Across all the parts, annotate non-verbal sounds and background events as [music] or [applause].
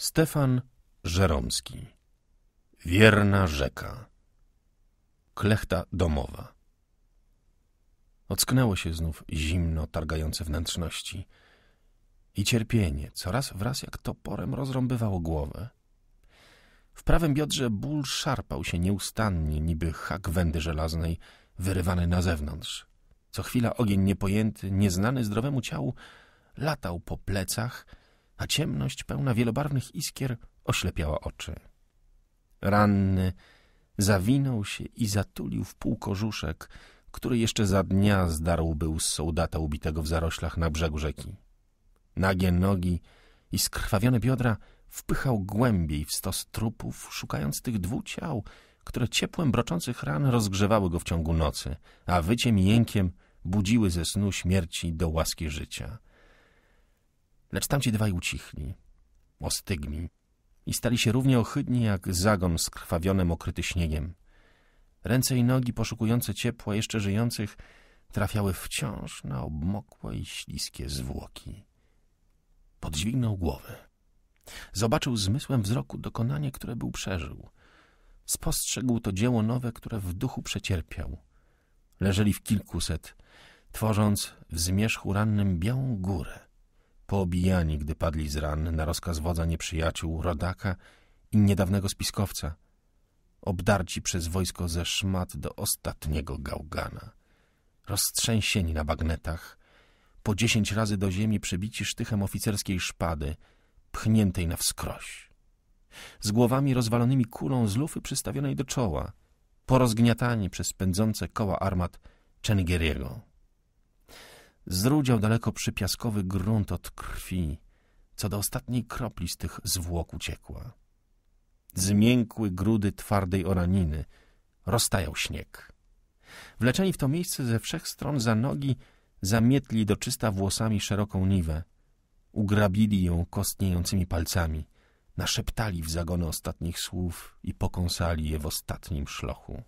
Stefan Żeromski Wierna rzeka Klechta domowa Ocknęło się znów zimno targające wnętrzności i cierpienie, coraz wraz jak toporem rozrąbywało głowę. W prawym biodrze ból szarpał się nieustannie, niby hak wędy żelaznej wyrywany na zewnątrz. Co chwila ogień niepojęty, nieznany zdrowemu ciału, latał po plecach a ciemność pełna wielobarwnych iskier oślepiała oczy. Ranny zawinął się i zatulił w pół korzuszek, który jeszcze za dnia zdarł był z sołdata ubitego w zaroślach na brzegu rzeki. Nagie nogi i skrwawione biodra wpychał głębiej w stos trupów, szukając tych dwóch ciał, które ciepłem broczących ran rozgrzewały go w ciągu nocy, a wyciem i jękiem budziły ze snu śmierci do łaski życia – Lecz tamci dwaj ucichli, ostygli i stali się równie ohydni jak zagon skrwawiony okryty śniegiem. Ręce i nogi poszukujące ciepła jeszcze żyjących trafiały wciąż na obmokłe i śliskie zwłoki. Podźwignął głowę. Zobaczył zmysłem wzroku dokonanie, które był przeżył. Spostrzegł to dzieło nowe, które w duchu przecierpiał. Leżeli w kilkuset, tworząc w zmierzchu rannym białą górę, poobijani, gdy padli z ran na rozkaz wodza nieprzyjaciół, rodaka i niedawnego spiskowca, obdarci przez wojsko ze szmat do ostatniego gałgana, roztrzęsieni na bagnetach, po dziesięć razy do ziemi przebici sztychem oficerskiej szpady, pchniętej na wskroś. Z głowami rozwalonymi kulą z lufy przystawionej do czoła, porozgniatani przez pędzące koła armat Czengeriego. Zrudział daleko przypiaskowy grunt od krwi, co do ostatniej kropli z tych zwłok uciekła. Zmiękły grudy twardej oraniny, rozstajał śnieg. Wleczeni w to miejsce ze wszech stron za nogi zamietli do czysta włosami szeroką niwę. Ugrabili ją kostniejącymi palcami, naszeptali w zagony ostatnich słów i pokąsali je w ostatnim szlochu.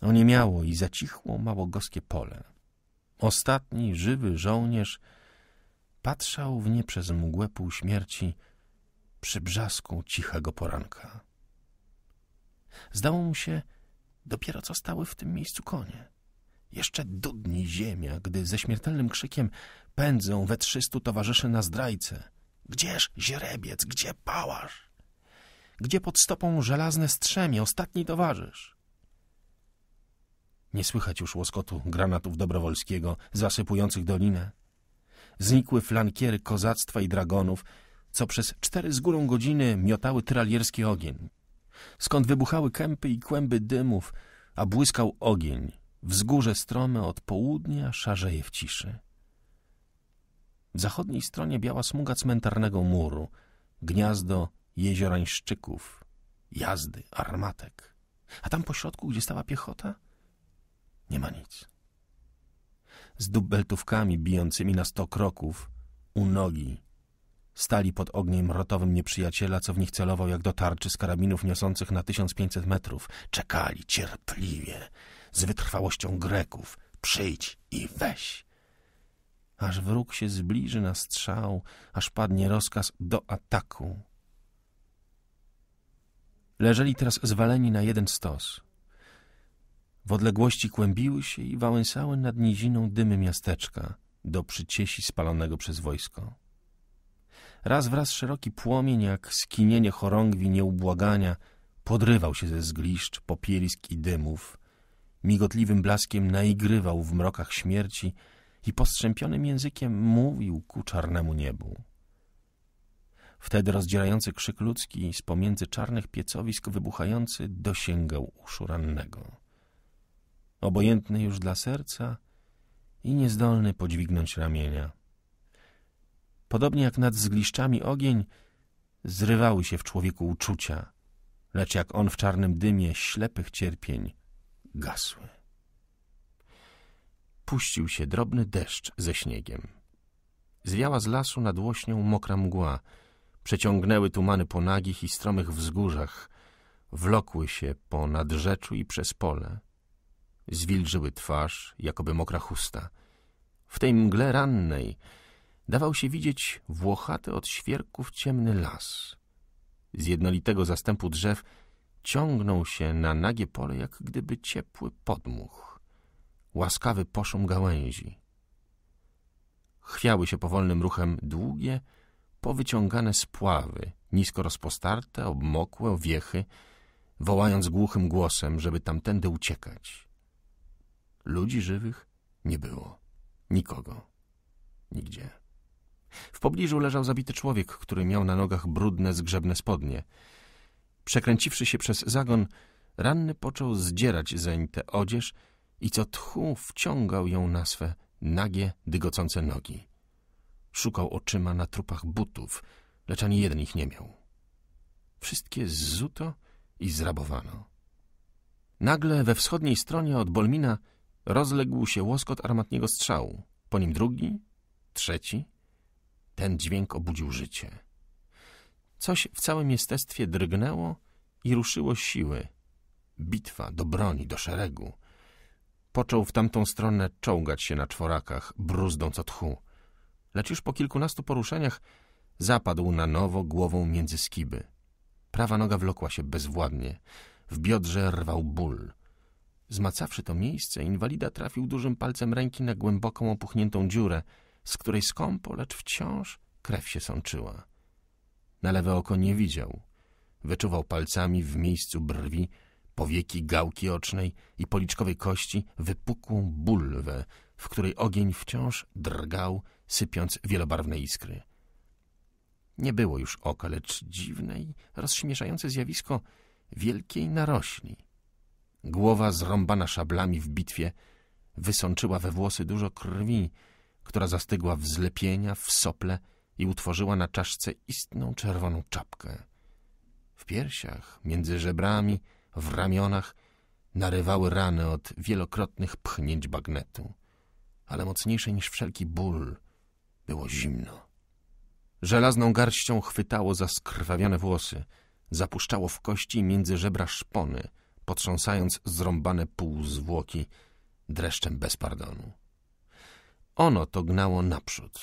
Oniemiało i zacichło małogoskie pole. Ostatni żywy żołnierz patrzał w nie przez mgłę półśmierci przy brzasku cichego poranka. Zdało mu się, dopiero co stały w tym miejscu konie. Jeszcze dudni ziemia, gdy ze śmiertelnym krzykiem pędzą we trzystu towarzyszy na zdrajce. Gdzież źrebiec, gdzie pałasz? Gdzie pod stopą żelazne strzemie, ostatni towarzysz? Nie słychać już łoskotu granatów Dobrowolskiego zasypujących dolinę. Znikły flankiery kozactwa i dragonów, co przez cztery z górą godziny miotały tralierski ogień. Skąd wybuchały kępy i kłęby dymów, a błyskał ogień. Wzgórze strome od południa szarzeje w ciszy. W zachodniej stronie biała smuga cmentarnego muru, gniazdo jeziorańszczyków, jazdy, armatek. A tam pośrodku, gdzie stała piechota, nie ma nic. Z dubeltówkami bijącymi na sto kroków, u nogi, stali pod ogniem rotowym nieprzyjaciela, co w nich celował jak do tarczy z karabinów niosących na 1500 metrów. Czekali cierpliwie, z wytrwałością Greków. Przyjdź i weź. Aż wróg się zbliży na strzał, aż padnie rozkaz do ataku. Leżeli teraz zwaleni na jeden stos – w odległości kłębiły się i wałęsały nad niziną dymy miasteczka do przyciesi spalonego przez wojsko. Raz wraz szeroki płomień, jak skinienie chorągwi nieubłagania, podrywał się ze zgliszcz, popielisk i dymów, migotliwym blaskiem naigrywał w mrokach śmierci i postrzępionym językiem mówił ku czarnemu niebu. Wtedy rozdzierający krzyk ludzki z pomiędzy czarnych piecowisk wybuchający dosięgał uszu rannego obojętny już dla serca i niezdolny podźwignąć ramienia. Podobnie jak nad zgliszczami ogień, zrywały się w człowieku uczucia, lecz jak on w czarnym dymie ślepych cierpień gasły. Puścił się drobny deszcz ze śniegiem. Zwiała z lasu nad łośnią mokra mgła, przeciągnęły tumany po nagich i stromych wzgórzach, wlokły się po nadrzeczu i przez pole zwilżyły twarz, jakoby mokra chusta. W tej mgle rannej dawał się widzieć włochaty od świerków ciemny las. Z jednolitego zastępu drzew ciągnął się na nagie pole, jak gdyby ciepły podmuch. Łaskawy poszum gałęzi. Chwiały się powolnym ruchem długie, powyciągane spławy, nisko rozpostarte, obmokłe, owiechy, wołając głuchym głosem, żeby tamtędy uciekać. Ludzi żywych nie było. Nikogo. Nigdzie. W pobliżu leżał zabity człowiek, który miał na nogach brudne, zgrzebne spodnie. Przekręciwszy się przez zagon, ranny począł zdzierać zeń tę odzież i co tchu wciągał ją na swe nagie, dygocące nogi. Szukał oczyma na trupach butów, lecz ani jeden ich nie miał. Wszystkie zzuto i zrabowano. Nagle we wschodniej stronie od Bolmina Rozległ się łoskot armatniego strzału, po nim drugi, trzeci. Ten dźwięk obudził życie. Coś w całym jestestwie drgnęło i ruszyło siły. Bitwa do broni, do szeregu. Począł w tamtą stronę czołgać się na czworakach, bruzdąc od tchu. Lecz już po kilkunastu poruszeniach zapadł na nowo głową między skiby. Prawa noga wlokła się bezwładnie. W biodrze rwał ból. Zmacawszy to miejsce, inwalida trafił dużym palcem ręki na głęboką, opuchniętą dziurę, z której skąpo, lecz wciąż krew się sączyła. Na lewe oko nie widział. Wyczuwał palcami w miejscu brwi, powieki gałki ocznej i policzkowej kości wypukłą bulwę, w której ogień wciąż drgał, sypiąc wielobarwne iskry. Nie było już oka, lecz dziwne i rozśmieszające zjawisko wielkiej narośli – Głowa zrąbana szablami w bitwie wysączyła we włosy dużo krwi, która zastygła w zlepienia, w sople i utworzyła na czaszce istną czerwoną czapkę. W piersiach, między żebrami, w ramionach narywały rany od wielokrotnych pchnięć bagnetu. Ale mocniejsze niż wszelki ból było zimno. Żelazną garścią chwytało za skrwawione włosy, zapuszczało w kości między żebra szpony – potrząsając zrąbane pół zwłoki dreszczem bez pardonu. Ono to gnało naprzód.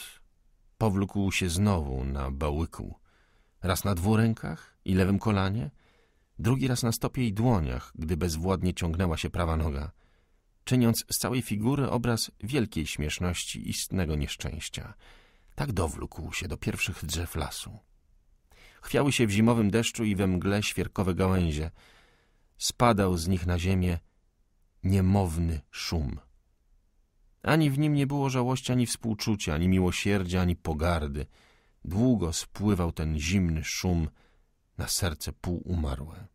Powlókł się znowu na bałyku. Raz na dwóch rękach i lewym kolanie, drugi raz na stopie i dłoniach, gdy bezwładnie ciągnęła się prawa noga, czyniąc z całej figury obraz wielkiej śmieszności istnego nieszczęścia. Tak dowlókł się do pierwszych drzew lasu. Chwiały się w zimowym deszczu i we mgle świerkowe gałęzie, spadał z nich na ziemię niemowny szum. Ani w nim nie było żałości, ani współczucia, ani miłosierdzia, ani pogardy. Długo spływał ten zimny szum na serce półumarłe.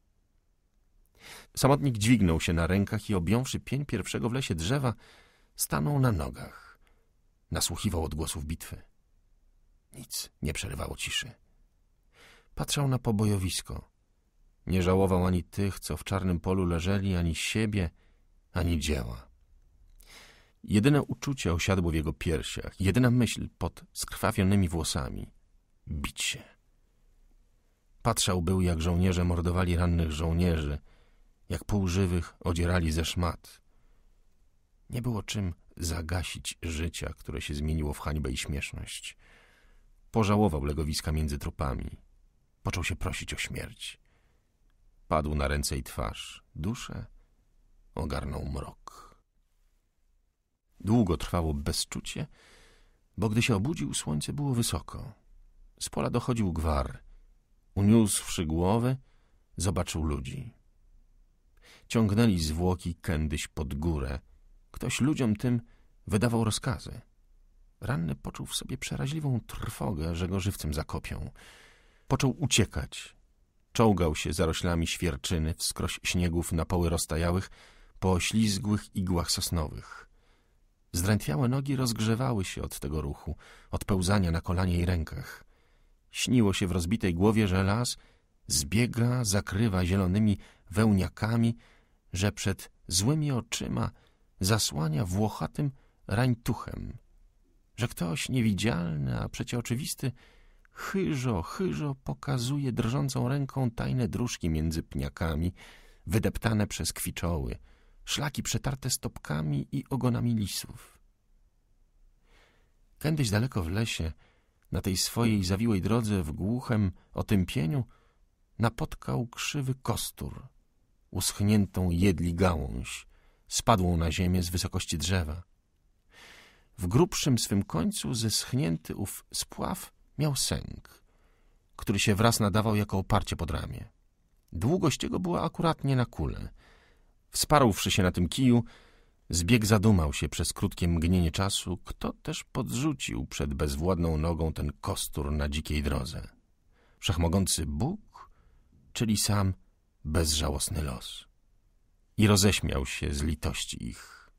Samotnik dźwignął się na rękach i objąwszy pień pierwszego w lesie drzewa, stanął na nogach. Nasłuchiwał odgłosów bitwy. Nic nie przerywało ciszy. Patrzał na pobojowisko. Nie żałował ani tych, co w czarnym polu leżeli, ani siebie, ani dzieła. Jedyne uczucie osiadło w jego piersiach, jedyna myśl pod skrwawionymi włosami. Bić się. Patrzał był, jak żołnierze mordowali rannych żołnierzy, jak półżywych odzierali ze szmat. Nie było czym zagasić życia, które się zmieniło w hańbę i śmieszność. Pożałował legowiska między trupami. Począł się prosić o śmierć. Padł na ręce i twarz. Duszę ogarnął mrok. Długo trwało bezczucie, bo gdy się obudził, słońce było wysoko. Z pola dochodził gwar. Uniósłszy głowę, zobaczył ludzi. Ciągnęli zwłoki kędyś pod górę. Ktoś ludziom tym wydawał rozkazy. Ranny poczuł w sobie przeraźliwą trwogę, że go żywcem zakopią. Począł uciekać, Czołgał się zaroślami świerczyny, wskroś śniegów na poły roztajałych, po ślizgłych igłach sosnowych. Zdrętwiałe nogi rozgrzewały się od tego ruchu, od pełzania na kolanie i rękach. Śniło się w rozbitej głowie, że las zbiega, zakrywa zielonymi wełniakami, że przed złymi oczyma zasłania włochatym rańtuchem, że ktoś niewidzialny, a przecie oczywisty, Chyżo, chyżo pokazuje drżącą ręką tajne dróżki między pniakami, wydeptane przez kwiczoły, szlaki przetarte stopkami i ogonami lisów. Kędyś daleko w lesie, na tej swojej zawiłej drodze w głuchem otępieniu, napotkał krzywy kostur, uschniętą jedli gałąź, spadłą na ziemię z wysokości drzewa. W grubszym swym końcu zeschnięty ów spław Miał sęk, który się wraz nadawał jako oparcie pod ramię. Długość jego była akuratnie na kule. Wsparłszy się na tym kiju, zbieg zadumał się przez krótkie mgnienie czasu, kto też podrzucił przed bezwładną nogą ten kostur na dzikiej drodze. Wszechmogący Bóg, czyli sam bezżałosny los. I roześmiał się z litości ich.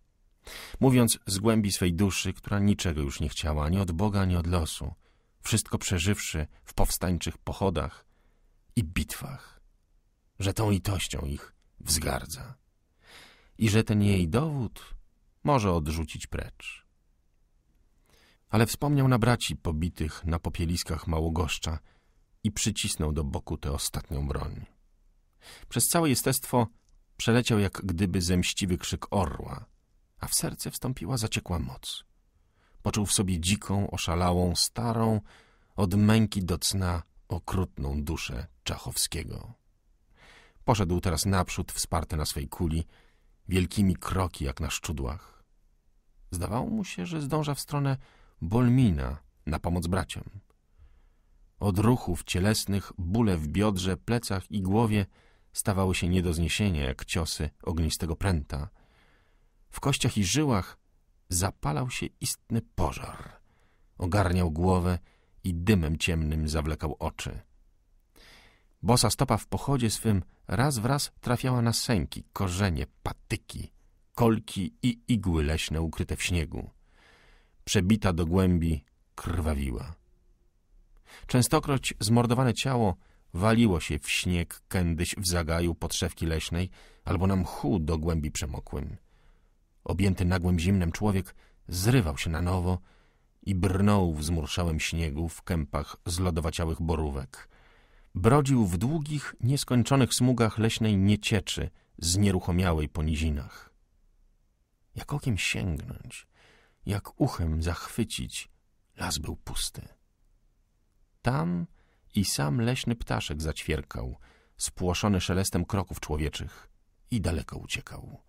Mówiąc z głębi swej duszy, która niczego już nie chciała, ani od Boga, ani od losu, wszystko przeżywszy w powstańczych pochodach i bitwach, że tą litością ich wzgardza i że ten jej dowód może odrzucić precz. Ale wspomniał na braci pobitych na popieliskach Małogoszcza i przycisnął do boku tę ostatnią broń. Przez całe jestestwo przeleciał jak gdyby zemściwy krzyk orła, a w serce wstąpiła zaciekła moc. Poczuł w sobie dziką, oszalałą, starą, od męki do cna okrutną duszę Czachowskiego. Poszedł teraz naprzód, wsparty na swej kuli, wielkimi kroki jak na szczudłach. Zdawało mu się, że zdąża w stronę Bolmina na pomoc braciom. Od ruchów cielesnych bóle w biodrze, plecach i głowie stawały się nie do zniesienia jak ciosy ognistego pręta. W kościach i żyłach zapalał się istny pożar. Ogarniał głowę i dymem ciemnym zawlekał oczy. Bosa stopa w pochodzie swym raz wraz trafiała na sęki, korzenie, patyki, kolki i igły leśne ukryte w śniegu. Przebita do głębi krwawiła. Częstokroć zmordowane ciało waliło się w śnieg kędyś w zagaju podszewki leśnej albo na mchu do głębi przemokłym. Objęty nagłym zimnem człowiek zrywał się na nowo i brnął w zmurszałym śniegu w kępach zlodowaciałych borówek. Brodził w długich, nieskończonych smugach leśnej niecieczy, znieruchomiałej po nizinach. Jak okiem sięgnąć, jak uchem zachwycić, las był pusty. Tam i sam leśny ptaszek zaćwierkał, spłoszony szelestem kroków człowieczych i daleko uciekał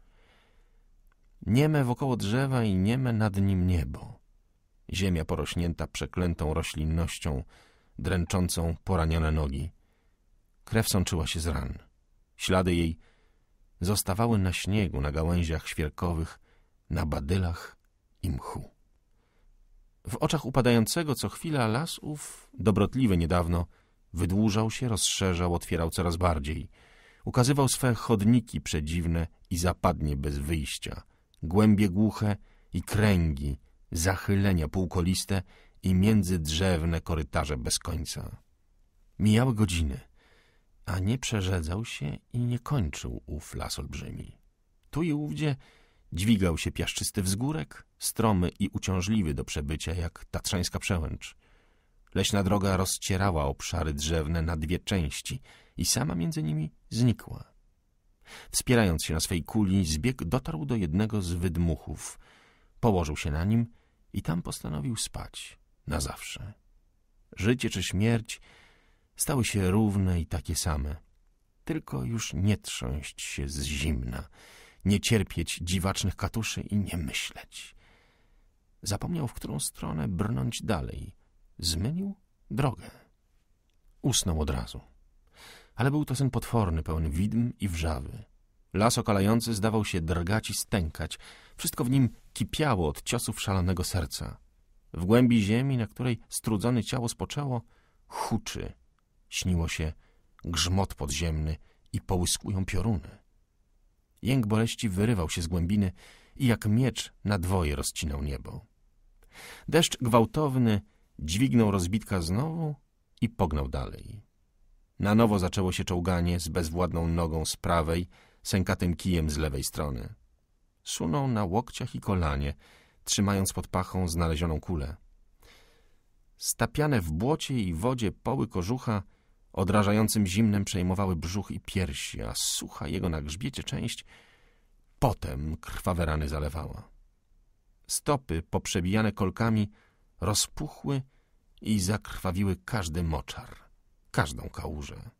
nieme wokoło drzewa i nieme nad nim niebo. Ziemia porośnięta przeklętą roślinnością, dręczącą poranione nogi. Krew sączyła się z ran. Ślady jej zostawały na śniegu, na gałęziach świerkowych, na badylach i mchu. W oczach upadającego co chwila las ów, dobrotliwy niedawno, wydłużał się, rozszerzał, otwierał coraz bardziej. Ukazywał swe chodniki przedziwne i zapadnie bez wyjścia – głębie głuche i kręgi, zachylenia półkoliste i międzydrzewne korytarze bez końca. Mijały godziny, a nie przerzedzał się i nie kończył ów las olbrzymi. Tu i ówdzie dźwigał się piaszczysty wzgórek, stromy i uciążliwy do przebycia jak tatrzańska przełęcz. Leśna droga rozcierała obszary drzewne na dwie części i sama między nimi znikła. Wspierając się na swej kuli, zbieg dotarł do jednego z wydmuchów. Położył się na nim i tam postanowił spać na zawsze. Życie czy śmierć stały się równe i takie same. Tylko już nie trząść się z zimna, nie cierpieć dziwacznych katuszy i nie myśleć. Zapomniał, w którą stronę brnąć dalej. Zmylił drogę. Usnął od razu ale był to sen potworny, pełen widm i wrzawy. Las okalający zdawał się drgać i stękać. Wszystko w nim kipiało od ciosów szalonego serca. W głębi ziemi, na której strudzone ciało spoczęło, huczy. Śniło się grzmot podziemny i połyskują pioruny. Jęk boleści wyrywał się z głębiny i jak miecz na dwoje rozcinał niebo. Deszcz gwałtowny dźwignął rozbitka znowu i pognał dalej. Na nowo zaczęło się czołganie z bezwładną nogą z prawej, sękatym kijem z lewej strony. Sunął na łokciach i kolanie, trzymając pod pachą znalezioną kulę. Stapiane w błocie i wodzie poły kożucha odrażającym zimnem przejmowały brzuch i piersi, a sucha jego na grzbiecie część potem krwawe rany zalewała. Stopy poprzebijane kolkami rozpuchły i zakrwawiły każdy moczar każdą kałużę.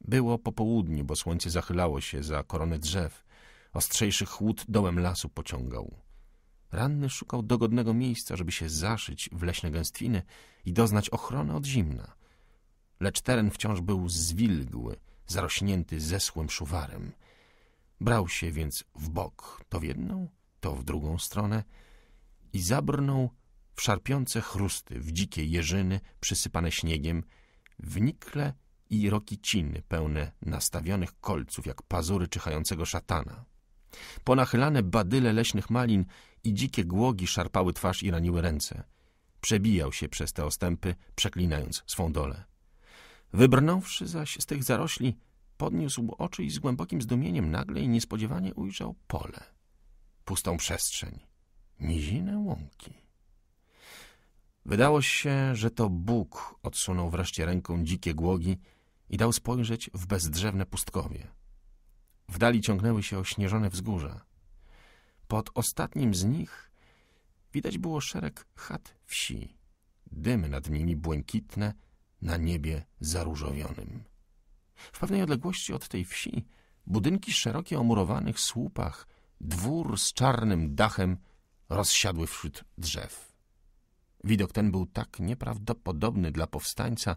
Było po południu, bo słońce zachylało się za korony drzew. Ostrzejszy chłód dołem lasu pociągał. Ranny szukał dogodnego miejsca, żeby się zaszyć w leśne gęstwiny i doznać ochrony od zimna. Lecz teren wciąż był zwilgły, zarośnięty zeschłym szuwarem. Brał się więc w bok, to w jedną, to w drugą stronę i zabrnął w szarpiące chrusty, w dzikie jeżyny przysypane śniegiem wnikle i rokiciny pełne nastawionych kolców, jak pazury czyhającego szatana. Ponachylane badyle leśnych malin i dzikie głogi szarpały twarz i raniły ręce. Przebijał się przez te ostępy, przeklinając swą dolę. Wybrnąwszy zaś z tych zarośli, podniósł oczy i z głębokim zdumieniem nagle i niespodziewanie ujrzał pole. Pustą przestrzeń, nizinę łąki. Wydało się, że to Bóg odsunął wreszcie ręką dzikie głogi i dał spojrzeć w bezdrzewne pustkowie. W dali ciągnęły się ośnieżone wzgórza. Pod ostatnim z nich widać było szereg chat wsi, dymy nad nimi błękitne na niebie zaróżowionym. W pewnej odległości od tej wsi budynki szerokie o murowanych słupach, dwór z czarnym dachem rozsiadły wśród drzew. Widok ten był tak nieprawdopodobny dla powstańca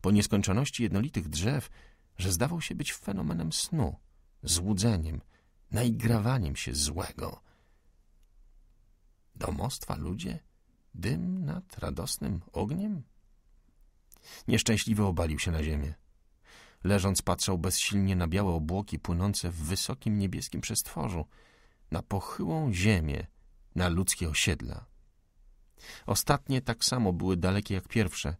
po nieskończoności jednolitych drzew, że zdawał się być fenomenem snu, złudzeniem, naigrawaniem się złego. Domostwa ludzie? Dym nad radosnym ogniem? Nieszczęśliwy obalił się na ziemię. Leżąc patrzał bezsilnie na białe obłoki płynące w wysokim niebieskim przestworzu, na pochyłą ziemię, na ludzkie osiedla. Ostatnie tak samo były dalekie jak pierwsze.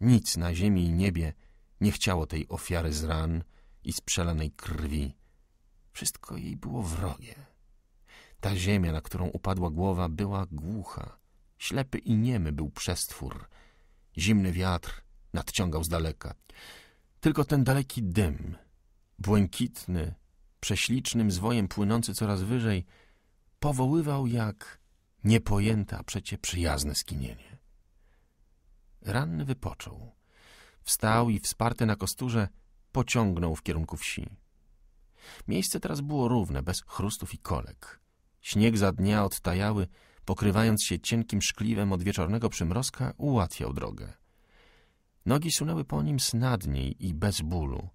Nic na ziemi i niebie nie chciało tej ofiary z ran i z przelanej krwi. Wszystko jej było wrogie. Ta ziemia, na którą upadła głowa, była głucha. Ślepy i niemy był przestwór. Zimny wiatr nadciągał z daleka. Tylko ten daleki dym, błękitny, prześlicznym zwojem płynący coraz wyżej, powoływał jak niepojęte, a przecie przyjazne skinienie. Ranny wypoczął. Wstał i wsparty na kosturze pociągnął w kierunku wsi. Miejsce teraz było równe, bez chrustów i kolek. Śnieg za dnia odtajały, pokrywając się cienkim szkliwem od wieczornego przymrozka, ułatwiał drogę. Nogi sunęły po nim snadniej i bez bólu.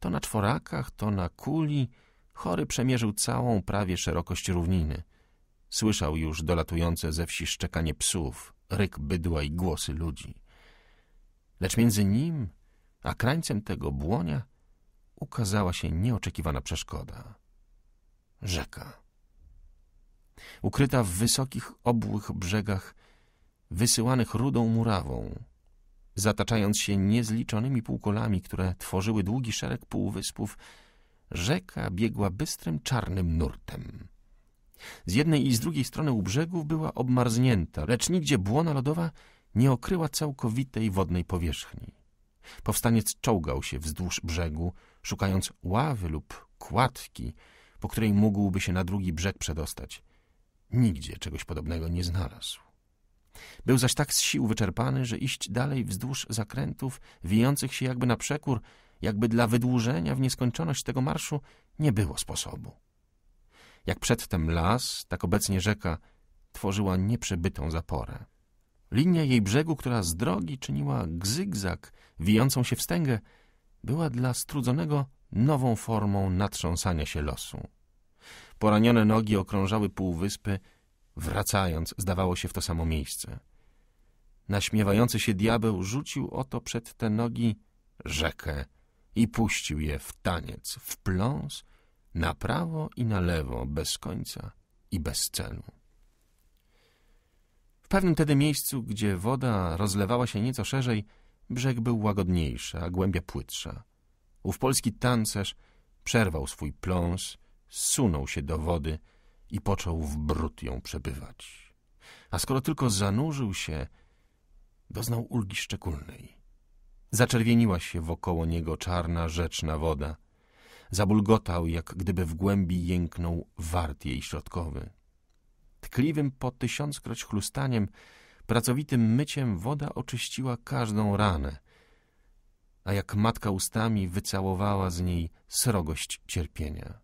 To na czworakach, to na kuli chory przemierzył całą prawie szerokość równiny. Słyszał już dolatujące ze wsi szczekanie psów, ryk bydła i głosy ludzi. Lecz między nim a krańcem tego błonia ukazała się nieoczekiwana przeszkoda. Rzeka. Ukryta w wysokich, obłych brzegach, wysyłanych rudą murawą, zataczając się niezliczonymi półkolami, które tworzyły długi szereg półwyspów, rzeka biegła bystrym czarnym nurtem. Z jednej i z drugiej strony u brzegów była obmarznięta, lecz nigdzie błona lodowa nie okryła całkowitej wodnej powierzchni. Powstaniec czołgał się wzdłuż brzegu, szukając ławy lub kładki, po której mógłby się na drugi brzeg przedostać. Nigdzie czegoś podobnego nie znalazł. Był zaś tak z sił wyczerpany, że iść dalej wzdłuż zakrętów, wijących się jakby na przekór, jakby dla wydłużenia w nieskończoność tego marszu, nie było sposobu. Jak przedtem las, tak obecnie rzeka tworzyła nieprzebytą zaporę. Linia jej brzegu, która z drogi czyniła gzygzak, wijącą się wstęgę, była dla strudzonego nową formą natrząsania się losu. Poranione nogi okrążały półwyspy, wracając, zdawało się w to samo miejsce. Naśmiewający się diabeł rzucił oto przed te nogi rzekę i puścił je w taniec, w pląs na prawo i na lewo, bez końca i bez celu. W pewnym tedy miejscu, gdzie woda rozlewała się nieco szerzej, brzeg był łagodniejszy, a głębia płytsza. Ów polski tancerz przerwał swój pląs, sunął się do wody i począł w brud ją przebywać. A skoro tylko zanurzył się, doznał ulgi szczególnej. Zaczerwieniła się wokoło niego czarna, rzeczna woda – Zabulgotał, jak gdyby w głębi jęknął wart jej środkowy. Tkliwym po tysiąckroć chlustaniem, pracowitym myciem woda oczyściła każdą ranę, a jak matka ustami wycałowała z niej srogość cierpienia.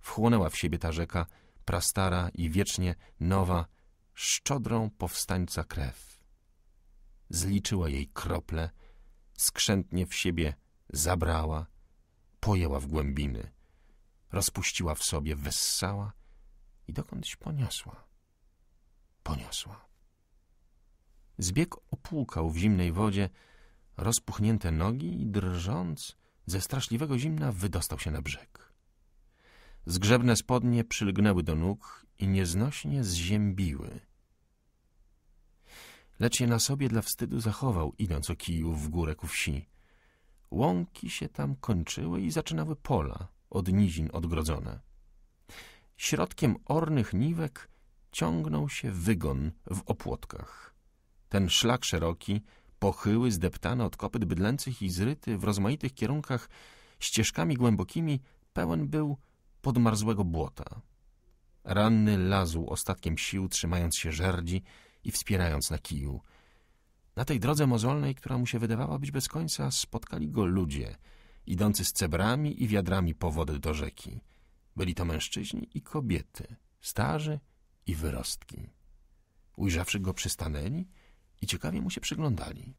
Wchłonęła w siebie ta rzeka, prastara i wiecznie nowa, szczodrą powstańca krew. Zliczyła jej krople, skrzętnie w siebie zabrała, pojęła w głębiny, rozpuściła w sobie, wessała i dokądś poniosła. Poniosła. Zbieg opłukał w zimnej wodzie rozpuchnięte nogi i drżąc ze straszliwego zimna wydostał się na brzeg. Zgrzebne spodnie przylgnęły do nóg i nieznośnie zziębiły. Lecz je na sobie dla wstydu zachował, idąc o kiju w górę ku wsi. Łąki się tam kończyły i zaczynały pola, od nizin odgrodzone. Środkiem ornych niwek ciągnął się wygon w opłotkach. Ten szlak szeroki, pochyły, zdeptany od kopyt bydlęcych i zryty w rozmaitych kierunkach ścieżkami głębokimi, pełen był podmarzłego błota. Ranny lazł ostatkiem sił, trzymając się żerdzi i wspierając na kiju – na tej drodze mozolnej, która mu się wydawała być bez końca, spotkali go ludzie, idący z cebrami i wiadrami po wodę do rzeki. Byli to mężczyźni i kobiety, starzy i wyrostki. Ujrzawszy go, przystanęli i ciekawie mu się przyglądali.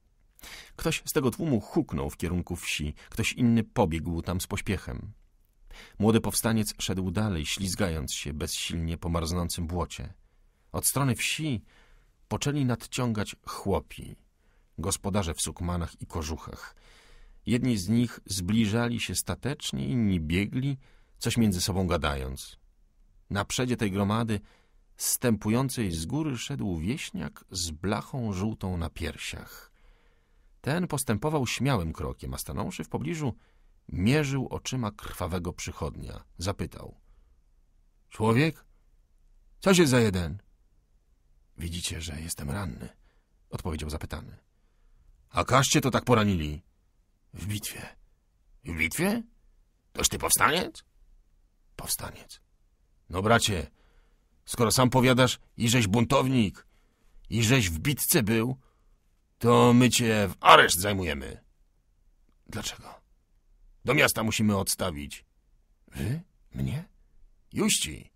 Ktoś z tego tłumu huknął w kierunku wsi, ktoś inny pobiegł tam z pośpiechem. Młody powstaniec szedł dalej, ślizgając się bezsilnie po marznącym błocie. Od strony wsi poczęli nadciągać chłopi gospodarze w sukmanach i kożuchach. Jedni z nich zbliżali się statecznie, inni biegli, coś między sobą gadając. Na przedzie tej gromady, stępującej z góry, szedł wieśniak z blachą żółtą na piersiach. Ten postępował śmiałym krokiem, a stanąwszy w pobliżu, mierzył oczyma krwawego przychodnia. Zapytał. — Człowiek? Co się za jeden? — Widzicie, że jestem ranny — odpowiedział zapytany. A każcie to tak poranili? W bitwie. W bitwie? Toż ty powstaniec? Powstaniec. No bracie, skoro sam powiadasz, iżeś buntownik, iżeś w bitce był, to my cię w areszt zajmujemy. Dlaczego? Do miasta musimy odstawić. Wy? Mnie? Juści,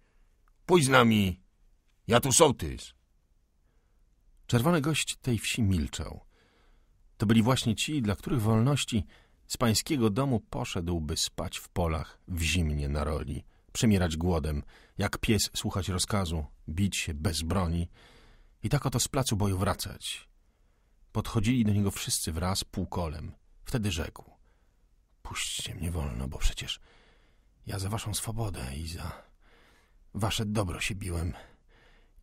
pójdź z nami, ja tu sołtys. Czerwony gość tej wsi milczał. To byli właśnie ci, dla których wolności z pańskiego domu poszedłby spać w polach, w zimnie na roli, przemierać głodem, jak pies słuchać rozkazu, bić się bez broni i tak oto z placu boju wracać. Podchodzili do niego wszyscy wraz półkolem. Wtedy rzekł — Puśćcie mnie wolno, bo przecież ja za waszą swobodę i za wasze dobro się biłem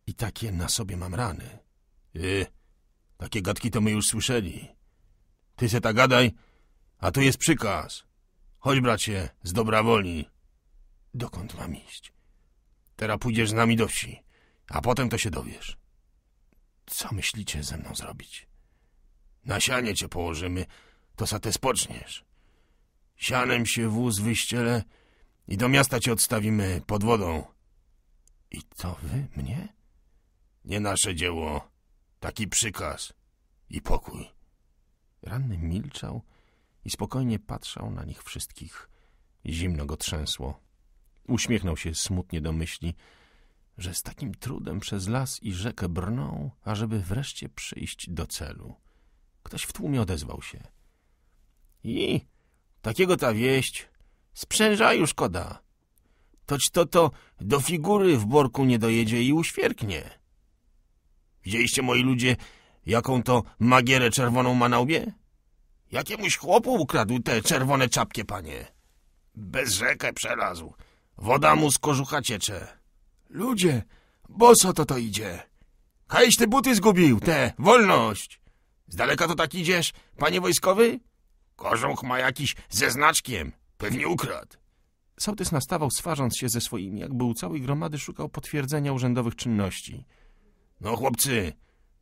i takie na sobie mam rany. — Y, takie gadki to my już słyszeli — ty se ta gadaj, a tu jest przykaz. Chodź, bracie, z dobra woli. Dokąd mam iść? Teraz pójdziesz z nami do wsi, a potem to się dowiesz. Co myślicie ze mną zrobić? Na sianie cię położymy, to sa te spoczniesz. Sianem się wóz wyściele i do miasta cię odstawimy pod wodą. I to wy mnie? Nie nasze dzieło. Taki przykaz i pokój. Ranny milczał i spokojnie patrzał na nich wszystkich. Zimno go trzęsło. Uśmiechnął się smutnie do myśli, że z takim trudem przez las i rzekę brną, ażeby wreszcie przyjść do celu. Ktoś w tłumie odezwał się. I takiego ta wieść. Sprzęża już koda. Toć to to do figury w borku nie dojedzie i uświerknie. Widzieliście, moi ludzie, Jaką to magierę czerwoną ma na łbie? Jakiemuś chłopu ukradł te czerwone czapkie, panie. Bez rzekę przelazł. Woda mu z kożucha ciecze. Ludzie, boso to to idzie. Hejś ty buty zgubił, te, wolność. Z daleka to tak idziesz, panie wojskowy? Kożuch ma jakiś ze znaczkiem, pewnie ukradł. Sołtys nastawał, swarząc się ze swoimi, jakby u całej gromady szukał potwierdzenia urzędowych czynności. No chłopcy,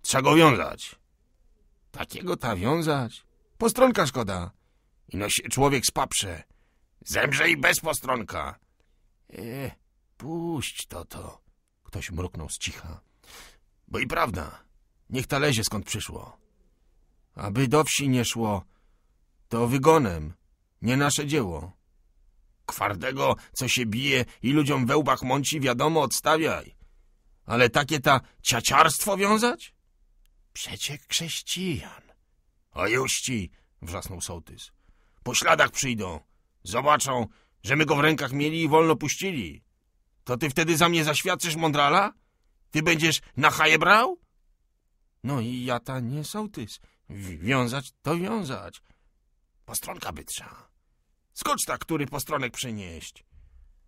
Trzeba go wiązać. Takiego ta wiązać? Postronka szkoda. Ino się człowiek spaprze. Zemrze i bez postronka. E, puść to to. Ktoś mruknął z cicha. Bo i prawda, niech ta lezie skąd przyszło. Aby do wsi nie szło, to wygonem, nie nasze dzieło. Kwardego, co się bije i ludziom we łbach mąci, wiadomo, odstawiaj. Ale takie ta ciaciarstwo wiązać? Przecie chrześcijan. A juści, wrzasnął sołtys. Po śladach przyjdą. Zobaczą, że my go w rękach mieli i wolno puścili. To ty wtedy za mnie zaświadczysz mądrala? Ty będziesz na haje brał? No i ja ta nie sołtys. Wiązać to wiązać. Postronka bytrza. Skocz ta, który postronek przynieść.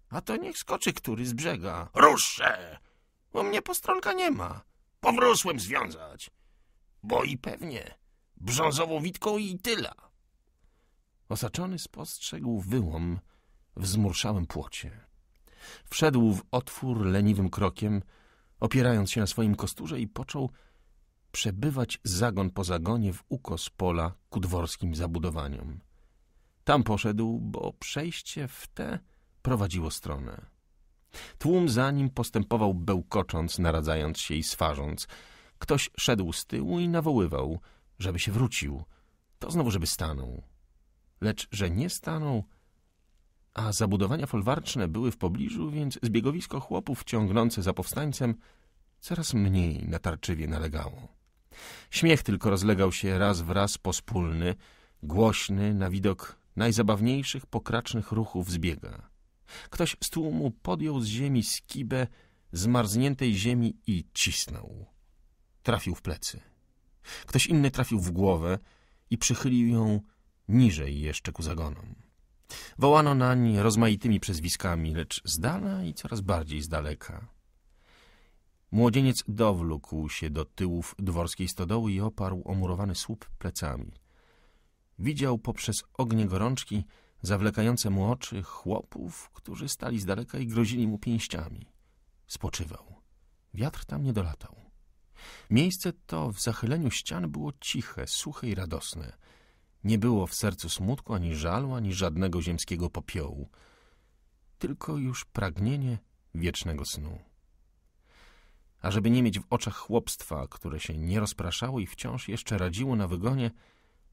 A to niech skoczy który z brzega. Ruszę! Bo mnie postronka nie ma. Powrósłem związać. Bo i pewnie. Brzązową witką i tyla. Osaczony spostrzegł wyłom w zmurszałym płocie. Wszedł w otwór leniwym krokiem, opierając się na swoim kosturze i począł przebywać zagon po zagonie w ukos pola ku dworskim zabudowaniom. Tam poszedł, bo przejście w te prowadziło stronę. Tłum za nim postępował bełkocząc, naradzając się i swarząc, Ktoś szedł z tyłu i nawoływał, żeby się wrócił. To znowu, żeby stanął. Lecz, że nie stanął, a zabudowania folwarczne były w pobliżu, więc zbiegowisko chłopów ciągnące za powstańcem coraz mniej natarczywie nalegało. Śmiech tylko rozlegał się raz w raz pospólny, głośny na widok najzabawniejszych pokracznych ruchów zbiega. Ktoś z tłumu podjął z ziemi skibę zmarzniętej ziemi i cisnął. Trafił w plecy. Ktoś inny trafił w głowę i przychylił ją niżej jeszcze ku zagonom. Wołano nań rozmaitymi przezwiskami, lecz z dala i coraz bardziej z daleka. Młodzieniec dowlókł się do tyłów dworskiej stodoły i oparł omurowany słup plecami. Widział poprzez ognie gorączki zawlekające mu oczy chłopów, którzy stali z daleka i grozili mu pięściami. Spoczywał. Wiatr tam nie dolatał. Miejsce to w zachyleniu ścian było ciche, suche i radosne. Nie było w sercu smutku, ani żalu, ani żadnego ziemskiego popiołu, tylko już pragnienie wiecznego snu. A żeby nie mieć w oczach chłopstwa, które się nie rozpraszało i wciąż jeszcze radziło na wygonie,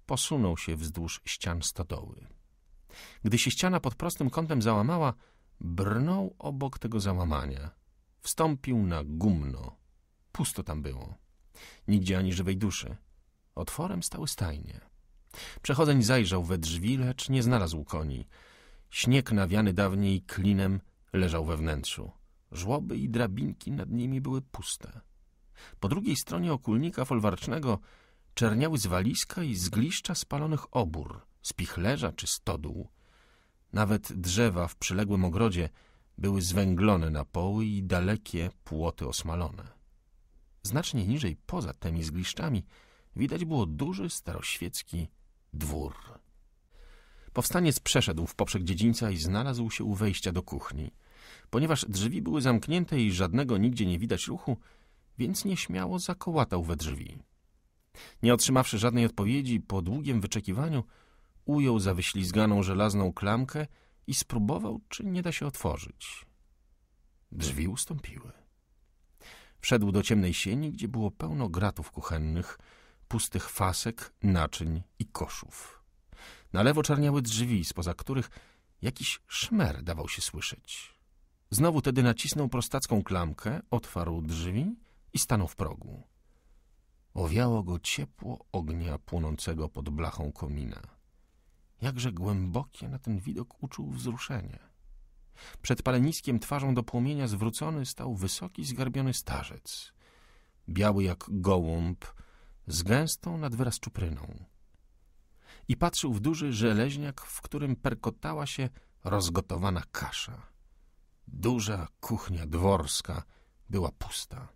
posunął się wzdłuż ścian stodoły. Gdy się ściana pod prostym kątem załamała, brnął obok tego załamania. Wstąpił na gumno Pusto tam było. Nigdzie ani żywej duszy. Otworem stały stajnie. Przechodzeń zajrzał we drzwi, lecz nie znalazł koni. Śnieg nawiany dawniej klinem leżał we wnętrzu. Żłoby i drabinki nad nimi były puste. Po drugiej stronie okulnika folwarcznego czerniały zwaliska i zgliszcza spalonych obór, spichlerza czy stodół. Nawet drzewa w przyległym ogrodzie były zwęglone na poły i dalekie płoty osmalone. Znacznie niżej, poza tymi zgliszczami, widać było duży, staroświecki dwór. Powstaniec przeszedł w poprzek dziedzińca i znalazł się u wejścia do kuchni. Ponieważ drzwi były zamknięte i żadnego nigdzie nie widać ruchu, więc nieśmiało zakołatał we drzwi. Nie otrzymawszy żadnej odpowiedzi, po długim wyczekiwaniu ujął za wyślizganą żelazną klamkę i spróbował, czy nie da się otworzyć. Drzwi ustąpiły. Wszedł do ciemnej sieni, gdzie było pełno gratów kuchennych, pustych fasek, naczyń i koszów. Na lewo czarniały drzwi, spoza których jakiś szmer dawał się słyszeć. Znowu tedy nacisnął prostacką klamkę, otwarł drzwi i stanął w progu. Owiało go ciepło ognia płonącego pod blachą komina. Jakże głębokie na ten widok uczuł wzruszenie. Przed paleniskiem twarzą do płomienia zwrócony stał wysoki, zgarbiony starzec. Biały jak gołąb, z gęstą nad wyraz czupryną. I patrzył w duży żeleźniak, w którym perkotała się rozgotowana kasza. Duża kuchnia dworska była pusta.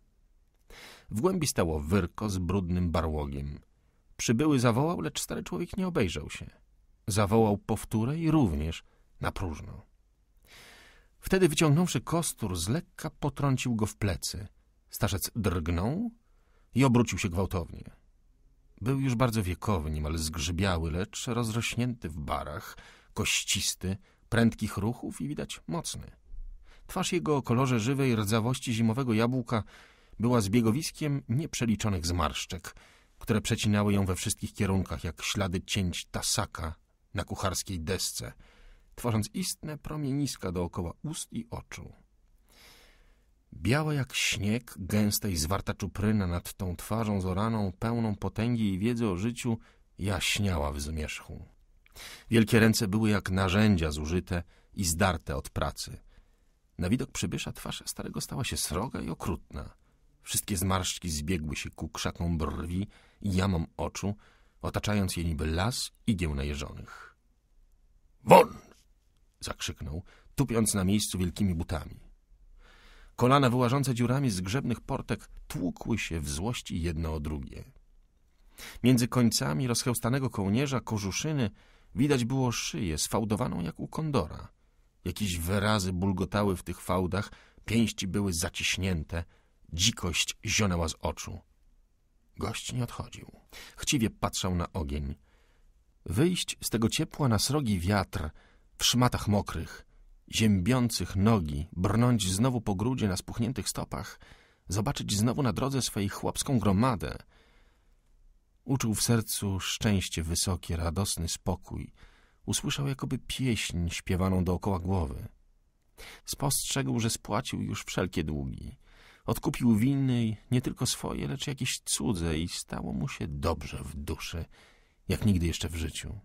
W głębi stało wyrko z brudnym barłogiem. Przybyły zawołał, lecz stary człowiek nie obejrzał się. Zawołał powtórę i również na próżno. Wtedy wyciągnąwszy kostur, z lekka potrącił go w plecy. Starzec drgnął i obrócił się gwałtownie. Był już bardzo wiekowy, niemal zgrzybiały, lecz rozrośnięty w barach, kościsty, prędkich ruchów i widać mocny. Twarz jego o kolorze żywej rdzawości zimowego jabłka była zbiegowiskiem nieprzeliczonych zmarszczek, które przecinały ją we wszystkich kierunkach, jak ślady cięć tasaka na kucharskiej desce – tworząc istne promieniska dookoła ust i oczu. Biała jak śnieg, gęsta i zwarta czupryna nad tą twarzą zoraną, pełną potęgi i wiedzy o życiu, jaśniała w zmierzchu. Wielkie ręce były jak narzędzia zużyte i zdarte od pracy. Na widok przybysza twarz starego stała się sroga i okrutna. Wszystkie zmarszczki zbiegły się ku krzakom brwi i jamom oczu, otaczając je niby las igieł najeżonych. — Won! zakrzyknął, tupiąc na miejscu wielkimi butami. Kolana wyłażące dziurami z grzebnych portek tłukły się w złości jedno o drugie. Między końcami rozchełstanego kołnierza kożuszyny widać było szyję sfałdowaną jak u kondora. Jakieś wyrazy bulgotały w tych fałdach, pięści były zaciśnięte, dzikość zionęła z oczu. Gość nie odchodził. Chciwie patrzał na ogień. Wyjść z tego ciepła na srogi wiatr w szmatach mokrych, ziębiących nogi, brnąć znowu po grudzie na spuchniętych stopach, zobaczyć znowu na drodze swojej chłopską gromadę. Uczuł w sercu szczęście wysokie, radosny spokój. Usłyszał jakoby pieśń śpiewaną dookoła głowy. Spostrzegł, że spłacił już wszelkie długi. Odkupił winy nie tylko swoje, lecz jakieś cudze i stało mu się dobrze w duszy, jak nigdy jeszcze w życiu.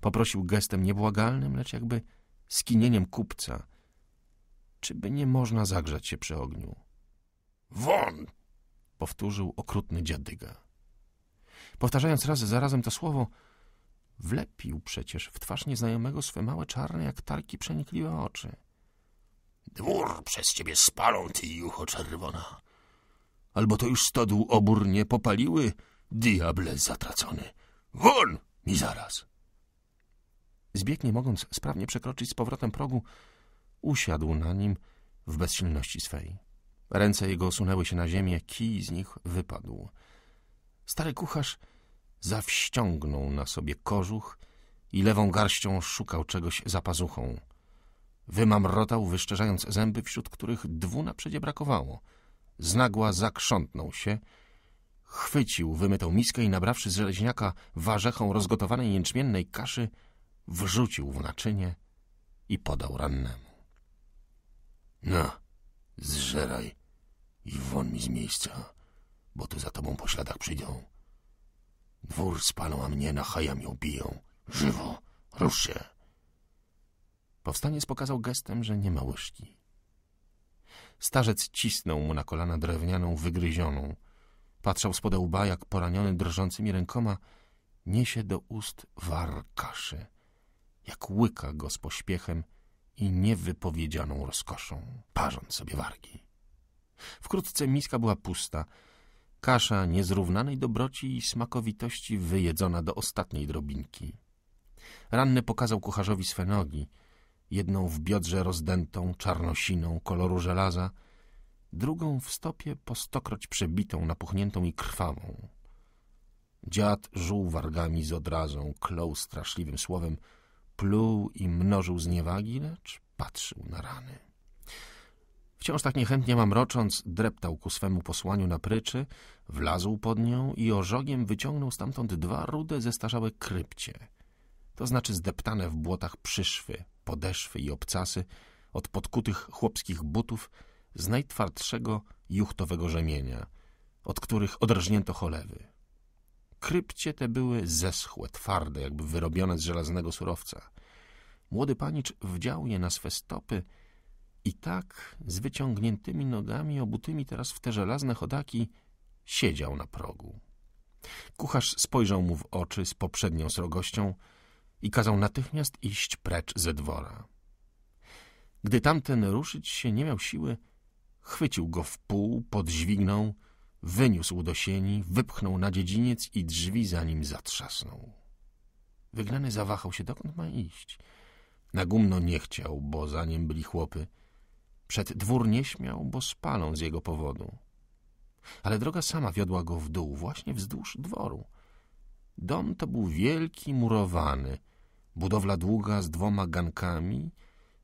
Poprosił gestem niebłagalnym, lecz jakby skinieniem kupca. Czyby nie można zagrzać się przy ogniu? Won! Powtórzył okrutny dziadyga. Powtarzając raz za razem to słowo, wlepił przecież w twarz nieznajomego swe małe czarne jak tarki przenikliwe oczy. Dwór przez ciebie spalą, ty jucho czerwona. Albo to już stodół obór nie popaliły, diable zatracony. Won mi zaraz! Zbieg, nie mogąc sprawnie przekroczyć z powrotem progu, usiadł na nim w bezsilności swej. Ręce jego osunęły się na ziemię, kij z nich wypadł. Stary kucharz zawściągnął na sobie kożuch i lewą garścią szukał czegoś za pazuchą. Wymamrotał, wyszczerzając zęby, wśród których dwu naprzedzie brakowało. Znagła zakrzątnął się, chwycił wymytą miskę i nabrawszy z rzeźniaka warzechą rozgotowanej jęczmiennej kaszy – wrzucił w naczynie i podał rannemu. No, zżeraj i won mi z miejsca, bo tu za tobą po śladach przyjdą. Dwór spalą, a mnie na haja ją biją. Żywo, rusz się. Powstaniec pokazał gestem, że nie ma łyżki. Starzec cisnął mu na kolana drewnianą, wygryzioną. Patrzał z łba, jak poraniony drżącymi rękoma niesie do ust war kaszy jak łyka go z pośpiechem i niewypowiedzianą rozkoszą, parząc sobie wargi. Wkrótce miska była pusta, kasza niezrównanej dobroci i smakowitości wyjedzona do ostatniej drobinki. Ranny pokazał kucharzowi swe nogi, jedną w biodrze rozdętą czarnosiną koloru żelaza, drugą w stopie po stokroć przebitą, napuchniętą i krwawą. Dziad żuł wargami z odrazą, klął straszliwym słowem – pluł i mnożył zniewagi, lecz patrzył na rany. Wciąż tak niechętnie mamrocząc, dreptał ku swemu posłaniu na pryczy, wlazł pod nią i orzogiem wyciągnął stamtąd dwa rude, zestarzałe krypcie. To znaczy zdeptane w błotach przyszwy, podeszwy i obcasy od podkutych chłopskich butów z najtwardszego juchtowego rzemienia, od których odrżnięto cholewy. Krypcie te były zeschłe, twarde, jakby wyrobione z żelaznego surowca. Młody panicz wdział je na swe stopy i tak, z wyciągniętymi nogami, obutymi teraz w te żelazne chodaki, siedział na progu. Kucharz spojrzał mu w oczy z poprzednią srogością i kazał natychmiast iść precz ze dwora. Gdy tamten ruszyć się nie miał siły, chwycił go w pół, podźwignął wyniósł do sieni, wypchnął na dziedziniec i drzwi za nim zatrzasnął. Wygnany zawahał się, dokąd ma iść. Na gumno nie chciał, bo za nim byli chłopy. Przed dwór nie śmiał, bo spalą z jego powodu. Ale droga sama wiodła go w dół, właśnie wzdłuż dworu. Dom to był wielki, murowany, budowla długa z dwoma gankami,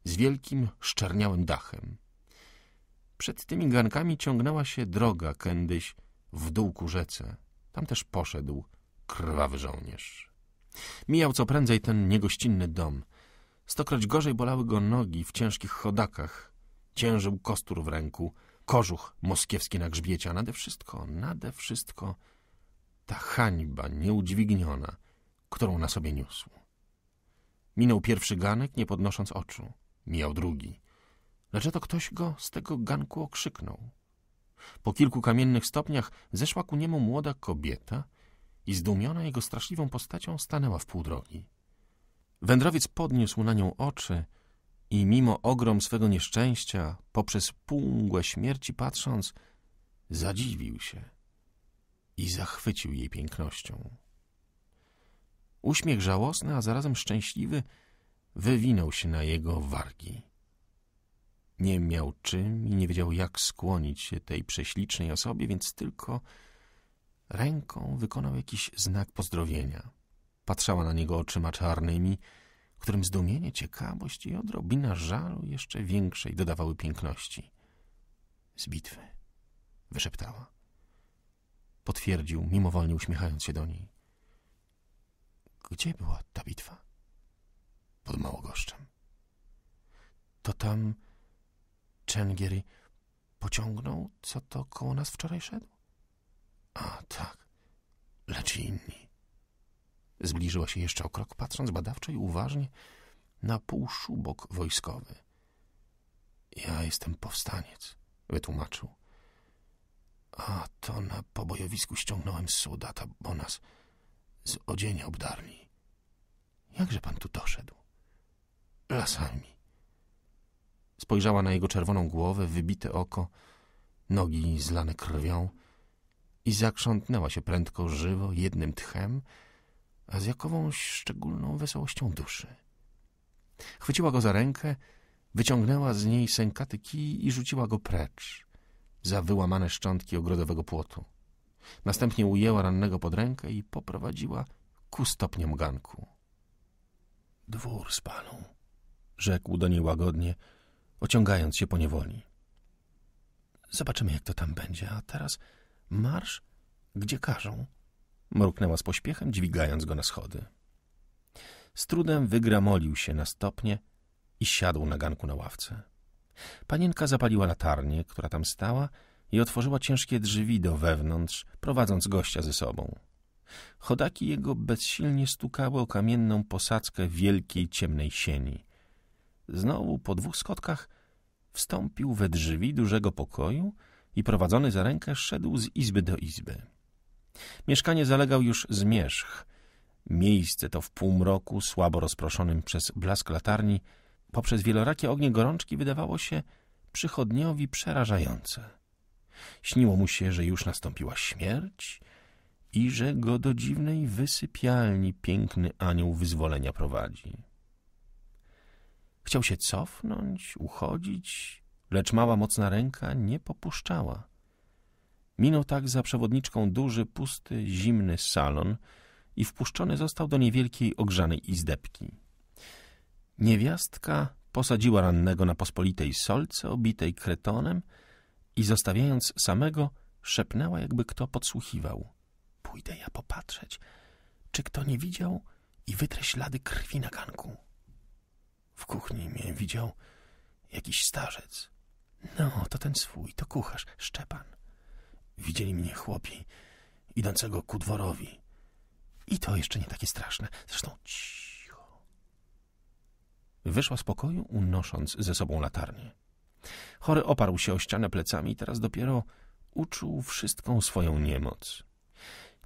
z wielkim, szczerniałym dachem. Przed tymi gankami ciągnęła się droga kędyś w dół ku rzece. Tam też poszedł krwawy żołnierz. Mijał co prędzej ten niegościnny dom. Stokroć gorzej bolały go nogi w ciężkich chodakach. Ciężył kostur w ręku, kożuch moskiewski na grzbiecie, a nade wszystko, nade wszystko ta hańba nieudźwigniona, którą na sobie niósł. Minął pierwszy ganek, nie podnosząc oczu. Mijał drugi lecz to ktoś go z tego ganku okrzyknął. Po kilku kamiennych stopniach zeszła ku niemu młoda kobieta i zdumiona jego straszliwą postacią stanęła w pół drogi. Wędrowiec podniósł na nią oczy i mimo ogrom swego nieszczęścia, poprzez półmgłę śmierci patrząc, zadziwił się i zachwycił jej pięknością. Uśmiech żałosny, a zarazem szczęśliwy wywinął się na jego wargi. Nie miał czym i nie wiedział, jak skłonić się tej prześlicznej osobie, więc tylko ręką wykonał jakiś znak pozdrowienia. Patrzała na niego oczyma czarnymi, którym zdumienie, ciekawość i odrobina żalu jeszcze większej dodawały piękności. Z bitwy, wyszeptała. Potwierdził, mimowolnie uśmiechając się do niej. Gdzie była ta bitwa? Pod Małogoszczem. To tam Chengiri pociągnął, co to koło nas wczoraj szedł? A, tak. Lecz inni. Zbliżyła się jeszcze o krok, patrząc badawczo i uważnie na półszubok wojskowy. Ja jestem powstaniec, wytłumaczył. A to na pobojowisku ściągnąłem z bo nas z odzienia obdarli. Jakże pan tu doszedł? Lasami. Spojrzała na jego czerwoną głowę, wybite oko, nogi zlane krwią i zakrzątnęła się prędko, żywo, jednym tchem, a z jakąś szczególną wesołością duszy. Chwyciła go za rękę, wyciągnęła z niej sękaty kij i rzuciła go precz za wyłamane szczątki ogrodowego płotu. Następnie ujęła rannego pod rękę i poprowadziła ku stopniom ganku. — Dwór spalą — rzekł do niej łagodnie — ociągając się po niewoli. Zobaczymy, jak to tam będzie, a teraz marsz, gdzie każą. Mruknęła z pośpiechem, dźwigając go na schody. Z trudem wygramolił się na stopnie i siadł na ganku na ławce. Panienka zapaliła latarnię, która tam stała i otworzyła ciężkie drzwi do wewnątrz, prowadząc gościa ze sobą. Chodaki jego bezsilnie stukały o kamienną posadzkę wielkiej, ciemnej sieni, Znowu po dwóch skotkach wstąpił we drzwi dużego pokoju i prowadzony za rękę szedł z izby do izby. Mieszkanie zalegał już zmierzch. Miejsce to w półmroku, słabo rozproszonym przez blask latarni, poprzez wielorakie ognie gorączki wydawało się przychodniowi przerażające. Śniło mu się, że już nastąpiła śmierć i że go do dziwnej wysypialni piękny anioł wyzwolenia prowadzi. Chciał się cofnąć, uchodzić, lecz mała mocna ręka nie popuszczała. Minął tak za przewodniczką duży, pusty, zimny salon i wpuszczony został do niewielkiej, ogrzanej izdebki. Niewiastka posadziła rannego na pospolitej solce obitej kretonem i zostawiając samego, szepnęła, jakby kto podsłuchiwał. Pójdę ja popatrzeć, czy kto nie widział i wytrę ślady krwi na ganku. W kuchni mnie widział jakiś starzec. No, to ten swój, to kucharz, Szczepan. Widzieli mnie chłopi idącego ku dworowi. I to jeszcze nie takie straszne. Zresztą cicho. Wyszła z pokoju, unosząc ze sobą latarnię. Chory oparł się o ścianę plecami i teraz dopiero uczuł wszystką swoją niemoc.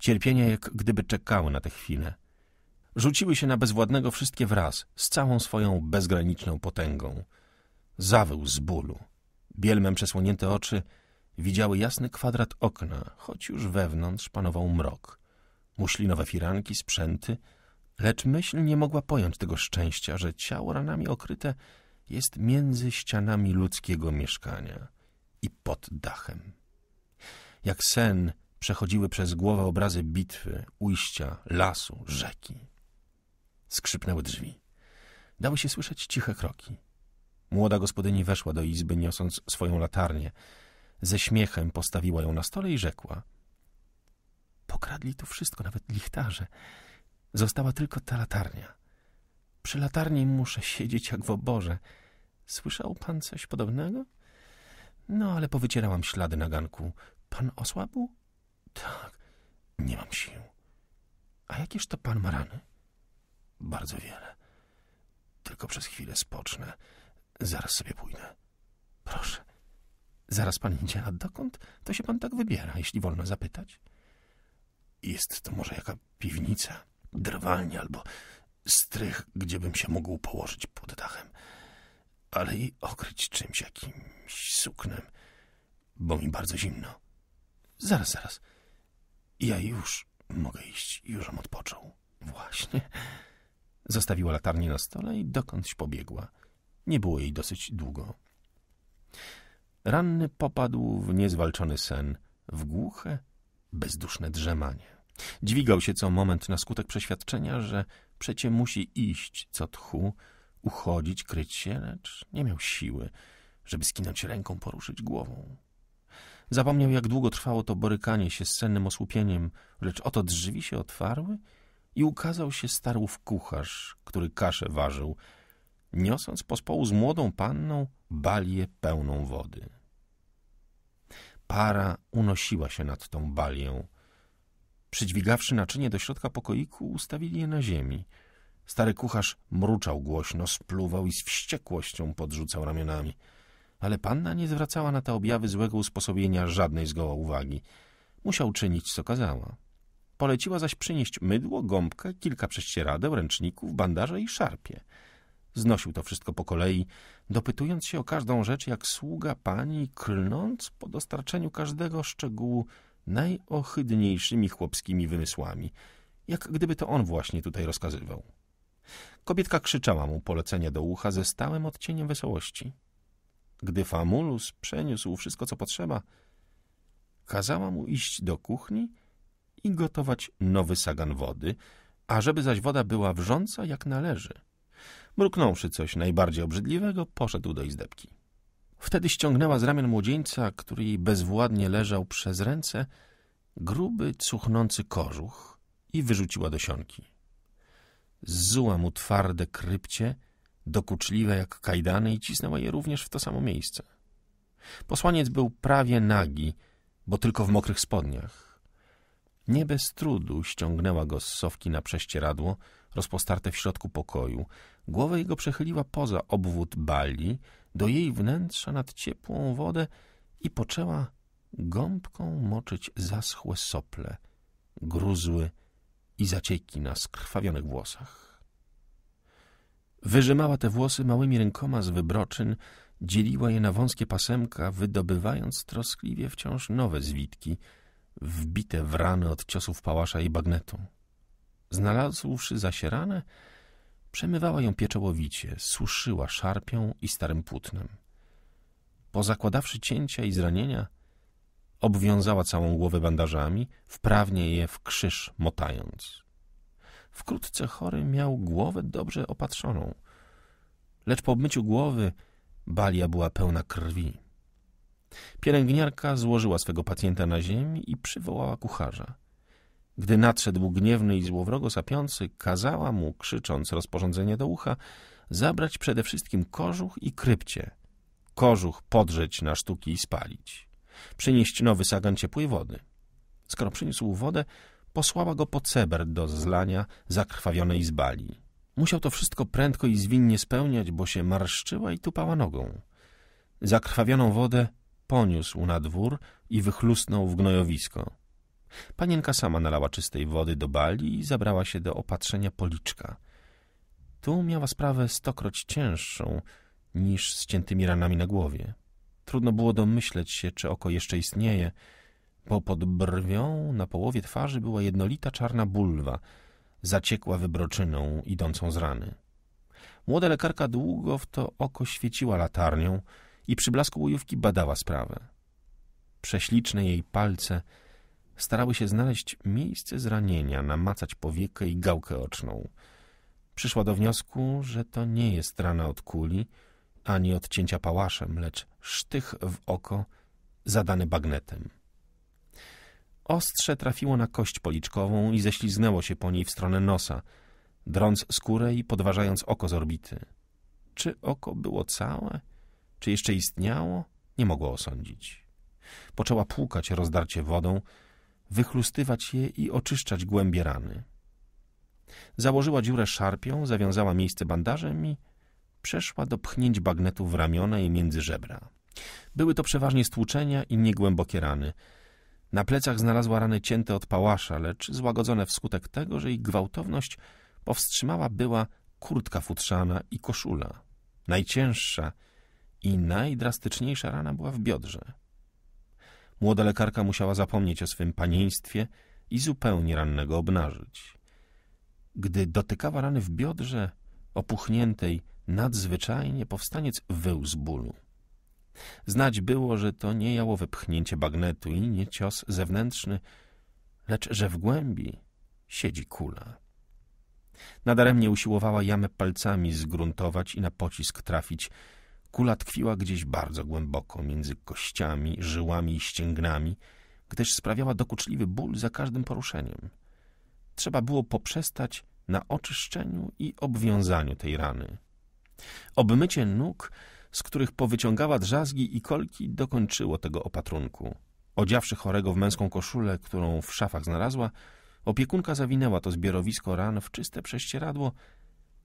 Cierpienie jak gdyby czekały na tę chwilę. Rzuciły się na bezwładnego wszystkie wraz, z całą swoją bezgraniczną potęgą. Zawył z bólu. Bielmem przesłonięte oczy widziały jasny kwadrat okna, choć już wewnątrz panował mrok. Muślinowe firanki, sprzęty, lecz myśl nie mogła pojąć tego szczęścia, że ciało ranami okryte jest między ścianami ludzkiego mieszkania i pod dachem. Jak sen przechodziły przez głowę obrazy bitwy, ujścia, lasu, rzeki. Skrzypnęły drzwi. Dały się słyszeć ciche kroki. Młoda gospodyni weszła do izby, niosąc swoją latarnię. Ze śmiechem postawiła ją na stole i rzekła. Pokradli tu wszystko, nawet lichtarze. Została tylko ta latarnia. Przy latarni muszę siedzieć jak w oborze. Słyszał pan coś podobnego? No, ale powycierałam ślady na ganku. Pan osłabł? Tak, nie mam sił. A jakież to pan ma rany? Bardzo wiele. Tylko przez chwilę spocznę. Zaraz sobie pójdę. Proszę. Zaraz pan idzie, a dokąd to się pan tak wybiera, jeśli wolno zapytać? Jest to może jaka piwnica, drwalnia albo strych, gdziebym się mógł położyć pod dachem, ale i okryć czymś, jakimś suknem, bo mi bardzo zimno. Zaraz, zaraz. Ja już mogę iść, już odpoczął. Właśnie. Zostawiła latarnię na stole i dokądś pobiegła. Nie było jej dosyć długo. Ranny popadł w niezwalczony sen, w głuche, bezduszne drzemanie. Dźwigał się co moment na skutek przeświadczenia, że przecie musi iść co tchu, uchodzić, kryć się, lecz nie miał siły, żeby skinąć ręką, poruszyć głową. Zapomniał, jak długo trwało to borykanie się z sennym osłupieniem, lecz oto drzwi się otwarły i ukazał się starów kucharz, który kaszę ważył, niosąc pospołu z młodą panną balię pełną wody. Para unosiła się nad tą balią. Przydźwigawszy naczynie do środka pokoiku, ustawili je na ziemi. Stary kucharz mruczał głośno, spluwał i z wściekłością podrzucał ramionami. Ale panna nie zwracała na te objawy złego usposobienia żadnej zgoła uwagi. Musiał czynić, co kazała. Poleciła zaś przynieść mydło, gąbkę, kilka prześcieradeł, ręczników, bandaże i szarpie. Znosił to wszystko po kolei, dopytując się o każdą rzecz jak sługa pani, klnąc po dostarczeniu każdego szczegółu najohydniejszymi chłopskimi wymysłami, jak gdyby to on właśnie tutaj rozkazywał. Kobietka krzyczała mu polecenia do ucha ze stałym odcieniem wesołości. Gdy Famulus przeniósł wszystko, co potrzeba, kazała mu iść do kuchni i gotować nowy sagan wody, ażeby zaś woda była wrząca jak należy. Mruknąwszy coś najbardziej obrzydliwego, poszedł do izdebki. Wtedy ściągnęła z ramion młodzieńca, który jej bezwładnie leżał przez ręce, gruby, cuchnący kożuch i wyrzuciła do sionki. Zzuła mu twarde krypcie, dokuczliwe jak kajdany i cisnęła je również w to samo miejsce. Posłaniec był prawie nagi, bo tylko w mokrych spodniach. Nie bez trudu ściągnęła go z sowki na prześcieradło, rozpostarte w środku pokoju. Głowę jego przechyliła poza obwód bali, do jej wnętrza nad ciepłą wodę i poczęła gąbką moczyć zaschłe sople, gruzły i zacieki na skrwawionych włosach. Wyrzymała te włosy małymi rękoma z wybroczyn, dzieliła je na wąskie pasemka, wydobywając troskliwie wciąż nowe zwitki – wbite w rany od ciosów pałasza i bagnetu. Znalazłszy zaś ranę, przemywała ją pieczołowicie, suszyła szarpią i starym płótnem. Pozakładawszy cięcia i zranienia, obwiązała całą głowę bandażami, wprawnie je w krzyż motając. Wkrótce chory miał głowę dobrze opatrzoną, lecz po obmyciu głowy balia była pełna krwi. Pielęgniarka złożyła swego pacjenta na ziemi i przywołała kucharza. Gdy nadszedł gniewny i złowrogo sapiący, kazała mu, krzycząc rozporządzenie do ucha, zabrać przede wszystkim kożuch i krypcie. Kożuch podrzeć na sztuki i spalić. Przynieść nowy sagan ciepłej wody. Skoro przyniósł wodę, posłała go po ceber do zlania zakrwawionej zbali. Musiał to wszystko prędko i zwinnie spełniać, bo się marszczyła i tupała nogą. Zakrwawioną wodę poniósł na dwór i wychlusnął w gnojowisko. Panienka sama nalała czystej wody do bali i zabrała się do opatrzenia policzka. Tu miała sprawę stokroć cięższą niż z ciętymi ranami na głowie. Trudno było domyśleć się, czy oko jeszcze istnieje, bo pod brwią na połowie twarzy była jednolita czarna bulwa, zaciekła wybroczyną idącą z rany. Młoda lekarka długo w to oko świeciła latarnią, i przy blasku bojówki badała sprawę. Prześliczne jej palce starały się znaleźć miejsce zranienia, namacać powiekę i gałkę oczną. Przyszła do wniosku, że to nie jest rana od kuli, ani odcięcia pałaszem, lecz sztych w oko zadany bagnetem. Ostrze trafiło na kość policzkową i ześlizgnęło się po niej w stronę nosa, drąc skórę i podważając oko z orbity. Czy oko było całe? Czy jeszcze istniało? Nie mogła osądzić. Poczęła płukać rozdarcie wodą, wychlustywać je i oczyszczać głębie rany. Założyła dziurę szarpią, zawiązała miejsce bandażem i przeszła do pchnięć bagnetu w ramiona i między żebra. Były to przeważnie stłuczenia i niegłębokie rany. Na plecach znalazła rany cięte od pałasza, lecz złagodzone wskutek tego, że ich gwałtowność powstrzymała była kurtka futrzana i koszula. Najcięższa i najdrastyczniejsza rana była w biodrze. Młoda lekarka musiała zapomnieć o swym panieństwie i zupełnie rannego obnażyć. Gdy dotykała rany w biodrze, opuchniętej nadzwyczajnie, powstaniec wył z bólu. Znać było, że to nie jałowe pchnięcie bagnetu i nie cios zewnętrzny, lecz że w głębi siedzi kula. Nadaremnie usiłowała jamę palcami zgruntować i na pocisk trafić, Kula tkwiła gdzieś bardzo głęboko między kościami, żyłami i ścięgnami, gdyż sprawiała dokuczliwy ból za każdym poruszeniem. Trzeba było poprzestać na oczyszczeniu i obwiązaniu tej rany. Obmycie nóg, z których powyciągała drzazgi i kolki, dokończyło tego opatrunku. Odziawszy chorego w męską koszulę, którą w szafach znalazła, opiekunka zawinęła to zbiorowisko ran w czyste prześcieradło,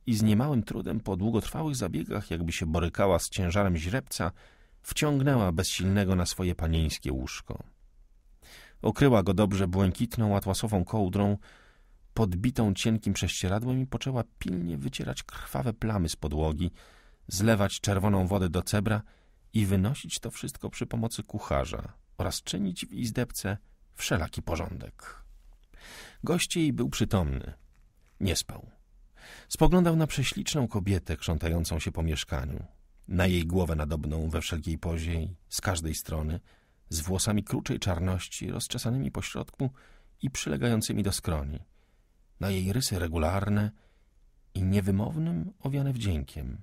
i z niemałym trudem po długotrwałych zabiegach, jakby się borykała z ciężarem źrebca, wciągnęła bezsilnego na swoje panieńskie łóżko. Okryła go dobrze błękitną, atłasową kołdrą, podbitą cienkim prześcieradłem i poczęła pilnie wycierać krwawe plamy z podłogi, zlewać czerwoną wodę do cebra i wynosić to wszystko przy pomocy kucharza oraz czynić w izdebce wszelaki porządek. Gościej jej był przytomny. Nie spał. Spoglądał na prześliczną kobietę krzątającą się po mieszkaniu. Na jej głowę nadobną we wszelkiej pozie i z każdej strony, z włosami kruczej czarności, rozczesanymi po środku i przylegającymi do skroni. Na jej rysy regularne i niewymownym owiane wdziękiem.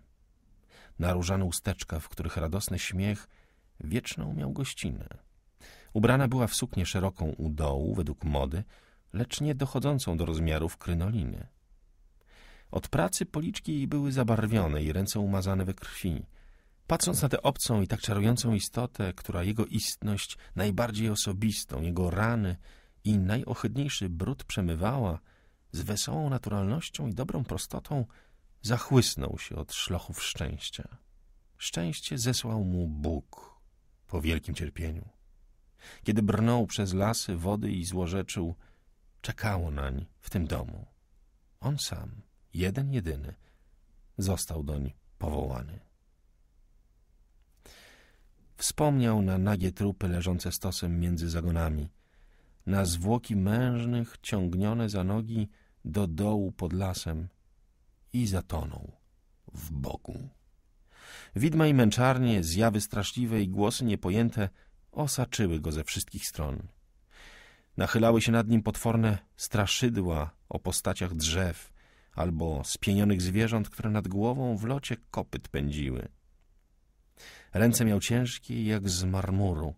Na różane usteczka, w których radosny śmiech wieczną miał gościnę. Ubrana była w suknię szeroką u dołu, według mody, lecz nie dochodzącą do rozmiarów krynoliny. Od pracy policzki jej były zabarwione i ręce umazane we krwi. Patrząc na tę obcą i tak czarującą istotę, która jego istność, najbardziej osobistą, jego rany i najohydniejszy brud przemywała, z wesołą naturalnością i dobrą prostotą zachłysnął się od szlochów szczęścia. Szczęście zesłał mu Bóg po wielkim cierpieniu. Kiedy brnął przez lasy, wody i złorzeczył, czekało nań w tym domu. On sam jeden jedyny, został doń powołany. Wspomniał na nagie trupy leżące stosem między zagonami, na zwłoki mężnych ciągnione za nogi do dołu pod lasem i zatonął w Bogu. Widma i męczarnie, zjawy straszliwe i głosy niepojęte osaczyły go ze wszystkich stron. Nachylały się nad nim potworne straszydła o postaciach drzew, albo spienionych zwierząt, które nad głową w locie kopyt pędziły. Ręce miał ciężkie jak z marmuru.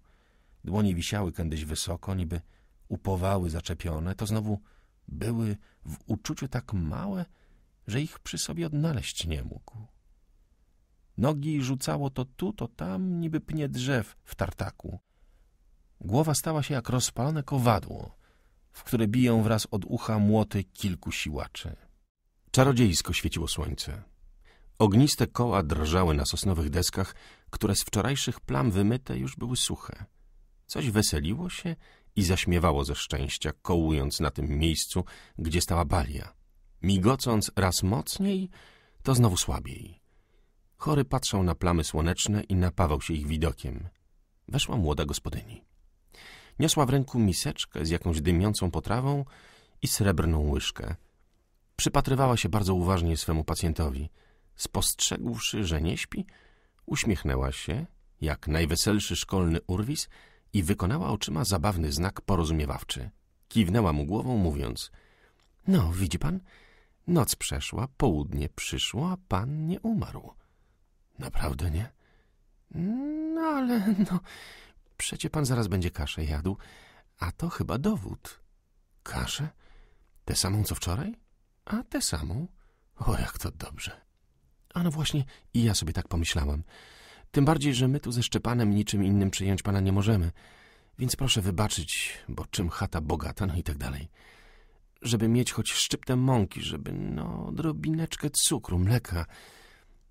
Dłonie wisiały kiedyś wysoko, niby upowały zaczepione, to znowu były w uczuciu tak małe, że ich przy sobie odnaleźć nie mógł. Nogi rzucało to tu, to tam, niby pnie drzew w tartaku. Głowa stała się jak rozpalone kowadło, w które biją wraz od ucha młoty kilku siłaczy. Czarodziejsko świeciło słońce. Ogniste koła drżały na sosnowych deskach, które z wczorajszych plam wymyte już były suche. Coś weseliło się i zaśmiewało ze szczęścia, kołując na tym miejscu, gdzie stała balia. Migocąc raz mocniej, to znowu słabiej. Chory patrzał na plamy słoneczne i napawał się ich widokiem. Weszła młoda gospodyni. Niosła w ręku miseczkę z jakąś dymiącą potrawą i srebrną łyżkę – Przypatrywała się bardzo uważnie swemu pacjentowi. Spostrzegłszy, że nie śpi, uśmiechnęła się, jak najweselszy szkolny urwis i wykonała oczyma zabawny znak porozumiewawczy. Kiwnęła mu głową, mówiąc — No, widzi pan, noc przeszła, południe przyszło, a pan nie umarł. — Naprawdę nie? — No, ale no, przecie pan zaraz będzie kaszę jadł, a to chyba dowód. — Kaszę? Tę samą co wczoraj? — a tę samą? O, jak to dobrze. A no właśnie, i ja sobie tak pomyślałam. Tym bardziej, że my tu ze Szczepanem niczym innym przyjąć pana nie możemy. Więc proszę wybaczyć, bo czym chata bogata, no i tak dalej. Żeby mieć choć szczyptę mąki, żeby, no, drobineczkę cukru, mleka.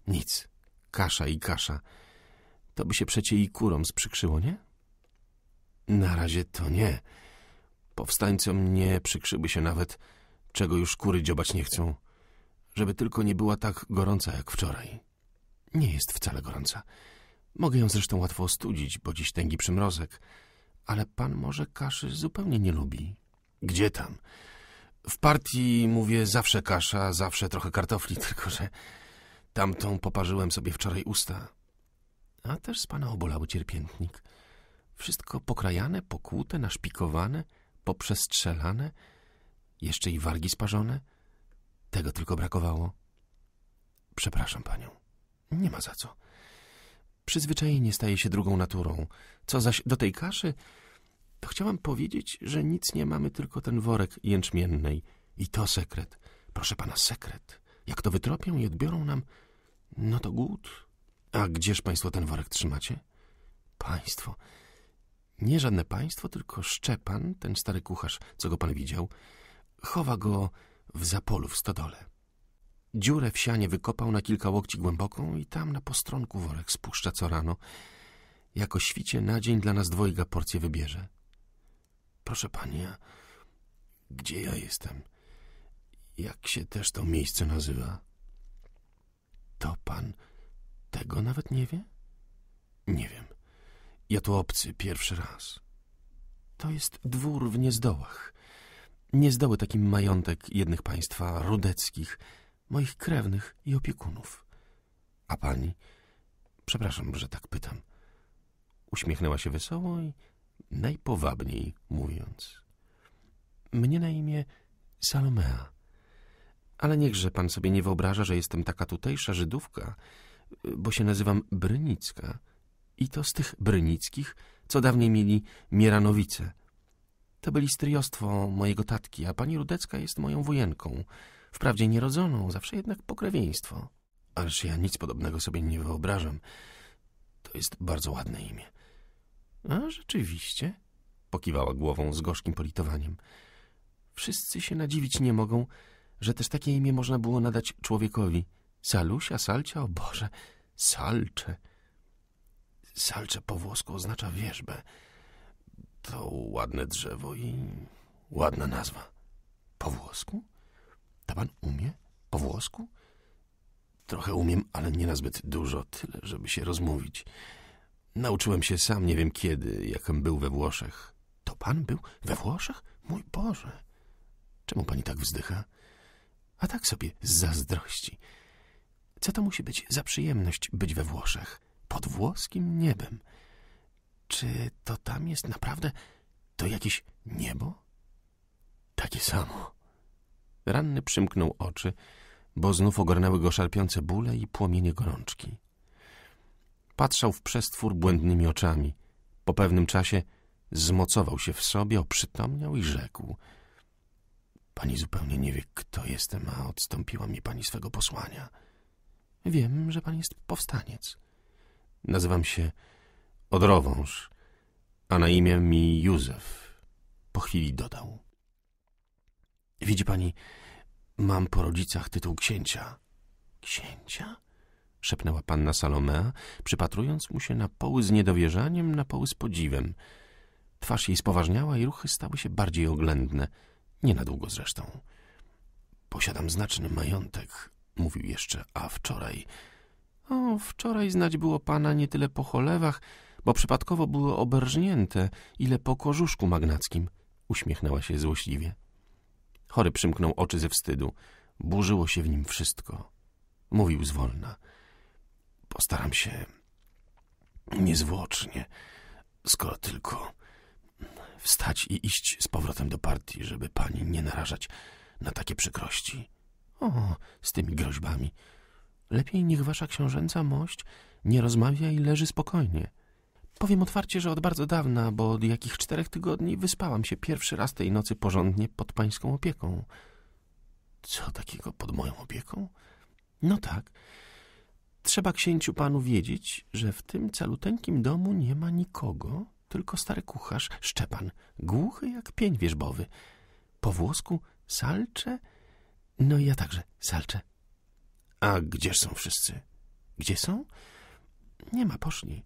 Nic. Kasza i kasza. To by się przecie i kurom sprzykrzyło, nie? Na razie to nie. Powstańcom nie przykrzyłby się nawet czego już kury dziobać nie chcą, żeby tylko nie była tak gorąca jak wczoraj. Nie jest wcale gorąca. Mogę ją zresztą łatwo ostudzić, bo dziś tęgi przymrozek, ale pan może kaszy zupełnie nie lubi. Gdzie tam? W partii mówię zawsze kasza, zawsze trochę kartofli, [laughs] tylko że tamtą poparzyłem sobie wczoraj usta. A też z pana obolały cierpiętnik. Wszystko pokrajane, pokłute, naszpikowane, poprzestrzelane – jeszcze i wargi sparzone? Tego tylko brakowało. Przepraszam panią. Nie ma za co. Przyzwyczajenie staje się drugą naturą. Co zaś do tej kaszy, to chciałam powiedzieć, że nic nie mamy, tylko ten worek jęczmiennej. I to sekret. Proszę pana, sekret. Jak to wytropią i odbiorą nam, no to głód. A gdzież państwo ten worek trzymacie? Państwo. Nie żadne państwo, tylko Szczepan, ten stary kucharz, co go pan widział, Chowa go w zapolu w stodole. Dziurę w sianie wykopał na kilka łokci głęboką i tam na postronku worek spuszcza co rano. Jako świcie na dzień dla nas dwojga porcję wybierze. Proszę pani, a gdzie ja jestem? Jak się też to miejsce nazywa? To pan tego nawet nie wie? Nie wiem. Ja tu obcy, pierwszy raz. To jest dwór w Niezdołach nie zdoły takim majątek jednych państwa rudeckich, moich krewnych i opiekunów. A pani? Przepraszam, że tak pytam. Uśmiechnęła się wesoło i najpowabniej mówiąc. Mnie na imię Salomea. Ale niechże pan sobie nie wyobraża, że jestem taka tutejsza Żydówka, bo się nazywam Brynicka. I to z tych Brynickich, co dawniej mieli Mieranowice – to byli stryjostwo mojego tatki, a pani Rudecka jest moją wujenką. Wprawdzie nierodzoną, zawsze jednak pokrewieństwo. Ależ ja nic podobnego sobie nie wyobrażam. To jest bardzo ładne imię. A rzeczywiście, pokiwała głową z gorzkim politowaniem. Wszyscy się nadziwić nie mogą, że też takie imię można było nadać człowiekowi. Salusia, Salcia, o Boże, Salcze. Salcze po włosku oznacza wierzbę to ładne drzewo i ładna nazwa. Po włosku? Ta pan umie? Po włosku? Trochę umiem, ale nie na zbyt dużo, tyle, żeby się rozmówić. Nauczyłem się sam, nie wiem kiedy, jakem był we Włoszech. To pan był we Włoszech? Mój Boże! Czemu pani tak wzdycha? A tak sobie z zazdrości. Co to musi być za przyjemność być we Włoszech? Pod włoskim niebem – czy to tam jest naprawdę to jakieś niebo? Takie samo. Ranny przymknął oczy, bo znów ogarnęły go szarpiące bóle i płomienie gorączki. Patrzał w przestwór błędnymi oczami. Po pewnym czasie zmocował się w sobie, oprzytomniał i rzekł. Pani zupełnie nie wie, kto jestem, a odstąpiła mi pani swego posłania. Wiem, że pan jest powstaniec. Nazywam się odrowąż, a na imię mi Józef. Po chwili dodał. Widzi pani, mam po rodzicach tytuł księcia. Księcia? Szepnęła panna Salomea, przypatrując mu się na poły z niedowierzaniem, na poły z podziwem. Twarz jej spoważniała i ruchy stały się bardziej oględne. Nie na długo zresztą. Posiadam znaczny majątek, mówił jeszcze, a wczoraj... O, wczoraj znać było pana nie tyle po cholewach, bo przypadkowo były oberżnięte, ile po korzuszku magnackim. Uśmiechnęła się złośliwie. Chory przymknął oczy ze wstydu. Burzyło się w nim wszystko. Mówił zwolna. Postaram się niezwłocznie, skoro tylko wstać i iść z powrotem do partii, żeby pani nie narażać na takie przykrości. O, z tymi groźbami. Lepiej niech wasza książęca mość nie rozmawia i leży spokojnie. Powiem otwarcie, że od bardzo dawna, bo od jakich czterech tygodni wyspałam się pierwszy raz tej nocy porządnie pod pańską opieką. Co takiego pod moją opieką? No tak. Trzeba księciu panu wiedzieć, że w tym caluteńkim domu nie ma nikogo, tylko stary kucharz Szczepan, głuchy jak pień wierzbowy. Po włosku salcze, no i ja także salcze. A gdzież są wszyscy? Gdzie są? Nie ma, poszli.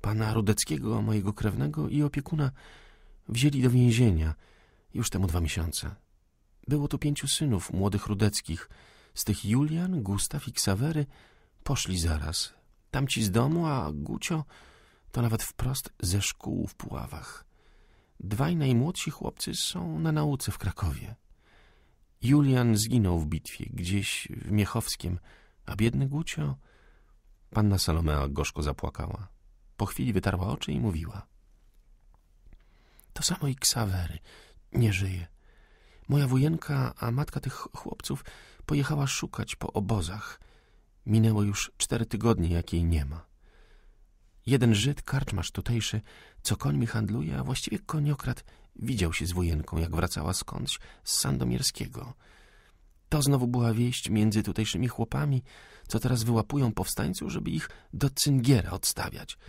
Pana Rudeckiego, mojego krewnego i opiekuna wzięli do więzienia już temu dwa miesiące. Było tu pięciu synów młodych Rudeckich. Z tych Julian, Gustaw i Ksawery poszli zaraz. Tamci z domu, a Gucio to nawet wprost ze szkół w Puławach. Dwaj najmłodsi chłopcy są na nauce w Krakowie. Julian zginął w bitwie, gdzieś w Miechowskim, a biedny Gucio... Panna Salomea gorzko zapłakała. Po chwili wytarła oczy i mówiła. To samo i Ksawery. Nie żyje. Moja wujenka, a matka tych chłopców pojechała szukać po obozach. Minęło już cztery tygodnie, jak jej nie ma. Jeden Żyd, karczmarz tutejszy, co końmi handluje, a właściwie koniokrat, widział się z wujenką, jak wracała skądś z Sandomierskiego. To znowu była wieść między tutejszymi chłopami, co teraz wyłapują powstańców, żeby ich do cyngiera odstawiać –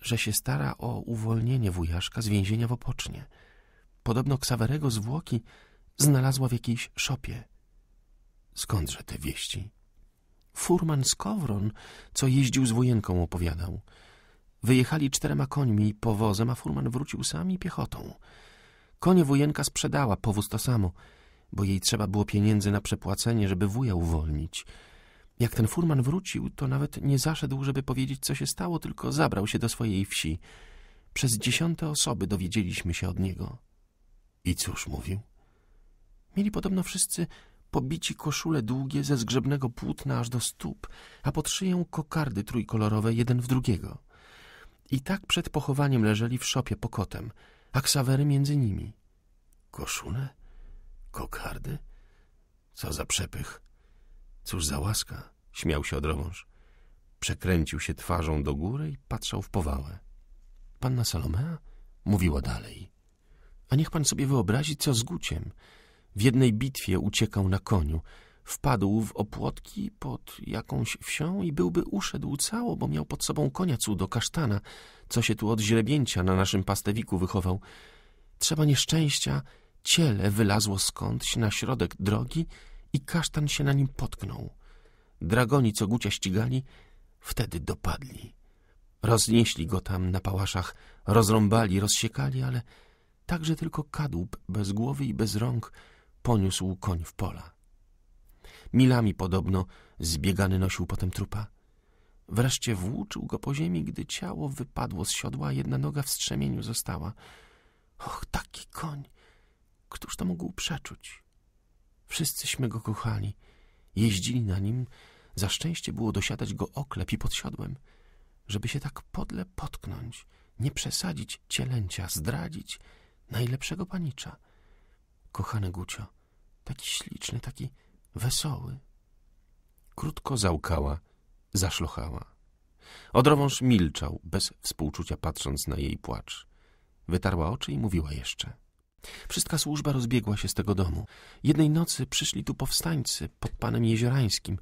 że się stara o uwolnienie wujaszka z więzienia w Opocznie. Podobno Ksawerego zwłoki znalazła w jakiejś szopie. Skądże te wieści? Furman z Kowron, co jeździł z wujenką, opowiadał. Wyjechali czterema końmi powozem, a furman wrócił sam i piechotą. Konie wujenka sprzedała, powóz to samo, bo jej trzeba było pieniędzy na przepłacenie, żeby wuja uwolnić – jak ten furman wrócił, to nawet nie zaszedł, żeby powiedzieć, co się stało, tylko zabrał się do swojej wsi. Przez dziesiąte osoby dowiedzieliśmy się od niego. I cóż mówił? Mieli podobno wszyscy pobici koszule długie ze zgrzebnego płótna aż do stóp, a pod szyją kokardy trójkolorowe jeden w drugiego. I tak przed pochowaniem leżeli w szopie pokotem, a ksawery między nimi. Koszule? Kokardy? Co za przepych! Cóż za łaska, śmiał się odrowąż. Przekręcił się twarzą do góry i patrzał w powałę. Panna Salomea mówiła dalej. A niech pan sobie wyobrazi, co z Guciem. W jednej bitwie uciekał na koniu. Wpadł w opłotki pod jakąś wsią i byłby uszedł cało, bo miał pod sobą konia cudo, kasztana, co się tu od źrebięcia na naszym pastewiku wychował. Trzeba nieszczęścia, ciele wylazło skądś na środek drogi i kasztan się na nim potknął. Dragoni, co Gucia ścigali, wtedy dopadli. Roznieśli go tam na pałaszach, rozrąbali, rozsiekali, ale także tylko kadłub bez głowy i bez rąk poniósł koń w pola. Milami podobno zbiegany nosił potem trupa. Wreszcie włóczył go po ziemi, gdy ciało wypadło z siodła, a jedna noga w strzemieniu została. Och, taki koń! Któż to mógł przeczuć? Wszyscyśmy go kochali. Jeździli na nim. Za szczęście było dosiadać go oklep i podsiadłem. Żeby się tak podle potknąć, nie przesadzić cielęcia, zdradzić najlepszego panicza. Kochany Gucio, taki śliczny, taki wesoły. Krótko załkała, zaszlochała. Odrowąż milczał, bez współczucia patrząc na jej płacz. Wytarła oczy i mówiła jeszcze. Wszystka służba rozbiegła się z tego domu. Jednej nocy przyszli tu powstańcy pod panem Jeziorańskim,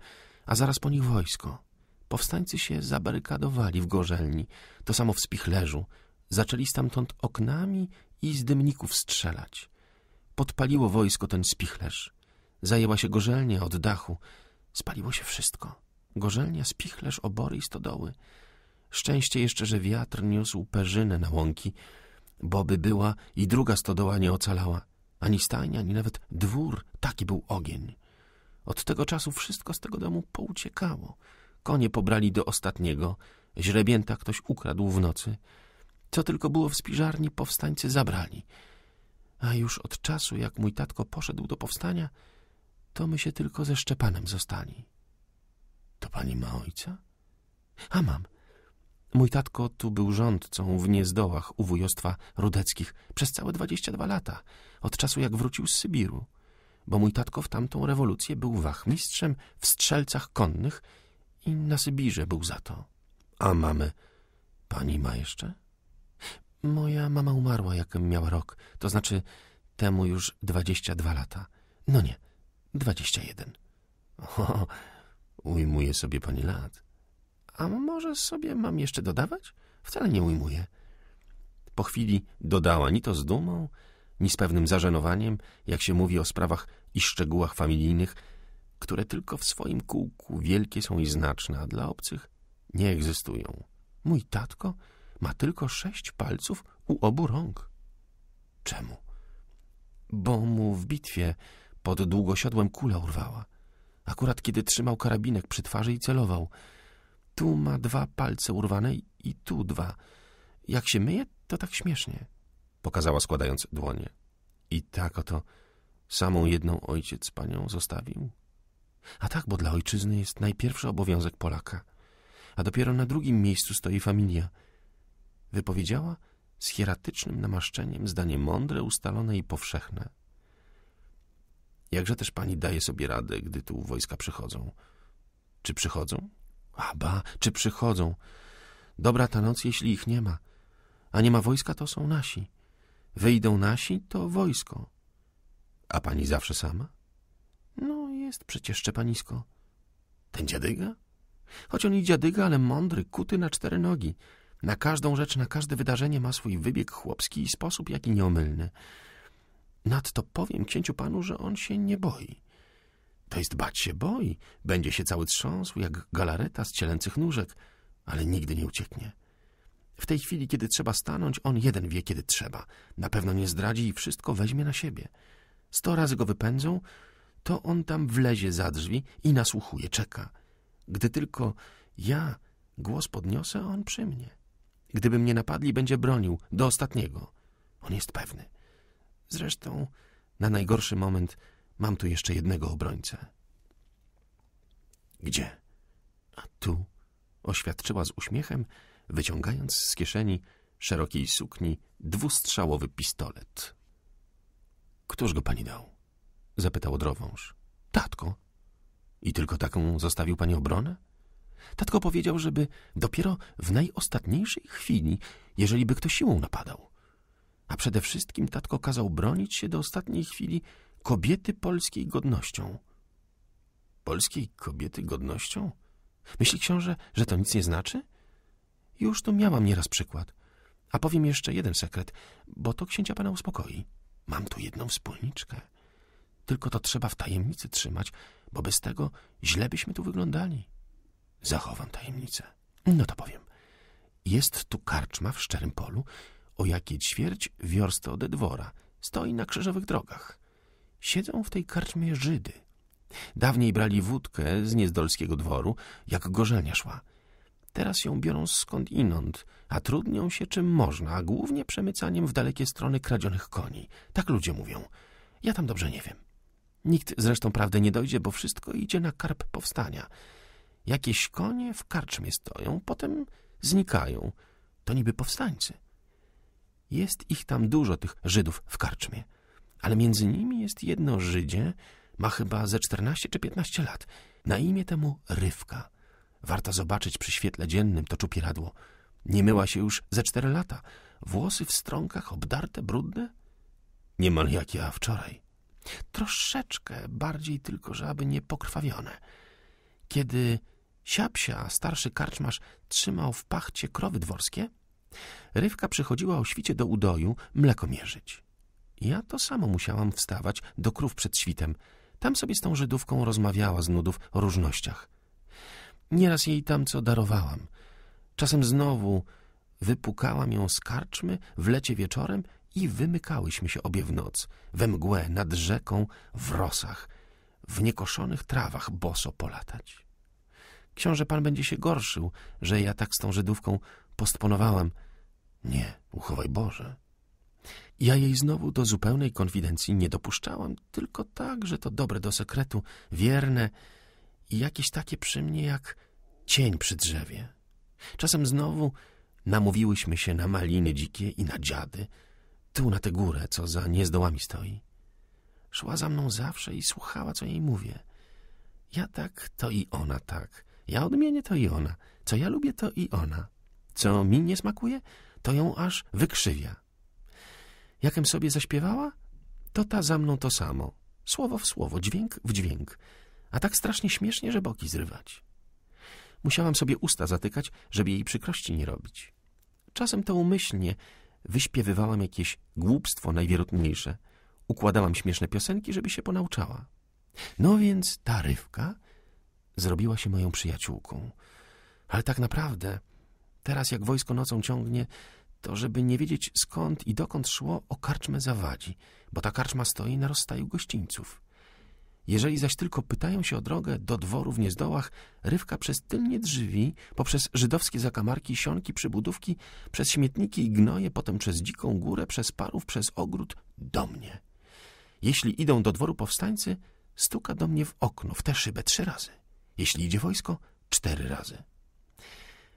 a zaraz po nich wojsko. Powstańcy się zabarykadowali w gorzelni, to samo w spichlerzu. Zaczęli stamtąd oknami i z dymników strzelać. Podpaliło wojsko ten spichlerz. Zajęła się gorzelnia od dachu. Spaliło się wszystko. Gorzelnia, spichlerz, obory i stodoły. Szczęście jeszcze, że wiatr niósł perzynę na łąki, Boby była i druga stodoła nie ocalała. Ani stajnia, ani nawet dwór. Taki był ogień. Od tego czasu wszystko z tego domu pouciekało. Konie pobrali do ostatniego. Źrebięta ktoś ukradł w nocy. Co tylko było w spiżarni, powstańcy zabrali. A już od czasu, jak mój tatko poszedł do powstania, to my się tylko ze Szczepanem zostali. To pani ma ojca? A mam. Mój tatko tu był rządcą w niezdołach u wujostwa rudeckich przez całe 22 lata, od czasu jak wrócił z Sybiru, bo mój tatko w tamtą rewolucję był wachmistrzem w strzelcach konnych i na Sybirze był za to. A mamy... Pani ma jeszcze? Moja mama umarła, jak miała rok, to znaczy temu już 22 lata. No nie, 21. O, ujmuje sobie pani lat. A może sobie mam jeszcze dodawać? Wcale nie ujmuję. Po chwili dodała ni to z dumą, ni z pewnym zażenowaniem, jak się mówi o sprawach i szczegółach familijnych, które tylko w swoim kółku wielkie są i znaczne, a dla obcych nie egzystują. Mój tatko ma tylko sześć palców u obu rąk. Czemu? Bo mu w bitwie pod długosiodłem kula urwała. Akurat kiedy trzymał karabinek przy twarzy i celował – tu ma dwa palce urwane i tu dwa. Jak się myje, to tak śmiesznie. Pokazała składając dłonie. I tak oto samą jedną ojciec panią zostawił. A tak, bo dla ojczyzny jest najpierwszy obowiązek Polaka. A dopiero na drugim miejscu stoi familia. Wypowiedziała z hieratycznym namaszczeniem zdanie mądre, ustalone i powszechne. Jakże też pani daje sobie radę, gdy tu wojska przychodzą? Czy przychodzą? Aba, czy przychodzą? Dobra ta noc, jeśli ich nie ma. A nie ma wojska, to są nasi. Wyjdą nasi, to wojsko. A pani zawsze sama? No, jest przecież Szczepanisko. Ten dziadyga? Choć on i dziadyga, ale mądry, kuty na cztery nogi. Na każdą rzecz, na każde wydarzenie ma swój wybieg chłopski i sposób, jaki nieomylny. Nadto powiem księciu panu, że on się nie boi. To jest bać się boi. Będzie się cały trząsł, jak galareta z cielęcych nóżek, ale nigdy nie ucieknie. W tej chwili, kiedy trzeba stanąć, on jeden wie, kiedy trzeba. Na pewno nie zdradzi i wszystko weźmie na siebie. Sto razy go wypędzą, to on tam wlezie za drzwi i nasłuchuje, czeka. Gdy tylko ja głos podniosę, on przy mnie. Gdyby mnie napadli, będzie bronił do ostatniego. On jest pewny. Zresztą na najgorszy moment Mam tu jeszcze jednego obrońcę. Gdzie? A tu? Oświadczyła z uśmiechem, wyciągając z kieszeni szerokiej sukni dwustrzałowy pistolet. Któż go pani dał? Zapytał drowąż. Tatko. I tylko taką zostawił pani obronę? Tatko powiedział, żeby dopiero w najostatniejszej chwili, jeżeli by kto siłą napadał. A przede wszystkim tatko kazał bronić się do ostatniej chwili kobiety polskiej godnością. Polskiej kobiety godnością? Myśli książę, że to nic nie znaczy? Już tu miałam nieraz przykład. A powiem jeszcze jeden sekret, bo to księcia pana uspokoi. Mam tu jedną wspólniczkę. Tylko to trzeba w tajemnicy trzymać, bo bez tego źle byśmy tu wyglądali. Zachowam tajemnicę. No to powiem. Jest tu karczma w Szczerym Polu, o jakie ćwierć wiorst ode dwora. Stoi na krzyżowych drogach. Siedzą w tej karczmie Żydy. Dawniej brali wódkę z niezdolskiego dworu, jak gorzelnia szła. Teraz ją biorą skąd inąd, a trudnią się czym można, a głównie przemycaniem w dalekie strony kradzionych koni. Tak ludzie mówią. Ja tam dobrze nie wiem. Nikt zresztą prawdy nie dojdzie, bo wszystko idzie na karp powstania. Jakieś konie w karczmie stoją, potem znikają. To niby powstańcy. Jest ich tam dużo, tych Żydów w karczmie ale między nimi jest jedno Żydzie, ma chyba ze 14 czy 15 lat. Na imię temu Rywka. Warto zobaczyć przy świetle dziennym to czupieradło. Nie myła się już ze cztery lata. Włosy w strąkach, obdarte, brudne? Niemal jak ja wczoraj. Troszeczkę bardziej tylko, że aby nie pokrwawione. Kiedy siapsia, starszy karczmarz, trzymał w pachcie krowy dworskie, Rywka przychodziła o świcie do udoju mleko mierzyć. Ja to samo musiałam wstawać do krów przed świtem. Tam sobie z tą Żydówką rozmawiała z nudów o różnościach. Nieraz jej tam co darowałam. Czasem znowu wypukałam ją z karczmy w lecie wieczorem i wymykałyśmy się obie w noc, we mgłę, nad rzeką, w rosach, w niekoszonych trawach boso polatać. Książę pan będzie się gorszył, że ja tak z tą Żydówką postponowałam. Nie, uchowaj Boże. Ja jej znowu do zupełnej konfidencji nie dopuszczałem, tylko tak, że to dobre do sekretu, wierne i jakieś takie przy mnie jak cień przy drzewie. Czasem znowu namówiłyśmy się na maliny dzikie i na dziady, tu na tę górę, co za niezdołami stoi. Szła za mną zawsze i słuchała, co jej mówię. Ja tak, to i ona tak. Ja odmienię, to i ona. Co ja lubię, to i ona. Co mi nie smakuje, to ją aż wykrzywia. Jakem sobie zaśpiewała? To ta za mną to samo. Słowo w słowo, dźwięk w dźwięk. A tak strasznie śmiesznie, że boki zrywać. Musiałam sobie usta zatykać, żeby jej przykrości nie robić. Czasem to umyślnie wyśpiewywałam jakieś głupstwo najwierutniejsze. Układałam śmieszne piosenki, żeby się ponauczała. No więc ta rywka zrobiła się moją przyjaciółką. Ale tak naprawdę, teraz jak wojsko nocą ciągnie, to, żeby nie wiedzieć skąd i dokąd szło, o karczmę zawadzi, bo ta karczma stoi na rozstaju gościńców. Jeżeli zaś tylko pytają się o drogę do dworu w Niezdołach, rywka przez tylnie drzwi, poprzez żydowskie zakamarki, sionki, przybudówki, przez śmietniki i gnoje, potem przez dziką górę, przez parów, przez ogród, do mnie. Jeśli idą do dworu powstańcy, stuka do mnie w okno, w tę szybę trzy razy. Jeśli idzie wojsko, cztery razy.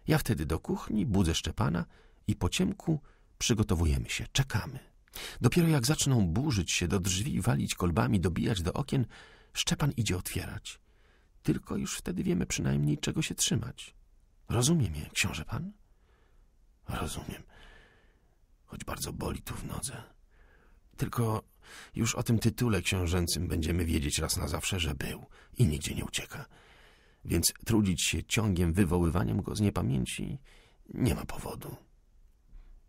Ja wtedy do kuchni budzę Szczepana, i po ciemku przygotowujemy się, czekamy. Dopiero jak zaczną burzyć się do drzwi, walić kolbami, dobijać do okien, Szczepan idzie otwierać. Tylko już wtedy wiemy przynajmniej, czego się trzymać. Rozumiem je, książę pan? Rozumiem. Choć bardzo boli tu w nodze. Tylko już o tym tytule książęcym będziemy wiedzieć raz na zawsze, że był i nigdzie nie ucieka. Więc trudzić się ciągiem, wywoływaniem go z niepamięci nie ma powodu.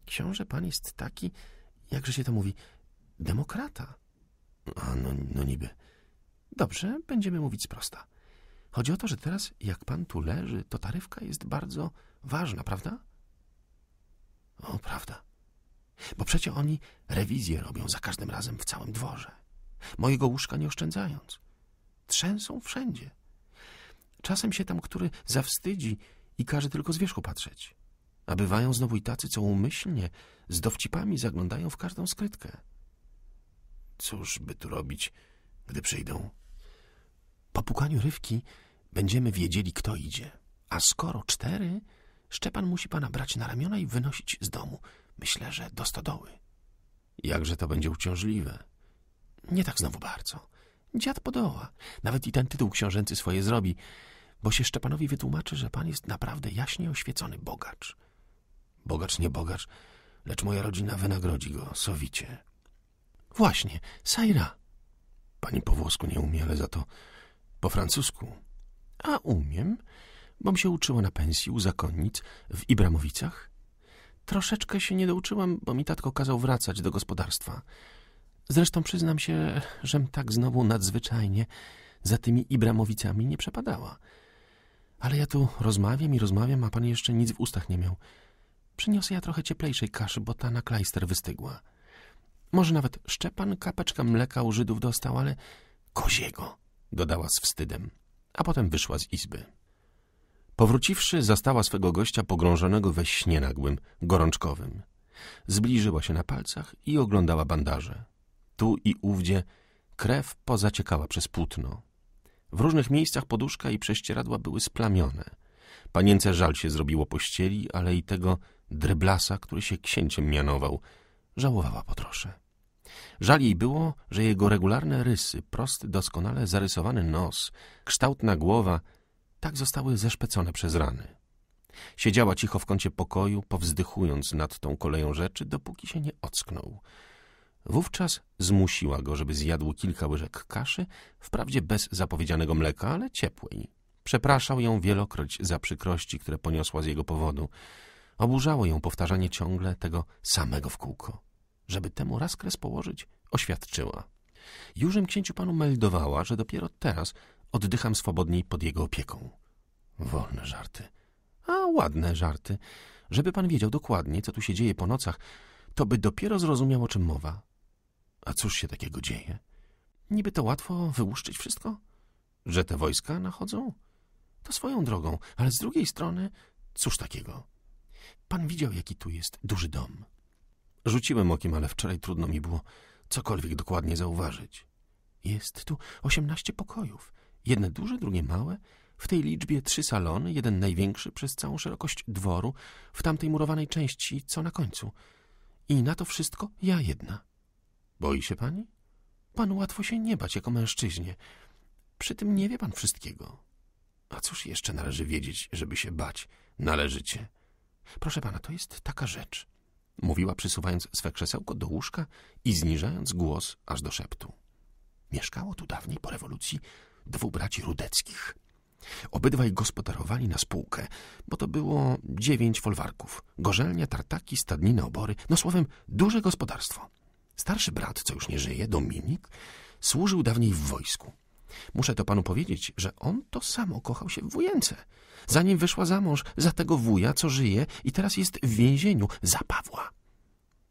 Książę pan jest taki, jakże się to mówi, demokrata. A no, no niby. Dobrze, będziemy mówić prosta. Chodzi o to, że teraz, jak pan tu leży, to taryfka jest bardzo ważna, prawda? O, prawda. Bo przecie oni rewizję robią za każdym razem w całym dworze. Mojego łóżka nie oszczędzając. Trzęsą wszędzie. Czasem się tam który zawstydzi i każe tylko z wierzchu patrzeć. A bywają znowu i tacy, co umyślnie z dowcipami zaglądają w każdą skrytkę. Cóż by tu robić, gdy przyjdą? Po pukaniu rywki będziemy wiedzieli, kto idzie. A skoro cztery, Szczepan musi pana brać na ramiona i wynosić z domu. Myślę, że do stodoły. Jakże to będzie uciążliwe. Nie tak znowu bardzo. Dziad podoła. Nawet i ten tytuł książęcy swoje zrobi, bo się Szczepanowi wytłumaczy, że pan jest naprawdę jaśnie oświecony bogacz. Bogacz nie bogacz, lecz moja rodzina wynagrodzi go sowicie. Właśnie, Saira. Pani po włosku nie umie, ale za to po francusku. A umiem, bom się uczyła na pensji u zakonnic w Ibramowicach. Troszeczkę się nie douczyłam, bo mi tatko kazał wracać do gospodarstwa. Zresztą przyznam się, żem tak znowu nadzwyczajnie za tymi Ibramowicami nie przepadała. Ale ja tu rozmawiam i rozmawiam, a pan jeszcze nic w ustach nie miał. Przyniosę ja trochę cieplejszej kaszy, bo ta na klejster wystygła. Może nawet Szczepan kapeczka mleka u Żydów dostał, ale koziego, dodała z wstydem, a potem wyszła z izby. Powróciwszy, zastała swego gościa pogrążonego we śnie nagłym, gorączkowym. Zbliżyła się na palcach i oglądała bandaże. Tu i ówdzie krew pozaciekała przez płótno. W różnych miejscach poduszka i prześcieradła były splamione. Panience żal się zrobiło pościeli, ale i tego Dreblasa, który się księciem mianował, żałowała po trosze. Żal jej było, że jego regularne rysy, prosty, doskonale zarysowany nos, kształtna głowa, tak zostały zeszpecone przez rany. Siedziała cicho w kącie pokoju, powzdychując nad tą koleją rzeczy, dopóki się nie ocknął. Wówczas zmusiła go, żeby zjadł kilka łyżek kaszy, wprawdzie bez zapowiedzianego mleka, ale ciepłej. Przepraszał ją wielokroć za przykrości, które poniosła z jego powodu – Oburzało ją powtarzanie ciągle tego samego w kółko. Żeby temu raz kres położyć, oświadczyła. Jużym księciu panu meldowała, że dopiero teraz oddycham swobodniej pod jego opieką. Wolne żarty. A ładne żarty. Żeby pan wiedział dokładnie, co tu się dzieje po nocach, to by dopiero zrozumiał, o czym mowa. A cóż się takiego dzieje? Niby to łatwo wyłuszczyć wszystko? Że te wojska nachodzą? To swoją drogą, ale z drugiej strony, cóż takiego? Pan widział, jaki tu jest duży dom. Rzuciłem okiem, ale wczoraj trudno mi było cokolwiek dokładnie zauważyć. Jest tu osiemnaście pokojów. Jedne duże, drugie małe. W tej liczbie trzy salony, jeden największy przez całą szerokość dworu, w tamtej murowanej części, co na końcu. I na to wszystko ja jedna. Boi się pani? Pan łatwo się nie bać jako mężczyźnie. Przy tym nie wie pan wszystkiego. A cóż jeszcze należy wiedzieć, żeby się bać? Należycie. Proszę pana, to jest taka rzecz, mówiła przysuwając swe krzesełko do łóżka i zniżając głos aż do szeptu. Mieszkało tu dawniej po rewolucji dwóch braci rudeckich. Obydwaj gospodarowali na spółkę, bo to było dziewięć folwarków. Gorzelnia, tartaki, stadniny, obory, no słowem duże gospodarstwo. Starszy brat, co już nie żyje, Dominik, służył dawniej w wojsku. Muszę to panu powiedzieć, że on to samo kochał się w wujence, zanim wyszła za mąż za tego wuja, co żyje i teraz jest w więzieniu za Pawła.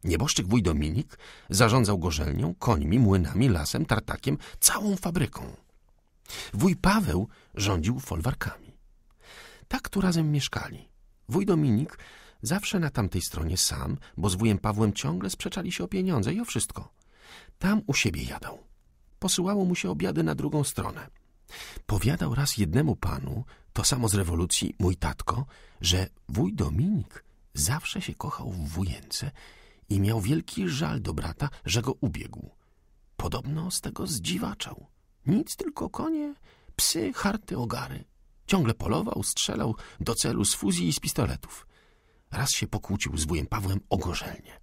Nieboszczyk wuj Dominik zarządzał gorzelnią, końmi, młynami, lasem, tartakiem, całą fabryką. Wuj Paweł rządził folwarkami. Tak tu razem mieszkali. Wuj Dominik zawsze na tamtej stronie sam, bo z wujem Pawłem ciągle sprzeczali się o pieniądze i o wszystko. Tam u siebie jadał posyłało mu się obiady na drugą stronę. Powiadał raz jednemu panu, to samo z rewolucji, mój tatko, że wuj Dominik zawsze się kochał w wujence i miał wielki żal do brata, że go ubiegł. Podobno z tego zdziwaczał. Nic tylko konie, psy, harty, ogary. Ciągle polował, strzelał do celu z fuzji i z pistoletów. Raz się pokłócił z wujem Pawłem o gorzelnie.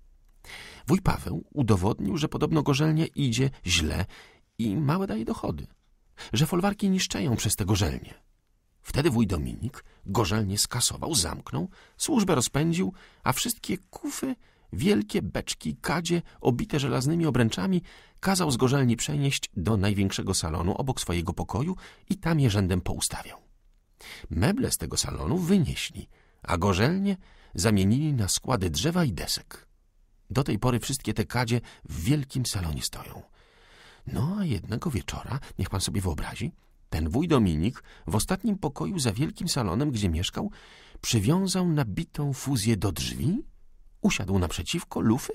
Wuj Paweł udowodnił, że podobno gorzelnie idzie źle i małe daje dochody, że folwarki niszczają przez te gorzelnie. Wtedy wuj Dominik gorzelnie skasował, zamknął, służbę rozpędził, a wszystkie kufy, wielkie beczki, kadzie, obite żelaznymi obręczami, kazał z gorzelni przenieść do największego salonu obok swojego pokoju i tam je rzędem poustawiał. Meble z tego salonu wynieśli, a gorzelnie zamienili na składy drzewa i desek. Do tej pory wszystkie te kadzie w wielkim salonie stoją – no a jednego wieczora, niech pan sobie wyobrazi, ten wuj Dominik w ostatnim pokoju za wielkim salonem, gdzie mieszkał, przywiązał nabitą fuzję do drzwi, usiadł naprzeciwko lufy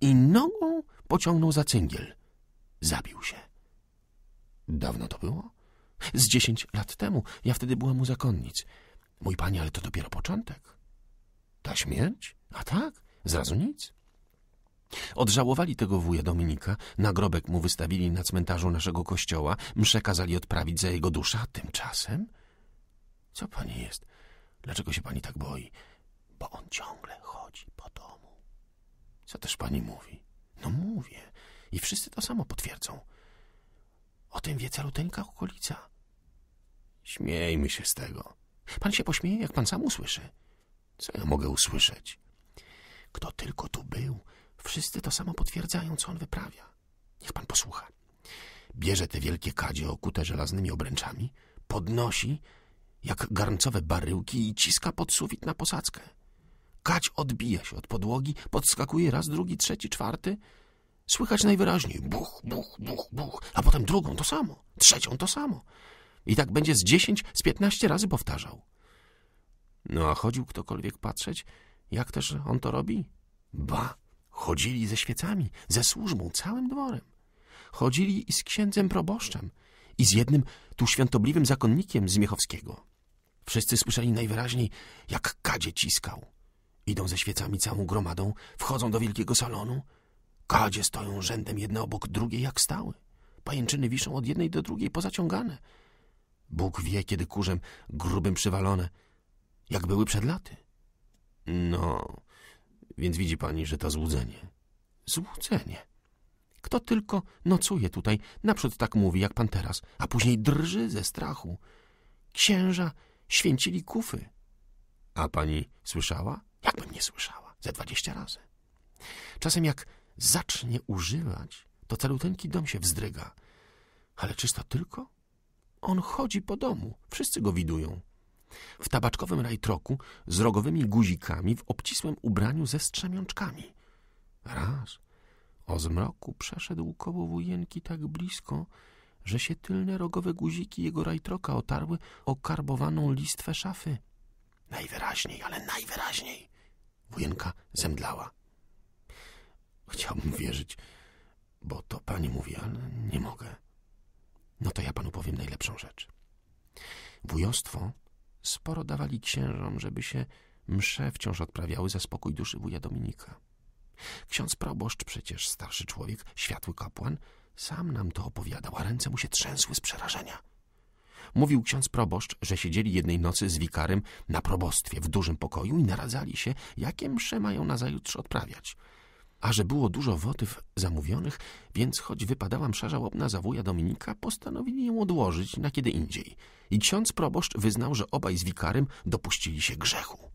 i nogą pociągnął za cyngiel. Zabił się. Dawno to było? Z dziesięć lat temu. Ja wtedy byłam mu zakonnic. Mój panie, ale to dopiero początek. Ta śmierć? A tak, zrazu nic. Odżałowali tego wuja Dominika, nagrobek mu wystawili na cmentarzu naszego kościoła, msze kazali odprawić za jego duszę, a tymczasem... Co pani jest? Dlaczego się pani tak boi? Bo on ciągle chodzi po domu. Co też pani mówi? No mówię. I wszyscy to samo potwierdzą. O tym wie caluteńka okolica. Śmiejmy się z tego. Pan się pośmieje, jak pan sam usłyszy. Co ja mogę usłyszeć? Kto tylko tu był, Wszyscy to samo potwierdzają, co on wyprawia. Niech pan posłucha. Bierze te wielkie kadzie okute żelaznymi obręczami, podnosi jak garncowe baryłki i ciska pod sufit na posadzkę. Kać odbija się od podłogi, podskakuje raz, drugi, trzeci, czwarty. Słychać najwyraźniej buch, buch, buch, buch, a potem drugą to samo, trzecią to samo. I tak będzie z dziesięć, z piętnaście razy powtarzał. No a chodził ktokolwiek patrzeć, jak też on to robi? Ba, Chodzili ze świecami, ze służbą, całym dworem. Chodzili i z księdzem proboszczem i z jednym tu świątobliwym zakonnikiem z Miechowskiego. Wszyscy słyszeli najwyraźniej, jak kadzie ciskał. Idą ze świecami całą gromadą, wchodzą do wielkiego salonu. Kadzie stoją rzędem jedna obok drugiej jak stały. Pajęczyny wiszą od jednej do drugiej pozaciągane. Bóg wie, kiedy kurzem grubym przywalone, jak były przed laty. No, więc widzi pani, że to złudzenie. Złudzenie. Kto tylko nocuje tutaj, naprzód tak mówi, jak pan teraz, a później drży ze strachu. Księża święcili kufy. A pani słyszała? Jakbym nie słyszała. Ze dwadzieścia razy. Czasem jak zacznie używać, to caluteńki dom się wzdryga. Ale czyż to tylko? On chodzi po domu, wszyscy go widują w tabaczkowym rajtroku z rogowymi guzikami w obcisłym ubraniu ze strzemiączkami. Raz o zmroku przeszedł koło wujenki tak blisko, że się tylne rogowe guziki jego rajtroka otarły o karbowaną listwę szafy. Najwyraźniej, ale najwyraźniej. Wujenka zemdlała. Chciałbym wierzyć, bo to pani mówi, ale nie mogę. No to ja panu powiem najlepszą rzecz. Wujostwo sporo dawali księżom, żeby się msze wciąż odprawiały za spokój duszy wuja Dominika. Ksiądz proboszcz, przecież starszy człowiek, światły kapłan, sam nam to opowiadał, a ręce mu się trzęsły z przerażenia. Mówił ksiądz proboszcz, że siedzieli jednej nocy z wikarym na probostwie w dużym pokoju i naradzali się, jakie msze mają nazajutrz odprawiać – a że było dużo wotyw zamówionych, więc choć wypadała msza żałobna za wuja Dominika, postanowili ją odłożyć na kiedy indziej. I ksiądz proboszcz wyznał, że obaj z wikarym dopuścili się grzechu.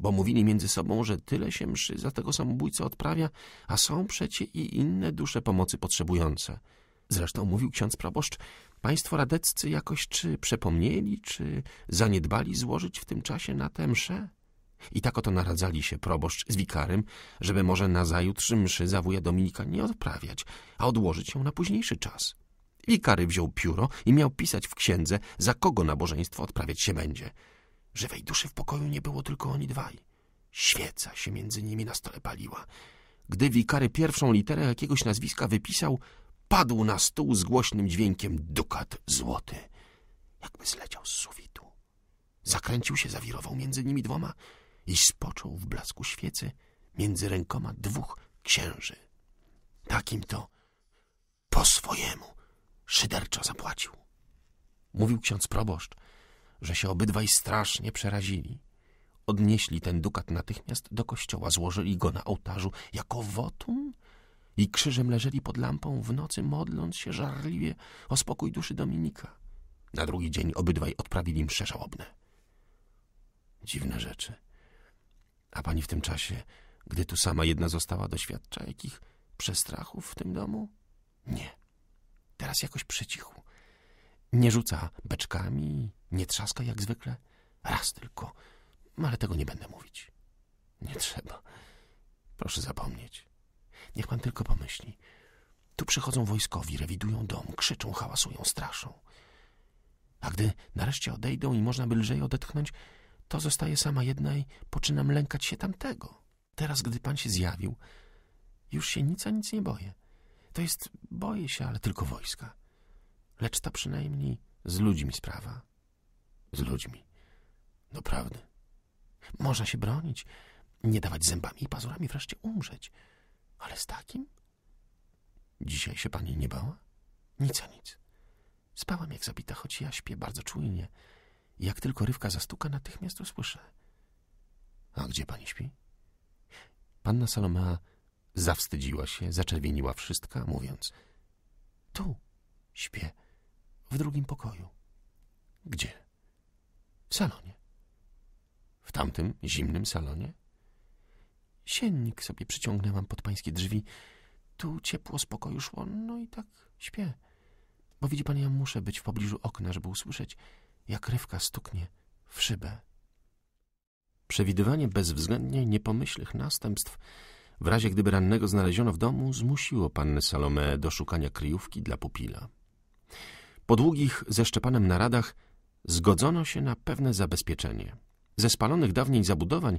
Bo mówili między sobą, że tyle się mszy za tego samobójcę odprawia, a są przecie i inne dusze pomocy potrzebujące. Zresztą mówił ksiądz proboszcz, państwo radeccy jakoś czy przepomnieli, czy zaniedbali złożyć w tym czasie na tę mszę? I tak oto naradzali się proboszcz z wikarym, żeby może nazajutrz mszy za wuja Dominika nie odprawiać, a odłożyć ją na późniejszy czas. Wikary wziął pióro i miał pisać w księdze, za kogo nabożeństwo odprawiać się będzie. Żywej duszy w pokoju nie było tylko oni dwaj. Świeca się między nimi na stole paliła. Gdy wikary pierwszą literę jakiegoś nazwiska wypisał, padł na stół z głośnym dźwiękiem dukat złoty. Jakby zleciał z sufitu. Zakręcił się, zawirował między nimi dwoma i spoczął w blasku świecy między rękoma dwóch księży. Takim to po swojemu szyderczo zapłacił. Mówił ksiądz proboszcz, że się obydwaj strasznie przerazili. Odnieśli ten dukat natychmiast do kościoła, złożyli go na ołtarzu jako wotum i krzyżem leżeli pod lampą w nocy, modląc się żarliwie o spokój duszy Dominika. Na drugi dzień obydwaj odprawili msze żałobne. Dziwne rzeczy. A pani w tym czasie, gdy tu sama jedna została, doświadcza jakich przestrachów w tym domu? Nie. Teraz jakoś przycichł. Nie rzuca beczkami, nie trzaska jak zwykle. Raz tylko, no, ale tego nie będę mówić. Nie trzeba. Proszę zapomnieć. Niech pan tylko pomyśli. Tu przychodzą wojskowi, rewidują dom, krzyczą, hałasują, straszą. A gdy nareszcie odejdą i można by lżej odetchnąć, to zostaje sama jedna i poczynam lękać się tamtego. Teraz, gdy pan się zjawił, już się nic a nic nie boję. To jest, boję się, ale tylko wojska. Lecz ta przynajmniej z ludźmi sprawa. Z ludźmi. Doprawdy. Można się bronić, nie dawać zębami i pazurami, wreszcie umrzeć. Ale z takim? Dzisiaj się pani nie bała? Nic a nic. Spałam jak zabita, choć ja śpię bardzo czujnie. Jak tylko Rywka zastuka, natychmiast usłyszę. A gdzie pani śpi? Panna Salomea zawstydziła się, zaczerwieniła wszystka, mówiąc Tu śpię, w drugim pokoju. Gdzie? W salonie. W tamtym zimnym salonie? Siennik sobie przyciągnęłam pod pańskie drzwi. Tu ciepło z pokoju szło, no i tak śpię. Bo widzi pan, ja muszę być w pobliżu okna, żeby usłyszeć jak rywka stuknie w szybę. Przewidywanie bezwzględnie niepomyślnych następstw w razie gdyby rannego znaleziono w domu, zmusiło pannę Salome do szukania kryjówki dla pupila. Po długich ze Szczepanem naradach zgodzono się na pewne zabezpieczenie. Ze spalonych dawniej zabudowań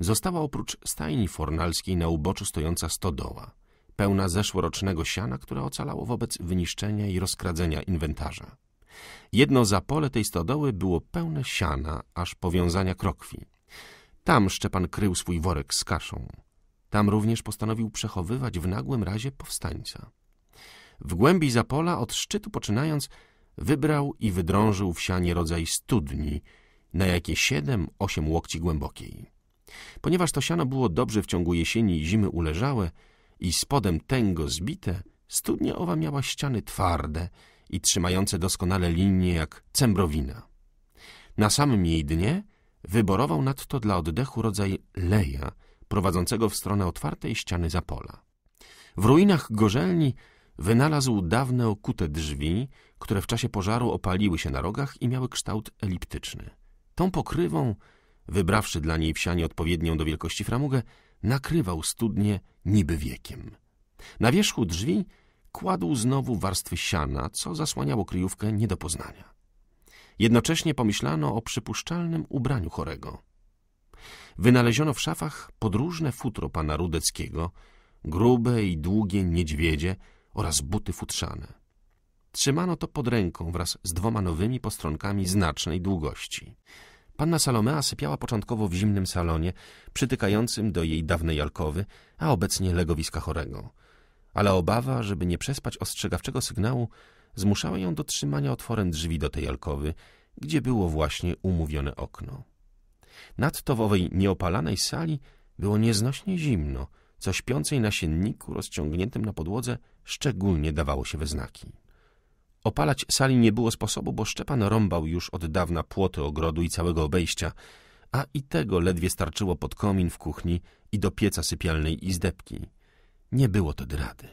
została oprócz stajni fornalskiej na uboczu stojąca stodoła, pełna zeszłorocznego siana, które ocalało wobec wyniszczenia i rozkradzenia inwentarza. Jedno zapole tej stodoły było pełne siana, aż powiązania krokwi. Tam Szczepan krył swój worek z kaszą. Tam również postanowił przechowywać w nagłym razie powstańca. W głębi zapola, od szczytu poczynając, wybrał i wydrążył w sianie rodzaj studni, na jakie siedem, osiem łokci głębokiej. Ponieważ to siano było dobrze w ciągu jesieni i zimy uleżałe i spodem tęgo zbite, studnia owa miała ściany twarde i trzymające doskonale linie jak cembrowina. Na samym jej dnie wyborował nadto dla oddechu rodzaj leja, prowadzącego w stronę otwartej ściany zapola. W ruinach gorzelni wynalazł dawne okute drzwi, które w czasie pożaru opaliły się na rogach i miały kształt eliptyczny. Tą pokrywą, wybrawszy dla niej wsianie odpowiednią do wielkości framugę, nakrywał studnie niby wiekiem. Na wierzchu drzwi kładł znowu warstwy siana, co zasłaniało kryjówkę nie do poznania. Jednocześnie pomyślano o przypuszczalnym ubraniu chorego. Wynaleziono w szafach podróżne futro pana Rudeckiego, grube i długie niedźwiedzie oraz buty futrzane. Trzymano to pod ręką wraz z dwoma nowymi postronkami znacznej długości. Panna Salomea sypiała początkowo w zimnym salonie, przytykającym do jej dawnej alkowy, a obecnie legowiska chorego – ale obawa, żeby nie przespać ostrzegawczego sygnału, zmuszała ją do trzymania otworem drzwi do tej alkowy, gdzie było właśnie umówione okno. Nadto w owej nieopalanej sali było nieznośnie zimno, co śpiącej na sienniku rozciągniętym na podłodze szczególnie dawało się we znaki. Opalać sali nie było sposobu, bo Szczepan rąbał już od dawna płoty ogrodu i całego obejścia, a i tego ledwie starczyło pod komin w kuchni i do pieca sypialnej i zdebki. Nie było tedy rady.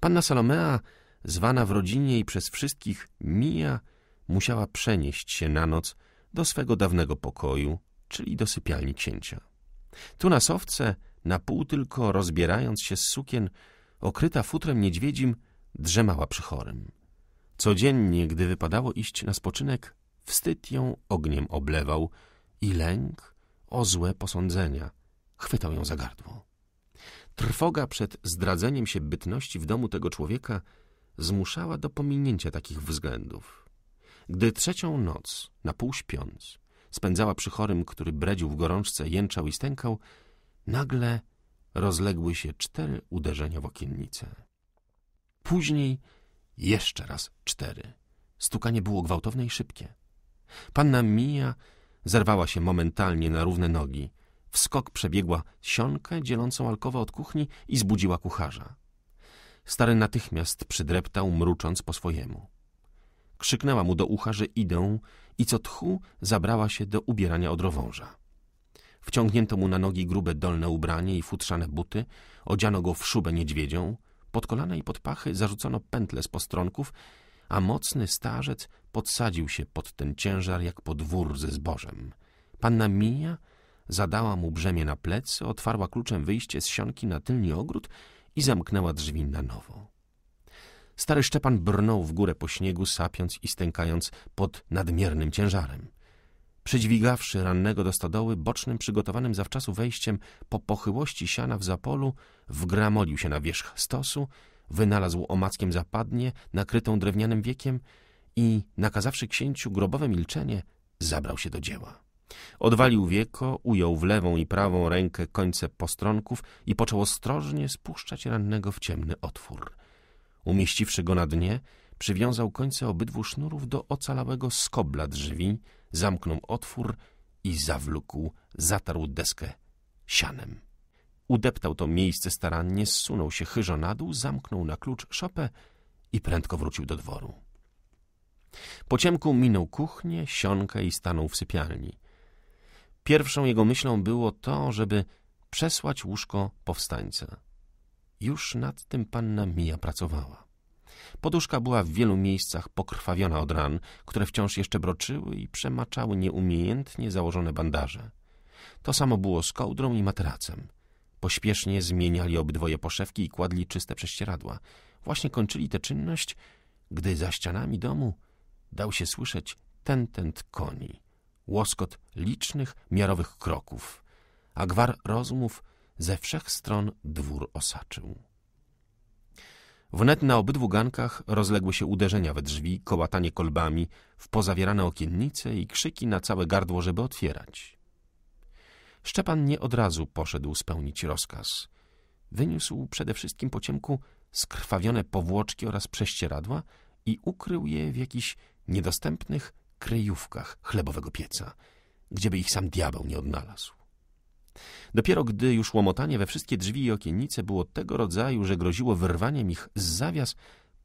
Panna Salomea, zwana w rodzinie i przez wszystkich Mija, musiała przenieść się na noc do swego dawnego pokoju, czyli do sypialni księcia. Tu na sowce, na pół tylko rozbierając się z sukien, okryta futrem niedźwiedzim, drzemała przy chorym. Codziennie, gdy wypadało iść na spoczynek, wstyd ją ogniem oblewał i lęk o złe posądzenia chwytał ją za gardło. Trwoga przed zdradzeniem się bytności w domu tego człowieka zmuszała do pominięcia takich względów. Gdy trzecią noc, na pół śpiąc, spędzała przy chorym, który bredził w gorączce, jęczał i stękał, nagle rozległy się cztery uderzenia w okiennicę. Później jeszcze raz cztery. Stukanie było gwałtowne i szybkie. Panna Mija zerwała się momentalnie na równe nogi, skok przebiegła sionkę dzielącą alkowę od kuchni i zbudziła kucharza. Stary natychmiast przydreptał, mrucząc po swojemu. Krzyknęła mu do ucha, że idą i co tchu zabrała się do ubierania odrowąża. Wciągnięto mu na nogi grube dolne ubranie i futrzane buty, odziano go w szubę niedźwiedzią, pod kolana i pod pachy zarzucono pętle z postronków, a mocny starzec podsadził się pod ten ciężar jak podwór ze zbożem. Panna Mija zadała mu brzemię na plecy, otwarła kluczem wyjście z sionki na tylny ogród i zamknęła drzwi na nowo. Stary Szczepan brnął w górę po śniegu, sapiąc i stękając pod nadmiernym ciężarem. Przydźwigawszy rannego do stodoły, bocznym, przygotowanym zawczasu wejściem po pochyłości siana w zapolu, wgramolił się na wierzch stosu, wynalazł omackiem zapadnie, nakrytą drewnianym wiekiem i, nakazawszy księciu grobowe milczenie, zabrał się do dzieła. Odwalił wieko, ujął w lewą i prawą rękę końce postronków i począł ostrożnie spuszczać rannego w ciemny otwór. Umieściwszy go na dnie, przywiązał końce obydwu sznurów do ocalałego skobla drzwi, zamknął otwór i zawlókł, zatarł deskę sianem. Udeptał to miejsce starannie, zsunął się chyżo na dół, zamknął na klucz szopę i prędko wrócił do dworu. Po ciemku minął kuchnię, sionkę i stanął w sypialni. Pierwszą jego myślą było to, żeby przesłać łóżko powstańca. Już nad tym panna Mija pracowała. Poduszka była w wielu miejscach pokrwawiona od ran, które wciąż jeszcze broczyły i przemaczały nieumiejętnie założone bandaże. To samo było z kołdrą i materacem. Pośpiesznie zmieniali obydwoje poszewki i kładli czyste prześcieradła. Właśnie kończyli tę czynność, gdy za ścianami domu dał się słyszeć tentent koni łoskot licznych, miarowych kroków, a gwar rozmów ze wszech stron dwór osaczył. Wnet na obydwu gankach rozległy się uderzenia we drzwi, kołatanie kolbami, w pozawierane okiennice i krzyki na całe gardło, żeby otwierać. Szczepan nie od razu poszedł spełnić rozkaz. Wyniósł przede wszystkim po ciemku skrwawione powłoczki oraz prześcieradła i ukrył je w jakichś niedostępnych, kryjówkach chlebowego pieca, gdzieby ich sam diabeł nie odnalazł. Dopiero gdy już łomotanie we wszystkie drzwi i okiennice było tego rodzaju, że groziło wyrwaniem ich z zawias,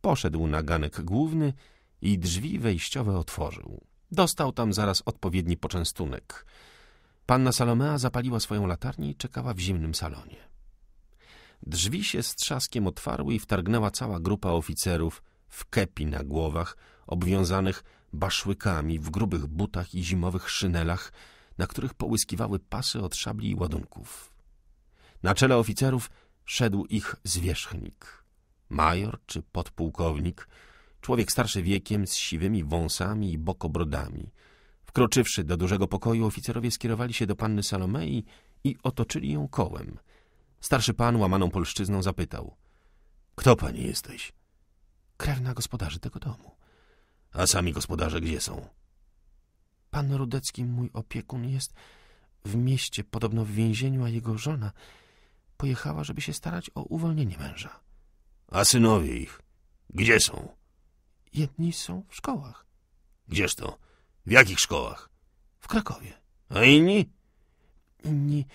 poszedł na ganek główny i drzwi wejściowe otworzył. Dostał tam zaraz odpowiedni poczęstunek. Panna Salomea zapaliła swoją latarnię i czekała w zimnym salonie. Drzwi się z trzaskiem otwarły i wtargnęła cała grupa oficerów w kepi na głowach, obwiązanych baszłykami w grubych butach i zimowych szynelach, na których połyskiwały pasy od szabli i ładunków. Na czele oficerów szedł ich zwierzchnik. Major czy podpułkownik, człowiek starszy wiekiem z siwymi wąsami i bokobrodami. Wkroczywszy do dużego pokoju, oficerowie skierowali się do panny Salomei i otoczyli ją kołem. Starszy pan łamaną polszczyzną zapytał. — Kto pani jesteś? — Krewna gospodarzy tego domu. A sami gospodarze gdzie są? Pan Rudecki, mój opiekun, jest w mieście, podobno w więzieniu, a jego żona pojechała, żeby się starać o uwolnienie męża. A synowie ich? Gdzie są? Jedni są w szkołach. Gdzież to? W jakich szkołach? W Krakowie. A inni? Inni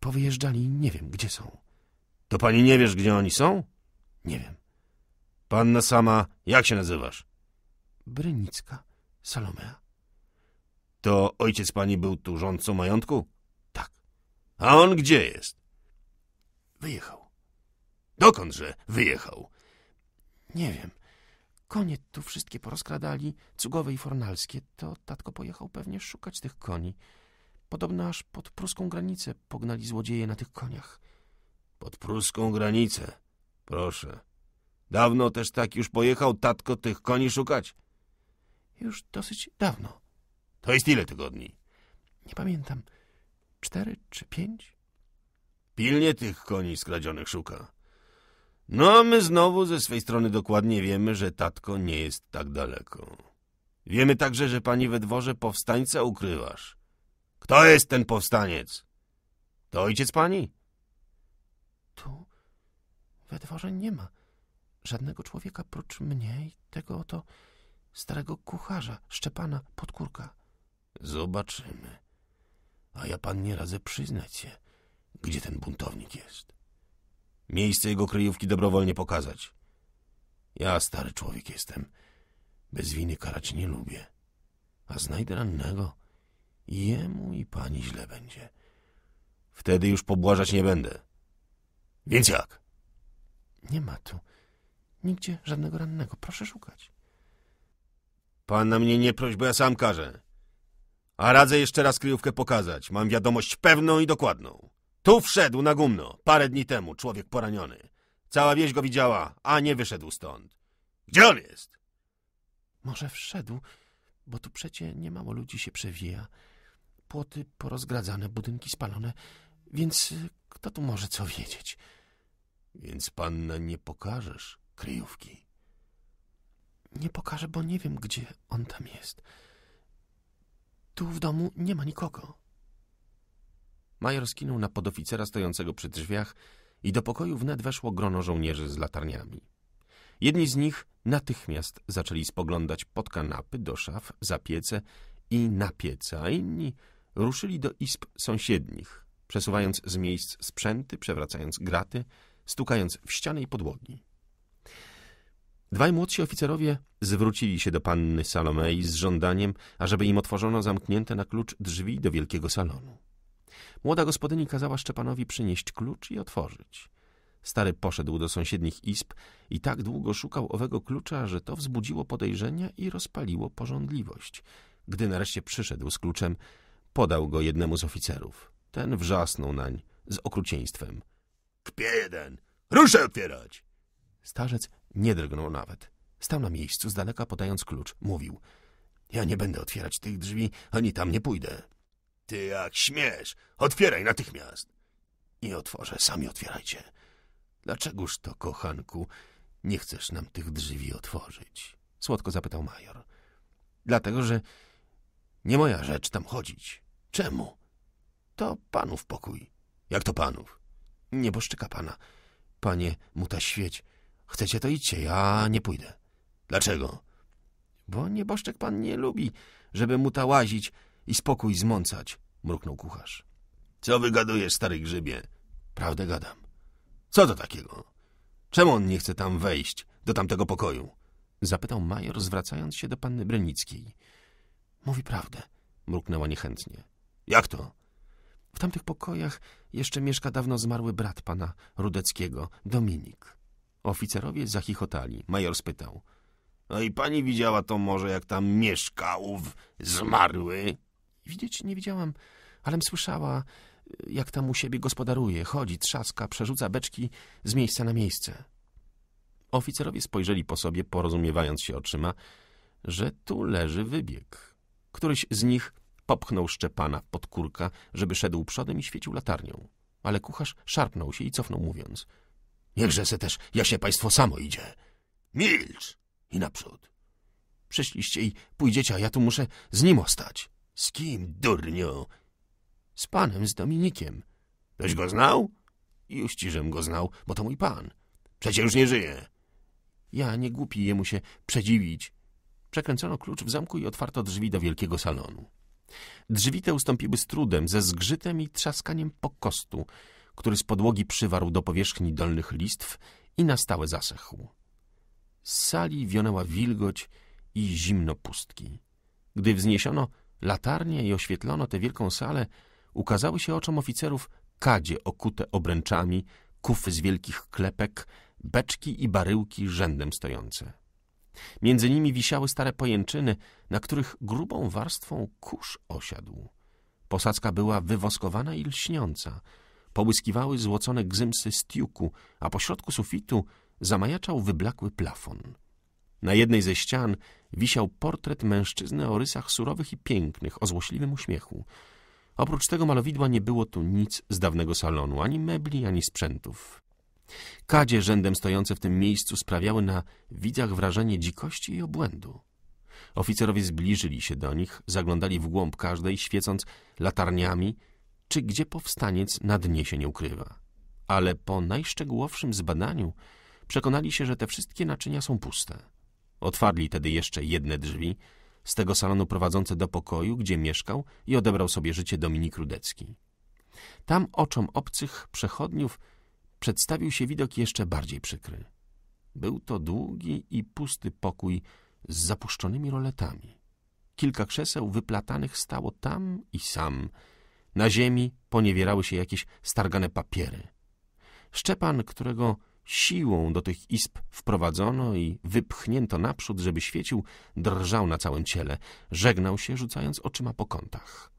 powyjeżdżali, nie wiem, gdzie są. To pani nie wiesz, gdzie oni są? Nie wiem. Panna sama, jak się nazywasz? Brynicka, Salomea. To ojciec pani był tu rządcą majątku? Tak. A on gdzie jest? Wyjechał. Dokądże wyjechał? Nie wiem. Konie tu wszystkie porozkradali, cugowe i fornalskie. To tatko pojechał pewnie szukać tych koni. Podobno aż pod pruską granicę pognali złodzieje na tych koniach. Pod pruską granicę? Proszę. Dawno też tak już pojechał tatko tych koni szukać? Już dosyć dawno. To jest ile tygodni? Nie pamiętam. Cztery czy pięć? Pilnie tych koni skradzionych szuka. No a my znowu ze swej strony dokładnie wiemy, że tatko nie jest tak daleko. Wiemy także, że pani we dworze powstańca ukrywasz. Kto jest ten powstaniec? To ojciec pani? Tu we dworze nie ma żadnego człowieka prócz mnie i tego oto starego kucharza, Szczepana Podkurka. Zobaczymy. A ja pan nie radzę przyznać się, gdzie ten buntownik jest. Miejsce jego kryjówki dobrowolnie pokazać. Ja stary człowiek jestem. Bez winy karać nie lubię. A znajdę rannego. I jemu i pani źle będzie. Wtedy już pobłażać nie będę. Więc jak? Nie ma tu nigdzie żadnego rannego. Proszę szukać. Pan na mnie nie proś, bo ja sam każę. A radzę jeszcze raz kryjówkę pokazać. Mam wiadomość pewną i dokładną. Tu wszedł na gumno, parę dni temu, człowiek poraniony. Cała wieś go widziała, a nie wyszedł stąd. Gdzie on jest? Może wszedł, bo tu przecie niemało ludzi się przewija. Płoty porozgradzane, budynki spalone, więc kto tu może co wiedzieć? Więc panna nie pokażesz kryjówki. Nie pokażę, bo nie wiem, gdzie on tam jest. Tu w domu nie ma nikogo. Major skinął na podoficera stojącego przy drzwiach i do pokoju wnet weszło grono żołnierzy z latarniami. Jedni z nich natychmiast zaczęli spoglądać pod kanapy, do szaf, za piece i na piece, a inni ruszyli do izb sąsiednich, przesuwając z miejsc sprzęty, przewracając graty, stukając w ściany i podłogi. Dwaj młodsi oficerowie zwrócili się do panny Salomei z żądaniem, ażeby im otworzono zamknięte na klucz drzwi do wielkiego salonu. Młoda gospodyni kazała Szczepanowi przynieść klucz i otworzyć. Stary poszedł do sąsiednich izb i tak długo szukał owego klucza, że to wzbudziło podejrzenia i rozpaliło porządliwość. Gdy nareszcie przyszedł z kluczem, podał go jednemu z oficerów. Ten wrzasnął nań z okrucieństwem. — Kpie jeden! Ruszę otwierać! Starzec nie drgnął nawet. Stał na miejscu, z daleka podając klucz. Mówił. Ja nie będę otwierać tych drzwi, ani tam nie pójdę. Ty jak śmiesz, otwieraj natychmiast. I otworzę, sami otwierajcie. Dlaczegoż to, kochanku, nie chcesz nam tych drzwi otworzyć? Słodko zapytał major. Dlatego, że nie moja rzecz tam chodzić. Czemu? To panów pokój. Jak to panów? Nieboszczyka pana. Panie, mu ta świeć. Chcecie, to idźcie, ja nie pójdę. Dlaczego? Bo nieboszczek pan nie lubi, żeby mu ta łazić i spokój zmącać, mruknął kucharz. Co wygadujesz, stary grzybie? Prawdę gadam. Co to takiego? Czemu on nie chce tam wejść, do tamtego pokoju? Zapytał major, zwracając się do panny Brenickiej. Mówi prawdę, mruknęła niechętnie. Jak to? W tamtych pokojach jeszcze mieszka dawno zmarły brat pana Rudeckiego, Dominik. Oficerowie zachichotali. Major spytał. No i pani widziała to może, jak tam mieszkał zmarły? Widzieć nie widziałam, alem słyszała, jak tam u siebie gospodaruje. Chodzi, trzaska, przerzuca beczki z miejsca na miejsce. Oficerowie spojrzeli po sobie, porozumiewając się oczyma, że tu leży wybieg. Któryś z nich popchnął Szczepana pod kurka, żeby szedł przodem i świecił latarnią. Ale kucharz szarpnął się i cofnął, mówiąc – Niechże se też jaśnie państwo samo idzie. Milcz! I naprzód. Przyszliście i pójdziecie, a ja tu muszę z nim ostać. Z kim, durnio? Z panem, z Dominikiem. Toś go znał? Już ci, żem go znał, bo to mój pan. Przecie już nie żyje. Ja nie głupi jemu się przedziwić. Przekręcono klucz w zamku i otwarto drzwi do wielkiego salonu. Drzwi te ustąpiły z trudem, ze zgrzytem i trzaskaniem po kostu który z podłogi przywarł do powierzchni dolnych listw i na stałe zasechł. Z sali wionęła wilgoć i zimno pustki. Gdy wzniesiono latarnie i oświetlono tę wielką salę, ukazały się oczom oficerów kadzie okute obręczami, kufy z wielkich klepek, beczki i baryłki rzędem stojące. Między nimi wisiały stare pojęczyny, na których grubą warstwą kurz osiadł. Posadzka była wywoskowana i lśniąca – Połyskiwały złocone gzymsy stiuku, a pośrodku sufitu zamajaczał wyblakły plafon. Na jednej ze ścian wisiał portret mężczyzny o rysach surowych i pięknych, o złośliwym uśmiechu. Oprócz tego malowidła nie było tu nic z dawnego salonu, ani mebli, ani sprzętów. Kadzie rzędem stojące w tym miejscu sprawiały na widzach wrażenie dzikości i obłędu. Oficerowie zbliżyli się do nich, zaglądali w głąb każdej, świecąc latarniami czy gdzie powstaniec na dnie się nie ukrywa. Ale po najszczegółowszym zbadaniu przekonali się, że te wszystkie naczynia są puste. Otwarli tedy jeszcze jedne drzwi z tego salonu prowadzące do pokoju, gdzie mieszkał i odebrał sobie życie Dominik Rudecki. Tam oczom obcych przechodniów przedstawił się widok jeszcze bardziej przykry. Był to długi i pusty pokój z zapuszczonymi roletami. Kilka krzeseł wyplatanych stało tam i sam – na ziemi poniewierały się jakieś stargane papiery. Szczepan, którego siłą do tych izb wprowadzono i wypchnięto naprzód, żeby świecił, drżał na całym ciele, żegnał się, rzucając oczyma po kątach.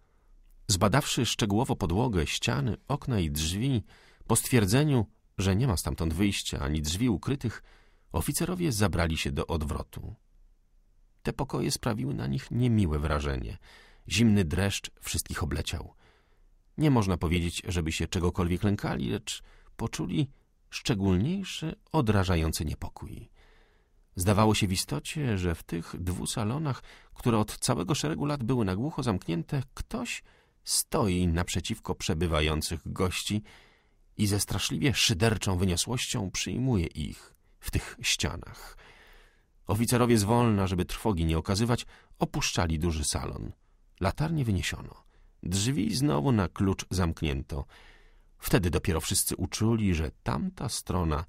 Zbadawszy szczegółowo podłogę, ściany, okna i drzwi, po stwierdzeniu, że nie ma stamtąd wyjścia ani drzwi ukrytych, oficerowie zabrali się do odwrotu. Te pokoje sprawiły na nich niemiłe wrażenie. Zimny dreszcz wszystkich obleciał. Nie można powiedzieć, żeby się czegokolwiek lękali, lecz poczuli szczególniejszy, odrażający niepokój. Zdawało się w istocie, że w tych dwóch salonach, które od całego szeregu lat były na głucho zamknięte, ktoś stoi naprzeciwko przebywających gości i ze straszliwie szyderczą wyniosłością przyjmuje ich w tych ścianach. Oficerowie zwolna, żeby trwogi nie okazywać, opuszczali duży salon. Latarnie wyniesiono. Drzwi znowu na klucz zamknięto. Wtedy dopiero wszyscy uczuli, że tamta strona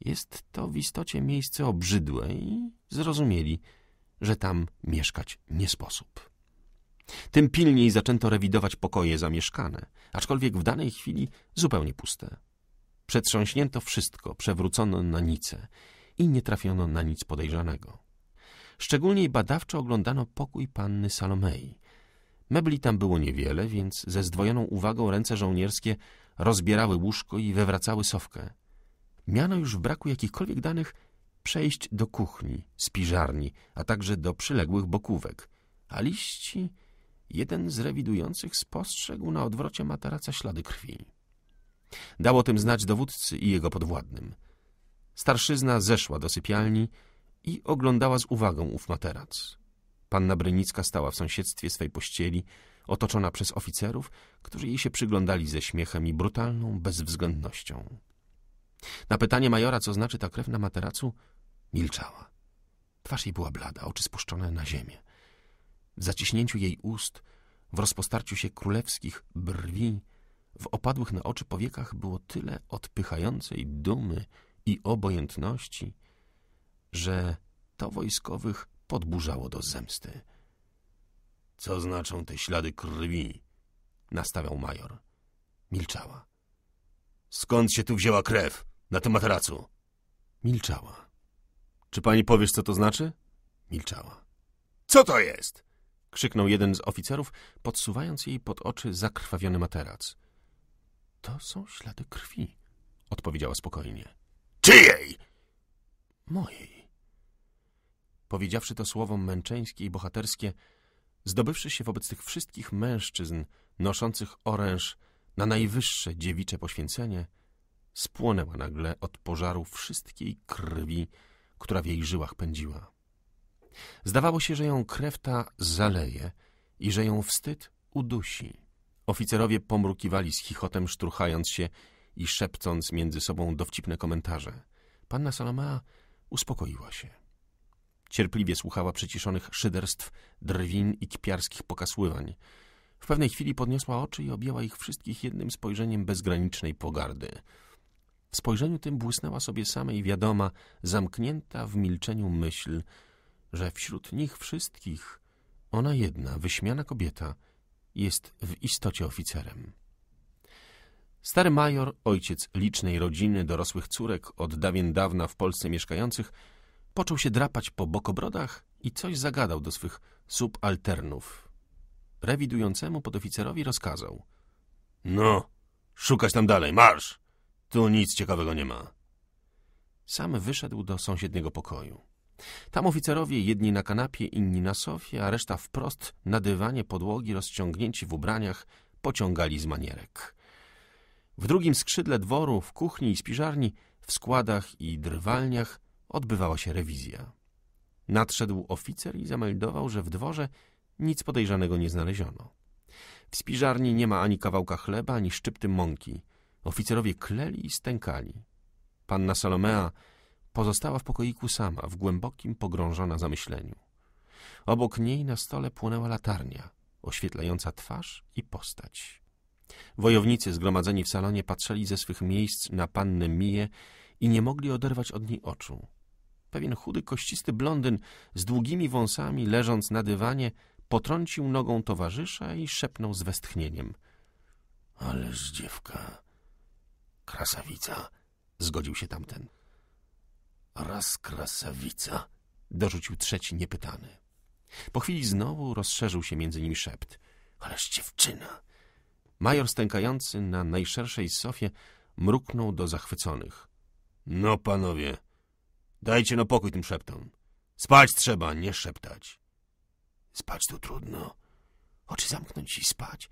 jest to w istocie miejsce obrzydłe i zrozumieli, że tam mieszkać nie sposób. Tym pilniej zaczęto rewidować pokoje zamieszkane, aczkolwiek w danej chwili zupełnie puste. Przetrząśnięto wszystko, przewrócono na nice i nie trafiono na nic podejrzanego. Szczególnie badawczo oglądano pokój panny Salomei, Mebli tam było niewiele, więc ze zdwojoną uwagą ręce żołnierskie rozbierały łóżko i wywracały sowkę. Miano już w braku jakichkolwiek danych przejść do kuchni, spiżarni, a także do przyległych bokówek. A liści jeden z rewidujących spostrzegł na odwrocie materaca ślady krwi. Dało tym znać dowódcy i jego podwładnym. Starszyzna zeszła do sypialni i oglądała z uwagą ów materac. Panna Brynicka stała w sąsiedztwie swej pościeli, otoczona przez oficerów, którzy jej się przyglądali ze śmiechem i brutalną bezwzględnością. Na pytanie majora, co znaczy ta krew na materacu, milczała. Twarz jej była blada, oczy spuszczone na ziemię. W zaciśnięciu jej ust, w rozpostarciu się królewskich brwi, w opadłych na oczy powiekach było tyle odpychającej dumy i obojętności, że to wojskowych podburzało do zemsty. Co znaczą te ślady krwi? Nastawiał major. Milczała. Skąd się tu wzięła krew? Na tym materacu? Milczała. Czy pani powiesz, co to znaczy? Milczała. Co to jest? Krzyknął jeden z oficerów, podsuwając jej pod oczy zakrwawiony materac. To są ślady krwi, odpowiedziała spokojnie. Czyjej? Mojej. Powiedziawszy to słowo męczeńskie i bohaterskie, zdobywszy się wobec tych wszystkich mężczyzn noszących oręż na najwyższe dziewicze poświęcenie, spłonęła nagle od pożaru wszystkiej krwi, która w jej żyłach pędziła. Zdawało się, że ją krew ta zaleje i że ją wstyd udusi. Oficerowie pomrukiwali z chichotem, szturchając się i szepcąc między sobą dowcipne komentarze. Panna Salama uspokoiła się. Cierpliwie słuchała przyciszonych szyderstw, drwin i kpiarskich pokasływań. W pewnej chwili podniosła oczy i objęła ich wszystkich jednym spojrzeniem bezgranicznej pogardy. W spojrzeniu tym błysnęła sobie samej wiadoma, zamknięta w milczeniu myśl, że wśród nich wszystkich ona jedna, wyśmiana kobieta, jest w istocie oficerem. Stary major, ojciec licznej rodziny dorosłych córek od dawien dawna w Polsce mieszkających, Począł się drapać po bokobrodach i coś zagadał do swych subalternów. Rewidującemu podoficerowi rozkazał. No, szukać tam dalej, marsz! Tu nic ciekawego nie ma. Sam wyszedł do sąsiedniego pokoju. Tam oficerowie, jedni na kanapie, inni na sofie, a reszta wprost na dywanie podłogi, rozciągnięci w ubraniach, pociągali z manierek. W drugim skrzydle dworu, w kuchni i spiżarni, w składach i drwalniach odbywała się rewizja. Nadszedł oficer i zameldował, że w dworze nic podejrzanego nie znaleziono. W spiżarni nie ma ani kawałka chleba, ani szczypty mąki. Oficerowie kleli i stękali. Panna Salomea pozostała w pokoiku sama, w głębokim pogrążona zamyśleniu. Obok niej na stole płonęła latarnia, oświetlająca twarz i postać. Wojownicy zgromadzeni w salonie patrzyli ze swych miejsc na pannę Mije i nie mogli oderwać od niej oczu pewien chudy, kościsty blondyn z długimi wąsami, leżąc na dywanie, potrącił nogą towarzysza i szepnął z westchnieniem. — Ależ dziewka, krasawica, zgodził się tamten. — Raz krasawica, dorzucił trzeci niepytany. Po chwili znowu rozszerzył się między nimi szept. — Ależ dziewczyna! Major stękający na najszerszej sofie mruknął do zachwyconych. — No panowie, Dajcie no pokój tym szeptom. Spać trzeba, nie szeptać. Spać tu trudno. Oczy zamknąć i spać.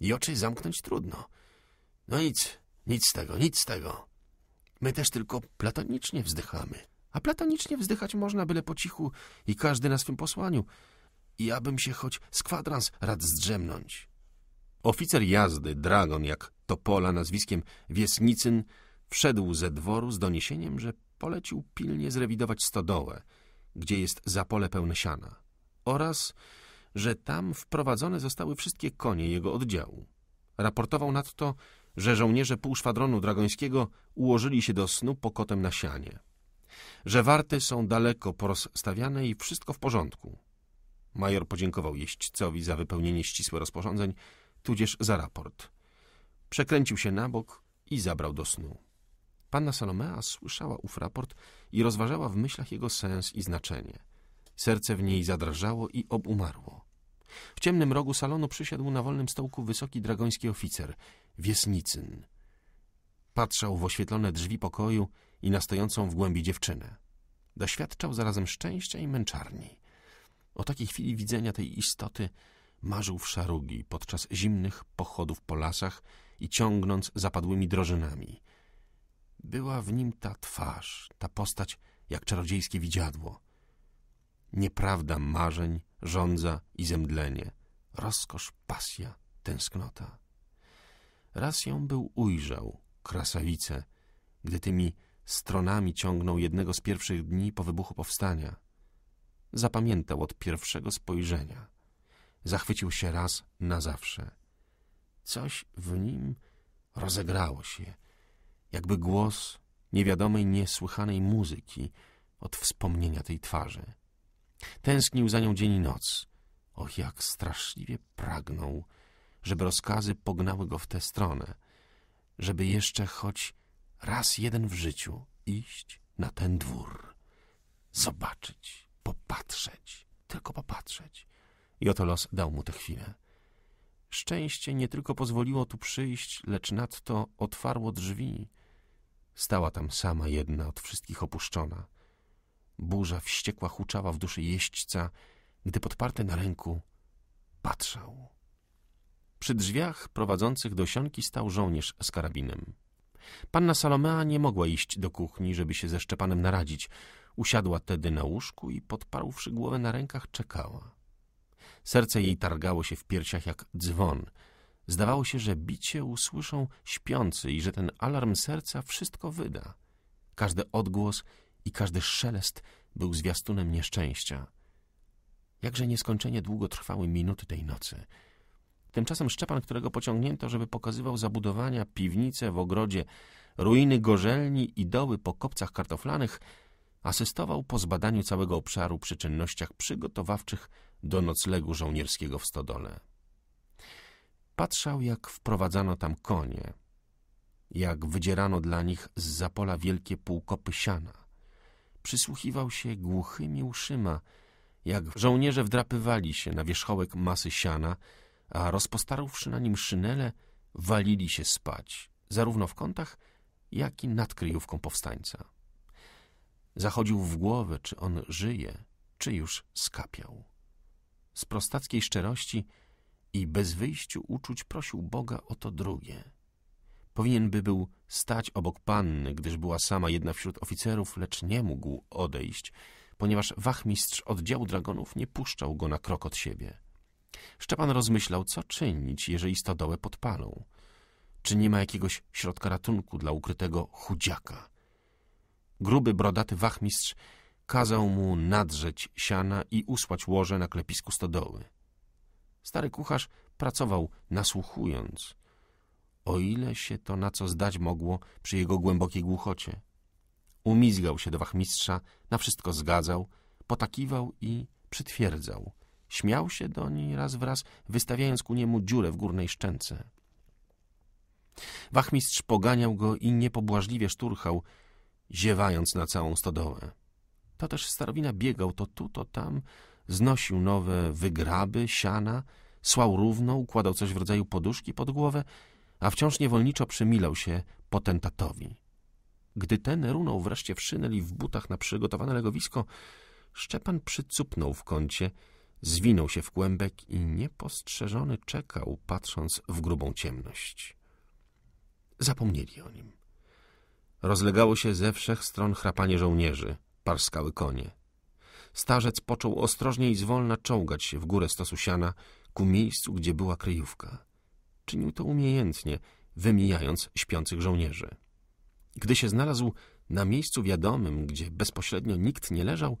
I oczy zamknąć trudno. No nic, nic z tego, nic z tego. My też tylko platonicznie wzdychamy. A platonicznie wzdychać można byle po cichu i każdy na swym posłaniu. I abym się choć z kwadrans rad zdrzemnąć. Oficer jazdy, Dragon, jak to pola nazwiskiem Wiesnicyn, wszedł ze dworu z doniesieniem, że polecił pilnie zrewidować stodołę, gdzie jest zapole pełne siana oraz, że tam wprowadzone zostały wszystkie konie jego oddziału. Raportował nadto, że żołnierze półszwadronu dragońskiego ułożyli się do snu pokotem na sianie, że warty są daleko porozstawiane i wszystko w porządku. Major podziękował jeźdźcowi za wypełnienie ścisłe rozporządzeń, tudzież za raport. Przekręcił się na bok i zabrał do snu. Panna Salomea słyszała ów raport i rozważała w myślach jego sens i znaczenie. Serce w niej zadrżało i obumarło. W ciemnym rogu salonu przysiadł na wolnym stołku wysoki dragoński oficer, Wiesnicyn. Patrzał w oświetlone drzwi pokoju i na stojącą w głębi dziewczynę. Doświadczał zarazem szczęścia i męczarni. O takiej chwili widzenia tej istoty marzył w szarugi podczas zimnych pochodów po lasach i ciągnąc zapadłymi drożynami – była w nim ta twarz, ta postać jak czarodziejskie widziadło. Nieprawda marzeń, żądza i zemdlenie, rozkosz, pasja, tęsknota. Raz ją był ujrzał, krasawice, gdy tymi stronami ciągnął jednego z pierwszych dni po wybuchu powstania. Zapamiętał od pierwszego spojrzenia. Zachwycił się raz na zawsze. Coś w nim rozegrało się, jakby głos niewiadomej, niesłychanej muzyki od wspomnienia tej twarzy. Tęsknił za nią dzień i noc. Och, jak straszliwie pragnął, żeby rozkazy pognały go w tę stronę, żeby jeszcze choć raz jeden w życiu iść na ten dwór, zobaczyć, popatrzeć, tylko popatrzeć. I oto los dał mu tę chwilę. Szczęście nie tylko pozwoliło tu przyjść, lecz nadto otwarło drzwi, Stała tam sama jedna, od wszystkich opuszczona. Burza wściekła huczała w duszy jeźdźca, gdy podparty na ręku patrzał. Przy drzwiach prowadzących do sionki stał żołnierz z karabinem. Panna Salomea nie mogła iść do kuchni, żeby się ze Szczepanem naradzić. Usiadła tedy na łóżku i podparłszy głowę na rękach czekała. Serce jej targało się w piersiach jak dzwon – Zdawało się, że bicie usłyszą śpiący i że ten alarm serca wszystko wyda. Każdy odgłos i każdy szelest był zwiastunem nieszczęścia. Jakże nieskończenie długo trwały minuty tej nocy. Tymczasem Szczepan, którego pociągnięto, żeby pokazywał zabudowania, piwnice w ogrodzie, ruiny gorzelni i doły po kopcach kartoflanych, asystował po zbadaniu całego obszaru przy czynnościach przygotowawczych do noclegu żołnierskiego w stodole. Patrzał, jak wprowadzano tam konie, jak wydzierano dla nich z zapola wielkie półkopy siana. Przysłuchiwał się głuchymi uszyma, jak żołnierze wdrapywali się na wierzchołek masy siana, a rozpostarłszy na nim szynele, walili się spać, zarówno w kątach, jak i nad kryjówką powstańca. Zachodził w głowę, czy on żyje, czy już skapiał. Z prostackiej szczerości – i bez wyjściu uczuć prosił Boga o to drugie. Powinien by był stać obok panny, gdyż była sama jedna wśród oficerów, lecz nie mógł odejść, ponieważ wachmistrz oddziału dragonów nie puszczał go na krok od siebie. Szczepan rozmyślał, co czynić, jeżeli stodołę podpalą. Czy nie ma jakiegoś środka ratunku dla ukrytego chudziaka? Gruby, brodaty wachmistrz kazał mu nadrzeć siana i usłać łoże na klepisku stodoły. Stary kucharz pracował, nasłuchując, o ile się to na co zdać mogło przy jego głębokiej głuchocie. Umizgał się do wachmistrza, na wszystko zgadzał, potakiwał i przytwierdzał. Śmiał się do niej raz wraz, wystawiając ku niemu dziurę w górnej szczęce. Wachmistrz poganiał go i niepobłażliwie szturchał, ziewając na całą stodołę. To też starowina biegał to tu, to tam, znosił nowe wygraby, siana, słał równo, układał coś w rodzaju poduszki pod głowę, a wciąż niewolniczo przymilał się potentatowi. Gdy ten runął wreszcie w szynel i w butach na przygotowane legowisko, Szczepan przycupnął w kącie, zwinął się w kłębek i niepostrzeżony czekał, patrząc w grubą ciemność. Zapomnieli o nim. Rozlegało się ze wszech stron chrapanie żołnierzy, parskały konie starzec począł ostrożnie i zwolna czołgać się w górę stosusiana ku miejscu, gdzie była kryjówka. Czynił to umiejętnie, wymijając śpiących żołnierzy. Gdy się znalazł na miejscu wiadomym, gdzie bezpośrednio nikt nie leżał,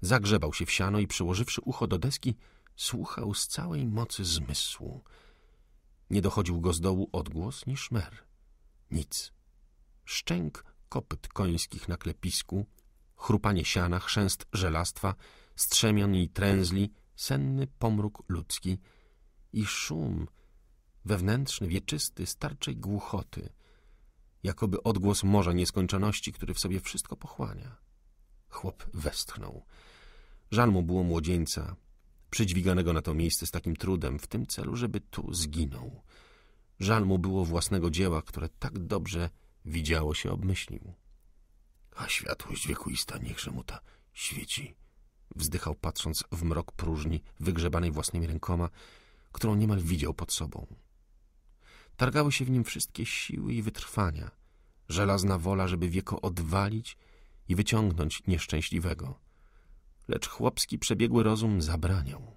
zagrzebał się w siano i przyłożywszy ucho do deski, słuchał z całej mocy zmysłu. Nie dochodził go z dołu odgłos niż mer. Nic. Szczęk kopyt końskich na klepisku, chrupanie siana, chrzęst żelastwa, strzemion i tręzli, senny pomruk ludzki i szum wewnętrzny, wieczysty, starczej głuchoty, jakoby odgłos morza nieskończoności, który w sobie wszystko pochłania. Chłop westchnął. Żal mu było młodzieńca, przydźwiganego na to miejsce z takim trudem, w tym celu, żeby tu zginął. Żal mu było własnego dzieła, które tak dobrze widziało się obmyślił a światłość wiekuista niechże mu ta świeci. Wzdychał patrząc w mrok próżni wygrzebanej własnymi rękoma, którą niemal widział pod sobą. Targały się w nim wszystkie siły i wytrwania, żelazna wola, żeby wieko odwalić i wyciągnąć nieszczęśliwego. Lecz chłopski przebiegły rozum zabraniał.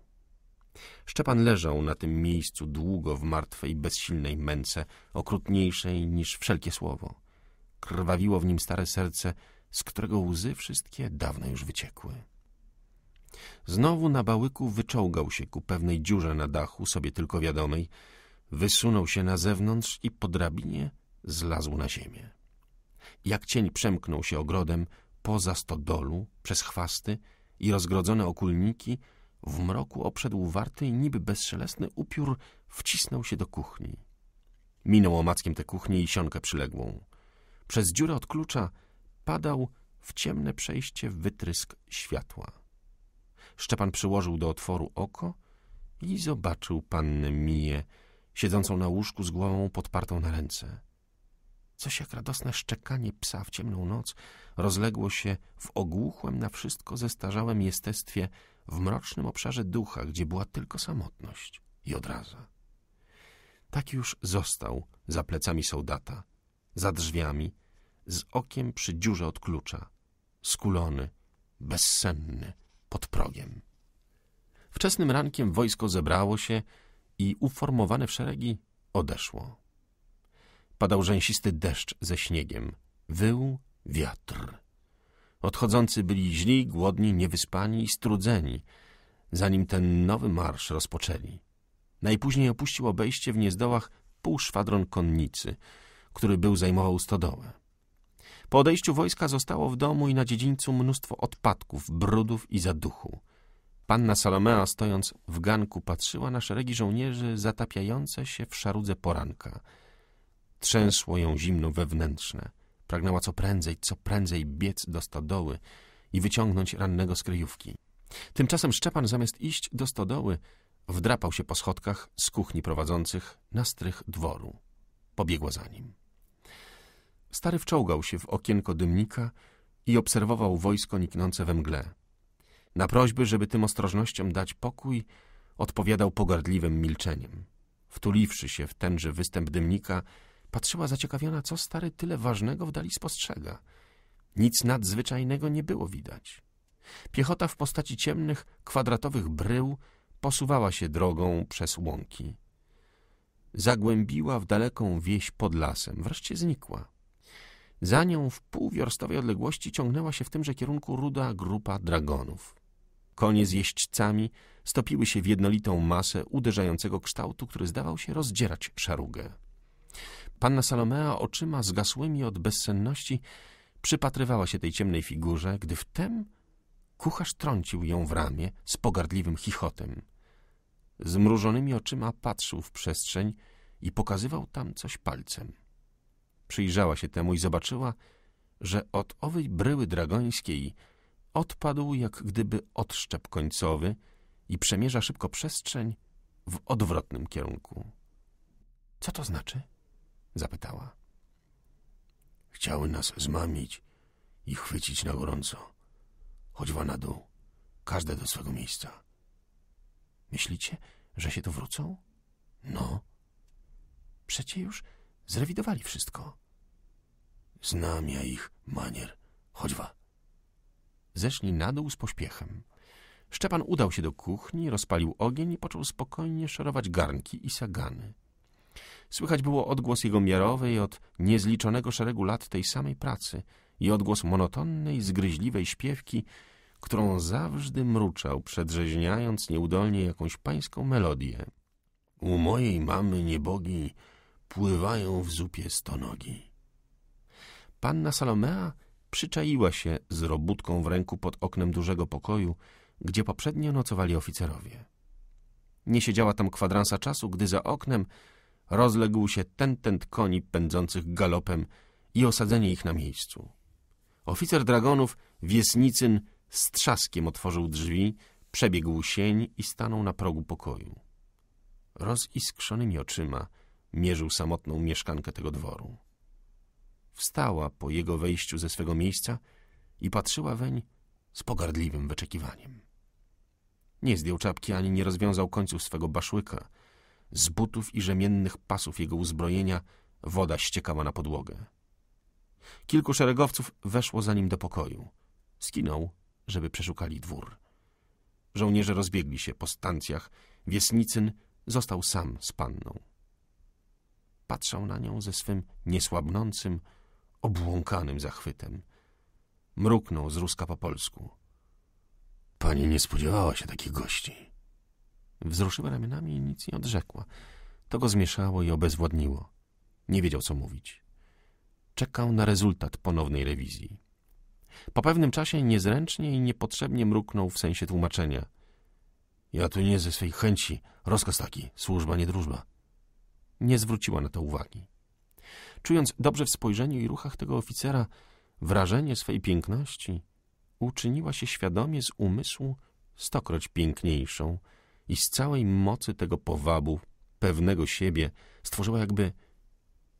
Szczepan leżał na tym miejscu długo w martwej, bezsilnej męce, okrutniejszej niż wszelkie słowo. Krwawiło w nim stare serce, z którego łzy wszystkie dawno już wyciekły. Znowu na bałyku wyczołgał się ku pewnej dziurze na dachu, sobie tylko wiadomej, wysunął się na zewnątrz i po drabinie zlazł na ziemię. Jak cień przemknął się ogrodem poza stodolu, przez chwasty i rozgrodzone okulniki, w mroku obszedł warty i niby bezszelestny upiór wcisnął się do kuchni. Minął omackiem tę kuchnię i sionkę przyległą. Przez dziurę od klucza padał w ciemne przejście wytrysk światła. Szczepan przyłożył do otworu oko i zobaczył pannę Miję, siedzącą na łóżku z głową podpartą na ręce. Coś jak radosne szczekanie psa w ciemną noc rozległo się w ogłuchłem na wszystko zestarzałym jestestwie w mrocznym obszarze ducha, gdzie była tylko samotność i odraza. Tak już został za plecami sołdata, za drzwiami, z okiem przy dziurze od klucza, skulony, bezsenny, pod progiem. Wczesnym rankiem wojsko zebrało się i uformowane w szeregi odeszło. Padał rzęsisty deszcz ze śniegiem, wył wiatr. Odchodzący byli źli, głodni, niewyspani i strudzeni, zanim ten nowy marsz rozpoczęli. Najpóźniej opuścił obejście w niezdołach pół szwadron konnicy, który był zajmował stodołę. Po odejściu wojska zostało w domu i na dziedzińcu mnóstwo odpadków, brudów i zaduchu. Panna Salomea, stojąc w ganku, patrzyła na szeregi żołnierzy zatapiające się w szarudze poranka. Trzęsło ją zimno wewnętrzne. Pragnęła co prędzej, co prędzej biec do stodoły i wyciągnąć rannego z kryjówki. Tymczasem Szczepan, zamiast iść do stodoły, wdrapał się po schodkach z kuchni prowadzących na strych dworu. Pobiegła za nim. Stary wczołgał się w okienko dymnika i obserwował wojsko niknące we mgle. Na prośby, żeby tym ostrożnościom dać pokój, odpowiadał pogardliwym milczeniem. Wtuliwszy się w tenże występ dymnika, patrzyła zaciekawiona, co stary tyle ważnego w dali spostrzega. Nic nadzwyczajnego nie było widać. Piechota w postaci ciemnych, kwadratowych brył posuwała się drogą przez łąki. Zagłębiła w daleką wieś pod lasem, wreszcie znikła. Za nią w półwiorstowej odległości ciągnęła się w tymże kierunku ruda grupa dragonów. Konie z jeźdźcami stopiły się w jednolitą masę uderzającego kształtu, który zdawał się rozdzierać szarugę. Panna Salomea oczyma zgasłymi od bezsenności przypatrywała się tej ciemnej figurze, gdy wtem kucharz trącił ją w ramię z pogardliwym chichotem. Zmrużonymi oczyma patrzył w przestrzeń i pokazywał tam coś palcem. Przyjrzała się temu i zobaczyła, że od owej bryły dragońskiej odpadł jak gdyby odszczep końcowy i przemierza szybko przestrzeń w odwrotnym kierunku. — Co to znaczy? — zapytała. — Chciały nas zmamić i chwycić na gorąco. Chodźwa na dół, każde do swego miejsca. — Myślicie, że się tu wrócą? — No. — Przecie już zrewidowali wszystko. Znam ja ich manier. Chodźwa. Zeszli na dół z pośpiechem. Szczepan udał się do kuchni, rozpalił ogień i począł spokojnie szorować garnki i sagany. Słychać było odgłos jego miarowej od niezliczonego szeregu lat tej samej pracy i odgłos monotonnej, zgryźliwej śpiewki, którą zawsze mruczał, przedrzeźniając nieudolnie jakąś pańską melodię. U mojej mamy niebogi pływają w zupie stonogi. Panna Salomea przyczaiła się z robótką w ręku pod oknem dużego pokoju, gdzie poprzednio nocowali oficerowie. Nie siedziała tam kwadransa czasu, gdy za oknem rozległ się tętent koni pędzących galopem i osadzenie ich na miejscu. Oficer dragonów, Wiesnicyn, z trzaskiem otworzył drzwi, przebiegł sień i stanął na progu pokoju. Roziskrzonymi oczyma mierzył samotną mieszkankę tego dworu wstała po jego wejściu ze swego miejsca i patrzyła weń z pogardliwym wyczekiwaniem. Nie zdjął czapki ani nie rozwiązał końców swego baszłyka. Z butów i rzemiennych pasów jego uzbrojenia woda ściekała na podłogę. Kilku szeregowców weszło za nim do pokoju. Skinął, żeby przeszukali dwór. Żołnierze rozbiegli się po stancjach. Wiesnicyn został sam z panną. Patrzał na nią ze swym niesłabnącym, obłąkanym zachwytem. Mruknął z ruska po polsku. Pani nie spodziewała się takich gości. Wzruszyła ramionami i nic nie odrzekła. To go zmieszało i obezwładniło. Nie wiedział, co mówić. Czekał na rezultat ponownej rewizji. Po pewnym czasie niezręcznie i niepotrzebnie mruknął w sensie tłumaczenia. Ja tu nie ze swej chęci. Rozkaz taki. Służba, nie drużba. Nie zwróciła na to uwagi czując dobrze w spojrzeniu i ruchach tego oficera wrażenie swej piękności, uczyniła się świadomie z umysłu stokroć piękniejszą i z całej mocy tego powabu, pewnego siebie, stworzyła jakby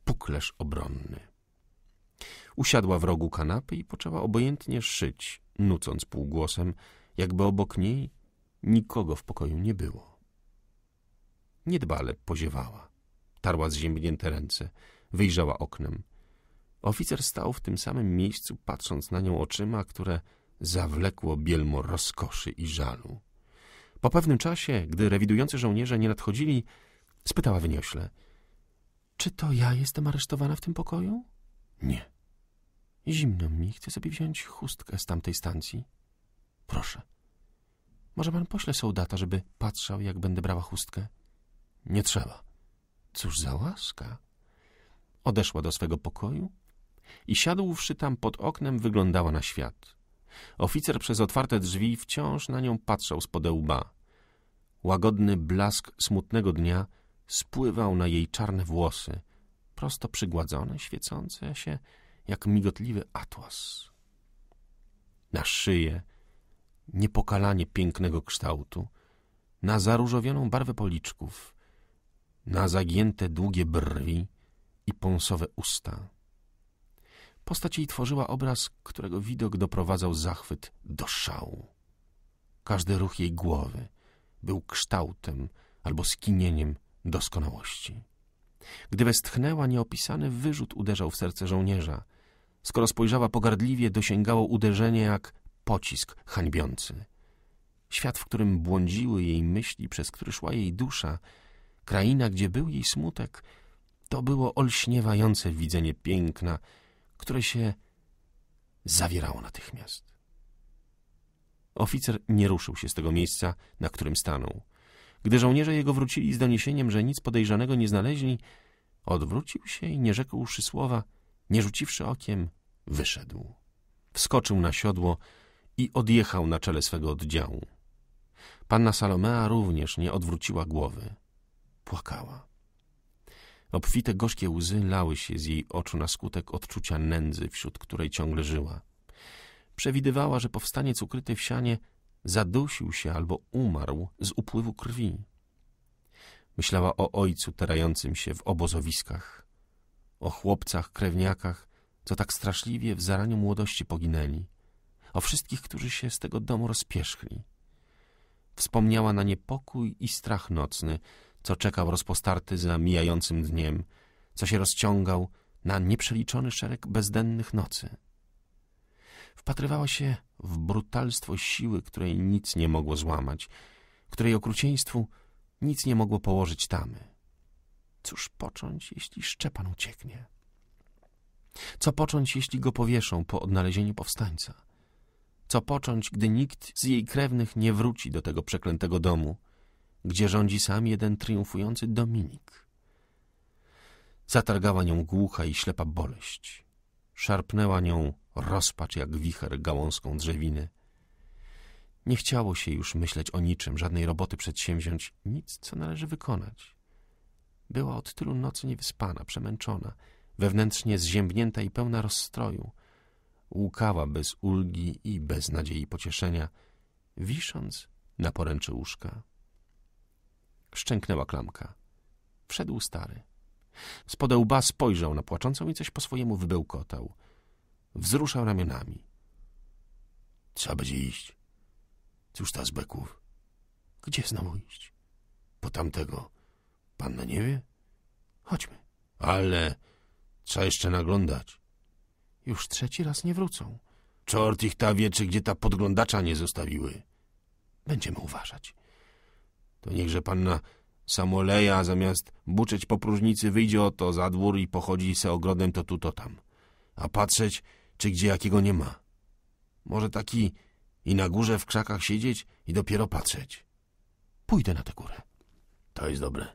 puklerz obronny. Usiadła w rogu kanapy i poczęła obojętnie szyć, nucąc półgłosem, jakby obok niej nikogo w pokoju nie było. Niedbale poziewała, tarła zziębnięte ręce, wyjrzała oknem. Oficer stał w tym samym miejscu, patrząc na nią oczyma, które zawlekło bielmo rozkoszy i żalu. Po pewnym czasie, gdy rewidujący żołnierze nie nadchodzili, spytała wyniośle. Czy to ja jestem aresztowana w tym pokoju? Nie. Zimno mi, chcę sobie wziąć chustkę z tamtej stacji. Proszę. Może pan pośle sołdata, żeby patrzał, jak będę brała chustkę? Nie trzeba. Cóż za łaska. Odeszła do swego pokoju i siadłszy tam pod oknem wyglądała na świat. Oficer przez otwarte drzwi wciąż na nią patrzał z podełba. Łagodny blask smutnego dnia spływał na jej czarne włosy, prosto przygładzone, świecące się jak migotliwy atłas. Na szyję, niepokalanie pięknego kształtu, na zaróżowioną barwę policzków, na zagięte długie brwi, i pąsowe usta. Postać jej tworzyła obraz, którego widok doprowadzał zachwyt do szału. Każdy ruch jej głowy był kształtem albo skinieniem doskonałości. Gdy westchnęła, nieopisany wyrzut uderzał w serce żołnierza. Skoro spojrzała pogardliwie, dosięgało uderzenie jak pocisk hańbiący. Świat, w którym błądziły jej myśli, przez który szła jej dusza, kraina, gdzie był jej smutek, to było olśniewające widzenie piękna, które się zawierało natychmiast. Oficer nie ruszył się z tego miejsca, na którym stanął. Gdy żołnierze jego wrócili z doniesieniem, że nic podejrzanego nie znaleźli, odwrócił się i nie rzekłszy słowa, nie rzuciwszy okiem, wyszedł. Wskoczył na siodło i odjechał na czele swego oddziału. Panna Salomea również nie odwróciła głowy. Płakała. Obfite, gorzkie łzy lały się z jej oczu na skutek odczucia nędzy, wśród której ciągle żyła. Przewidywała, że powstaniec ukryty w sianie zadusił się albo umarł z upływu krwi. Myślała o ojcu terającym się w obozowiskach, o chłopcach, krewniakach, co tak straszliwie w zaraniu młodości poginęli, o wszystkich, którzy się z tego domu rozpierzchli. Wspomniała na niepokój i strach nocny, co czekał rozpostarty za mijającym dniem, co się rozciągał na nieprzeliczony szereg bezdennych nocy. Wpatrywała się w brutalstwo siły, której nic nie mogło złamać, której okrucieństwu nic nie mogło położyć tamy. Cóż począć, jeśli Szczepan ucieknie? Co począć, jeśli go powieszą po odnalezieniu powstańca? Co począć, gdy nikt z jej krewnych nie wróci do tego przeklętego domu – gdzie rządzi sam jeden triumfujący Dominik. Zatargała nią głucha i ślepa boleść. Szarpnęła nią rozpacz jak wicher gałązką drzewiny. Nie chciało się już myśleć o niczym, żadnej roboty przedsięwziąć, nic, co należy wykonać. Była od tylu nocy niewyspana, przemęczona, wewnętrznie zziębnięta i pełna rozstroju. Łukała bez ulgi i bez nadziei pocieszenia, wisząc na poręczy łóżka. Szczęknęła klamka. Wszedł stary. Spod spojrzał na płaczącą i coś po swojemu wybełkotał. Wzruszał ramionami. Trzeba będzie iść. Cóż ta z beków? Gdzie znowu iść? Po tamtego. Panna nie wie? Chodźmy. Ale trzeba jeszcze naglądać. Już trzeci raz nie wrócą. Czort ich ta wie, czy gdzie ta podglądacza nie zostawiły. Będziemy uważać to niechże panna Samoleja zamiast buczeć po próżnicy wyjdzie oto za dwór i pochodzi se ogrodem to tu, to tam. A patrzeć, czy gdzie jakiego nie ma. Może taki i na górze w krzakach siedzieć i dopiero patrzeć. Pójdę na tę górę. To jest dobre.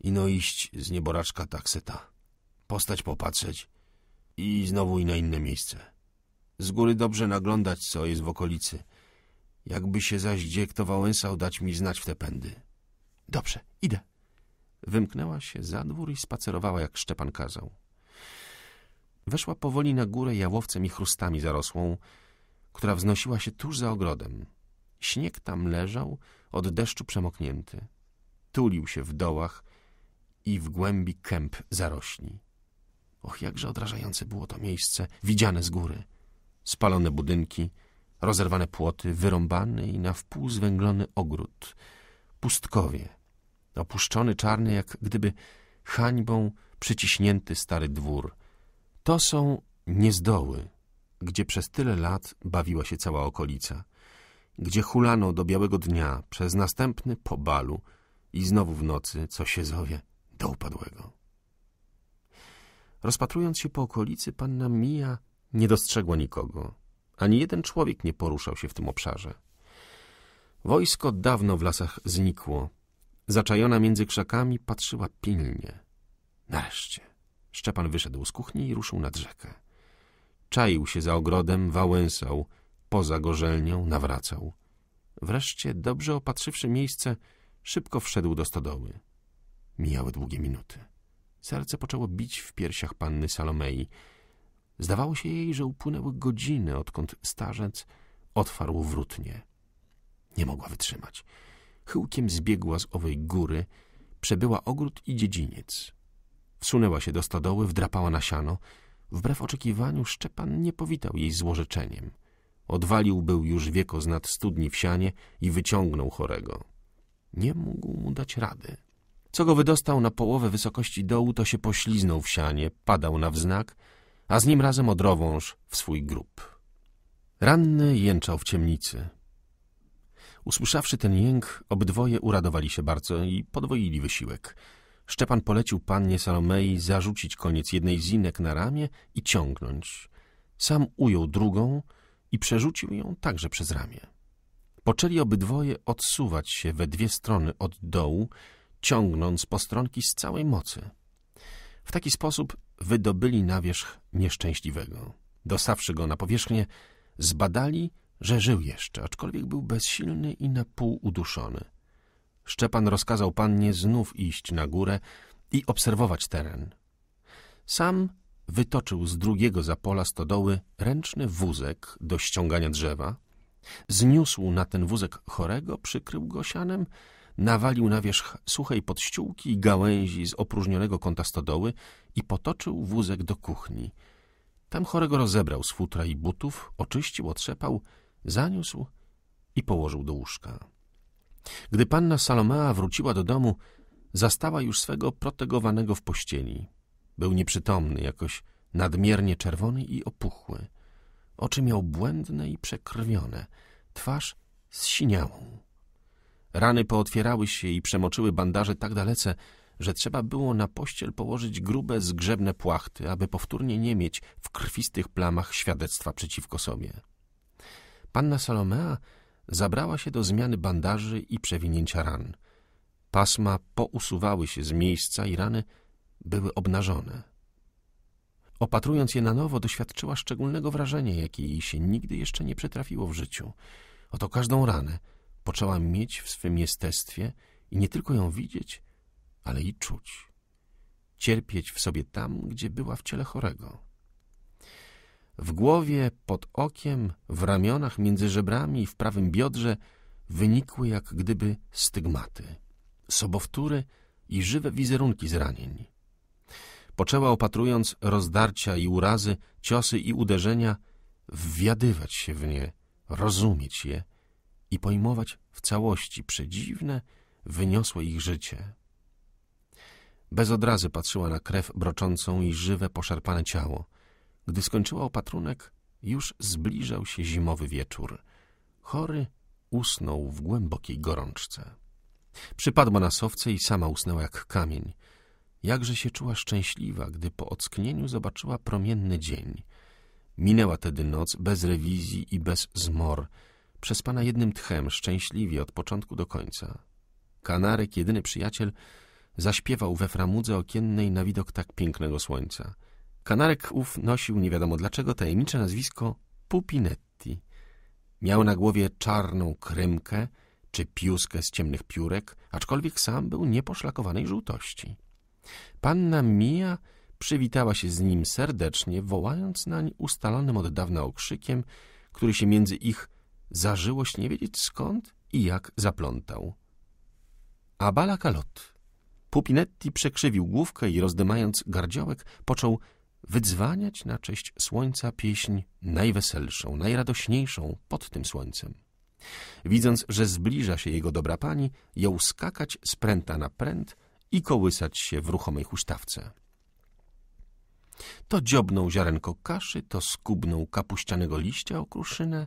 Ino iść z nieboraczka tak ta, Postać popatrzeć i znowu i na inne miejsce. Z góry dobrze naglądać, co jest w okolicy. Jakby się zaś gdzie kto wałęsał, dać mi znać w te pędy. Dobrze, idę. Wymknęła się za dwór i spacerowała, jak Szczepan kazał. Weszła powoli na górę jałowcem i chrustami zarosłą, która wznosiła się tuż za ogrodem. Śnieg tam leżał, od deszczu przemoknięty. Tulił się w dołach i w głębi kęp zarośli. Och, jakże odrażające było to miejsce, widziane z góry. Spalone budynki, rozerwane płoty, wyrąbany i na wpół zwęglony ogród, pustkowie, opuszczony czarny, jak gdyby hańbą przyciśnięty stary dwór. To są niezdoły, gdzie przez tyle lat bawiła się cała okolica, gdzie hulano do białego dnia, przez następny po balu i znowu w nocy, co się zowie, do upadłego. Rozpatrując się po okolicy, panna Mija nie dostrzegła nikogo. Ani jeden człowiek nie poruszał się w tym obszarze. Wojsko dawno w lasach znikło. Zaczajona między krzakami patrzyła pilnie. Nareszcie. Szczepan wyszedł z kuchni i ruszył nad rzekę. Czaił się za ogrodem, wałęsał, poza gorzelnią nawracał. Wreszcie, dobrze opatrzywszy miejsce, szybko wszedł do stodoły. Mijały długie minuty. Serce poczęło bić w piersiach panny Salomei. Zdawało się jej, że upłynęły godziny, odkąd starzec otwarł wrótnie. Nie mogła wytrzymać. Chyłkiem zbiegła z owej góry, przebyła ogród i dziedziniec. Wsunęła się do stodoły, wdrapała na siano. Wbrew oczekiwaniu Szczepan nie powitał jej złorzeczeniem. Odwalił był już wieko z nad studni w sianie i wyciągnął chorego. Nie mógł mu dać rady. Co go wydostał na połowę wysokości dołu, to się pośliznął w sianie, padał na wznak – a z nim razem odrowąż w swój grób. Ranny jęczał w ciemnicy. Usłyszawszy ten jęk, obydwoje uradowali się bardzo i podwoili wysiłek. Szczepan polecił pannie Salomei zarzucić koniec jednej z inek na ramię i ciągnąć. Sam ujął drugą i przerzucił ją także przez ramię. Poczęli obydwoje odsuwać się we dwie strony od dołu, ciągnąc postronki z całej mocy. W taki sposób wydobyli na wierzch nieszczęśliwego. Dosawszy go na powierzchnię, zbadali, że żył jeszcze, aczkolwiek był bezsilny i na pół uduszony. Szczepan rozkazał pannie znów iść na górę i obserwować teren. Sam wytoczył z drugiego zapola stodoły ręczny wózek do ściągania drzewa, zniósł na ten wózek chorego, przykrył go sianem nawalił na wierzch suchej podściółki i gałęzi z opróżnionego kąta stodoły i potoczył wózek do kuchni. Tam chorego rozebrał z futra i butów, oczyścił, otrzepał, zaniósł i położył do łóżka. Gdy panna Salomea wróciła do domu, zastała już swego protegowanego w pościeli. Był nieprzytomny, jakoś nadmiernie czerwony i opuchły. Oczy miał błędne i przekrwione, twarz zsiniałą. Rany pootwierały się i przemoczyły bandaże tak dalece, że trzeba było na pościel położyć grube, zgrzebne płachty, aby powtórnie nie mieć w krwistych plamach świadectwa przeciwko sobie. Panna Salomea zabrała się do zmiany bandaży i przewinięcia ran. Pasma pousuwały się z miejsca i rany były obnażone. Opatrując je na nowo, doświadczyła szczególnego wrażenia, jakie jej się nigdy jeszcze nie przytrafiło w życiu. Oto każdą ranę poczęła mieć w swym jestestwie i nie tylko ją widzieć, ale i czuć. Cierpieć w sobie tam, gdzie była w ciele chorego. W głowie, pod okiem, w ramionach, między żebrami i w prawym biodrze wynikły jak gdyby stygmaty, sobowtóry i żywe wizerunki zranień. Poczęła opatrując rozdarcia i urazy, ciosy i uderzenia, wwiadywać się w nie, rozumieć je i pojmować w całości przedziwne, wyniosłe ich życie. Bez odrazy patrzyła na krew broczącą i żywe, poszarpane ciało. Gdy skończyła opatrunek, już zbliżał się zimowy wieczór. Chory usnął w głębokiej gorączce. Przypadła na sowce i sama usnęła jak kamień. Jakże się czuła szczęśliwa, gdy po ocknieniu zobaczyła promienny dzień. Minęła tedy noc bez rewizji i bez zmor – przez pana jednym tchem, szczęśliwie od początku do końca. Kanarek, jedyny przyjaciel, zaśpiewał we framudze okiennej na widok tak pięknego słońca. Kanarek ów nosił, nie wiadomo dlaczego, tajemnicze nazwisko Pupinetti. Miał na głowie czarną krymkę czy piuskę z ciemnych piórek, aczkolwiek sam był nieposzlakowanej żółtości. Panna Mia przywitała się z nim serdecznie, wołając nań ustalonym od dawna okrzykiem, który się między ich zażyłość nie wiedzieć skąd i jak zaplątał. Abala kalot. Pupinetti przekrzywił główkę i rozdymając gardziołek, począł wydzwaniać na cześć słońca pieśń najweselszą, najradośniejszą pod tym słońcem. Widząc, że zbliża się jego dobra pani, jął skakać z pręta na pręt i kołysać się w ruchomej huśtawce. To dziobnął ziarenko kaszy, to skubnął kapuścianego liścia okruszynę.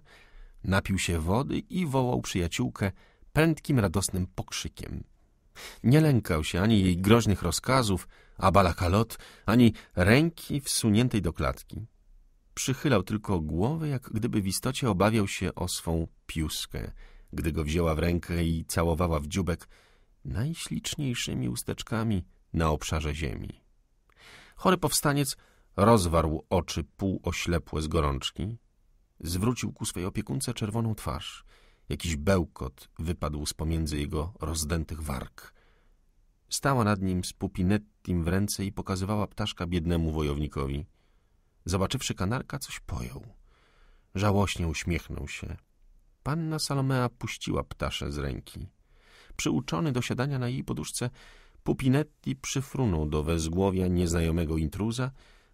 Napił się wody i wołał przyjaciółkę prędkim, radosnym pokrzykiem. Nie lękał się ani jej groźnych rozkazów, abalakalot, ani ręki wsuniętej do klatki. Przychylał tylko głowę, jak gdyby w istocie obawiał się o swą piuskę, gdy go wzięła w rękę i całowała w dziubek najśliczniejszymi usteczkami na obszarze ziemi. Chory powstaniec rozwarł oczy półoślepłe z gorączki, Zwrócił ku swej opiekunce czerwoną twarz. Jakiś bełkot wypadł z pomiędzy jego rozdętych warg. Stała nad nim z pupinettim w ręce i pokazywała ptaszka biednemu wojownikowi. Zobaczywszy kanarka, coś pojął. Żałośnie uśmiechnął się. Panna Salomea puściła ptasze z ręki. Przyuczony do siadania na jej poduszce, Pupinetti przyfrunął do wezgłowia nieznajomego intruza,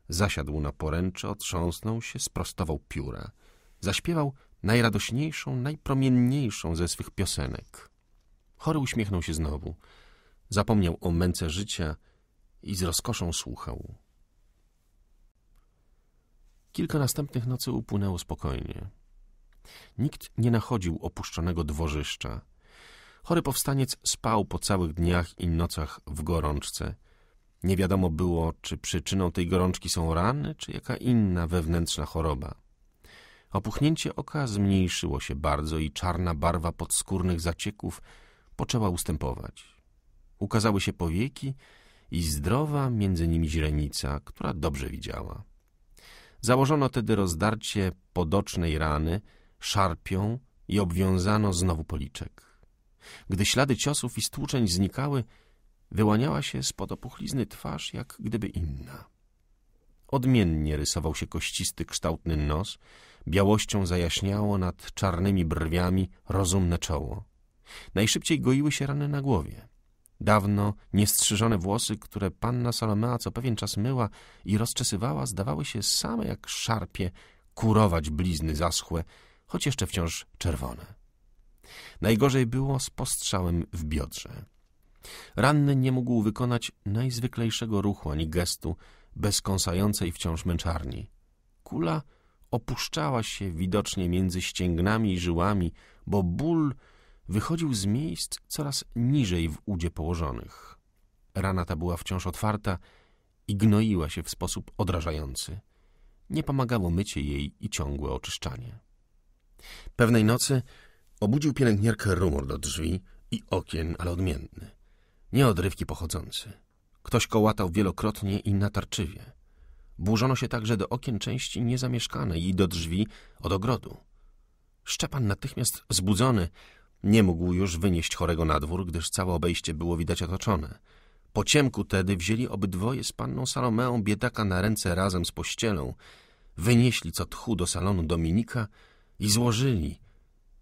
zasiadł na poręcze, otrząsnął się, sprostował pióra – zaśpiewał najradośniejszą, najpromienniejszą ze swych piosenek. Chory uśmiechnął się znowu. Zapomniał o męce życia i z rozkoszą słuchał. Kilka następnych nocy upłynęło spokojnie. Nikt nie nachodził opuszczonego dworzyszcza. Chory powstaniec spał po całych dniach i nocach w gorączce. Nie wiadomo było, czy przyczyną tej gorączki są rany, czy jaka inna wewnętrzna choroba. Opuchnięcie oka zmniejszyło się bardzo i czarna barwa podskórnych zacieków poczęła ustępować. Ukazały się powieki i zdrowa między nimi źrenica, która dobrze widziała. Założono tedy rozdarcie podocznej rany, szarpią i obwiązano znowu policzek. Gdy ślady ciosów i stłuczeń znikały, wyłaniała się spod opuchlizny twarz jak gdyby inna. Odmiennie rysował się kościsty, kształtny nos – Białością zajaśniało nad czarnymi brwiami rozumne czoło. Najszybciej goiły się rany na głowie. Dawno niestrzyżone włosy, które panna Salomea co pewien czas myła i rozczesywała, zdawały się same jak szarpie kurować blizny zaschłe, choć jeszcze wciąż czerwone. Najgorzej było z postrzałem w biodrze. Ranny nie mógł wykonać najzwyklejszego ruchu ani gestu bez kąsającej wciąż męczarni. Kula opuszczała się widocznie między ścięgnami i żyłami, bo ból wychodził z miejsc coraz niżej w udzie położonych. Rana ta była wciąż otwarta i gnoiła się w sposób odrażający. Nie pomagało mycie jej i ciągłe oczyszczanie. Pewnej nocy obudził pielęgniarkę rumor do drzwi i okien, ale odmienny. Nie odrywki pochodzący. Ktoś kołatał wielokrotnie i natarczywie. Burzono się także do okien części niezamieszkanej i do drzwi od ogrodu. Szczepan natychmiast zbudzony nie mógł już wynieść chorego na dwór, gdyż całe obejście było widać otoczone. Po ciemku tedy wzięli obydwoje z panną Salomeą biedaka na ręce razem z pościelą, wynieśli co tchu do salonu Dominika i złożyli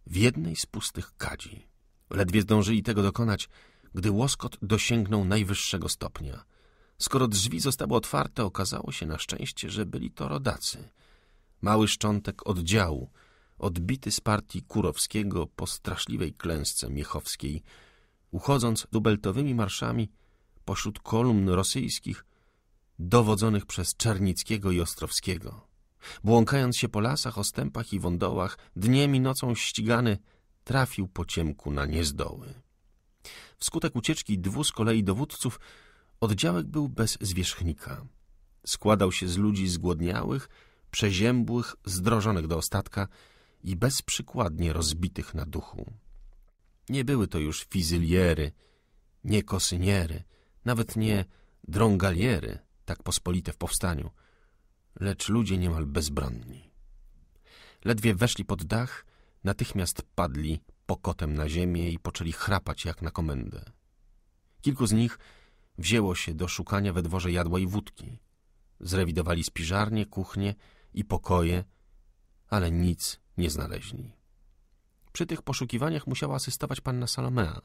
w jednej z pustych kadzi. Ledwie zdążyli tego dokonać, gdy łoskot dosięgnął najwyższego stopnia – Skoro drzwi zostały otwarte, okazało się na szczęście, że byli to rodacy. Mały szczątek oddziału, odbity z partii Kurowskiego po straszliwej klęsce miechowskiej, uchodząc dubeltowymi marszami pośród kolumn rosyjskich dowodzonych przez Czernickiego i Ostrowskiego. Błąkając się po lasach, ostępach i wądołach, dniem i nocą ścigany, trafił po ciemku na niezdoły. Wskutek ucieczki dwu z kolei dowódców Oddziałek był bez zwierzchnika. Składał się z ludzi zgłodniałych, przeziębłych, zdrożonych do ostatka i bezprzykładnie rozbitych na duchu. Nie były to już fizyliery, nie kosyniery, nawet nie drągaliery, tak pospolite w powstaniu, lecz ludzie niemal bezbronni. Ledwie weszli pod dach, natychmiast padli pokotem na ziemię i poczęli chrapać jak na komendę. Kilku z nich Wzięło się do szukania we dworze jadła i wódki. Zrewidowali spiżarnię, kuchnię i pokoje, ale nic nie znaleźli. Przy tych poszukiwaniach musiała asystować panna Salomea.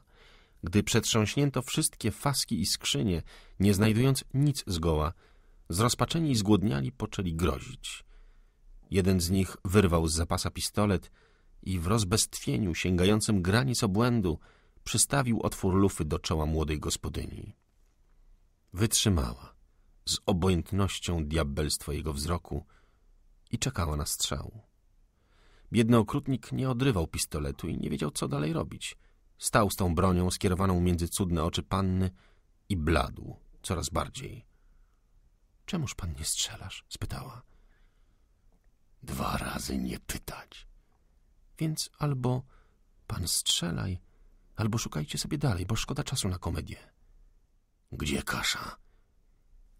Gdy przetrząśnięto wszystkie faski i skrzynie, nie znajdując nic zgoła, zrozpaczeni i zgłodniali poczęli grozić. Jeden z nich wyrwał z zapasa pistolet i w rozbestwieniu sięgającym granic obłędu przystawił otwór lufy do czoła młodej gospodyni. Wytrzymała z obojętnością diabelstwo jego wzroku i czekała na strzał. Biedny okrutnik nie odrywał pistoletu i nie wiedział, co dalej robić. Stał z tą bronią skierowaną między cudne oczy panny i bladł coraz bardziej. — Czemuż pan nie strzelasz? — spytała. — Dwa razy nie pytać. — Więc albo pan strzelaj, albo szukajcie sobie dalej, bo szkoda czasu na komedię. — gdzie kasza?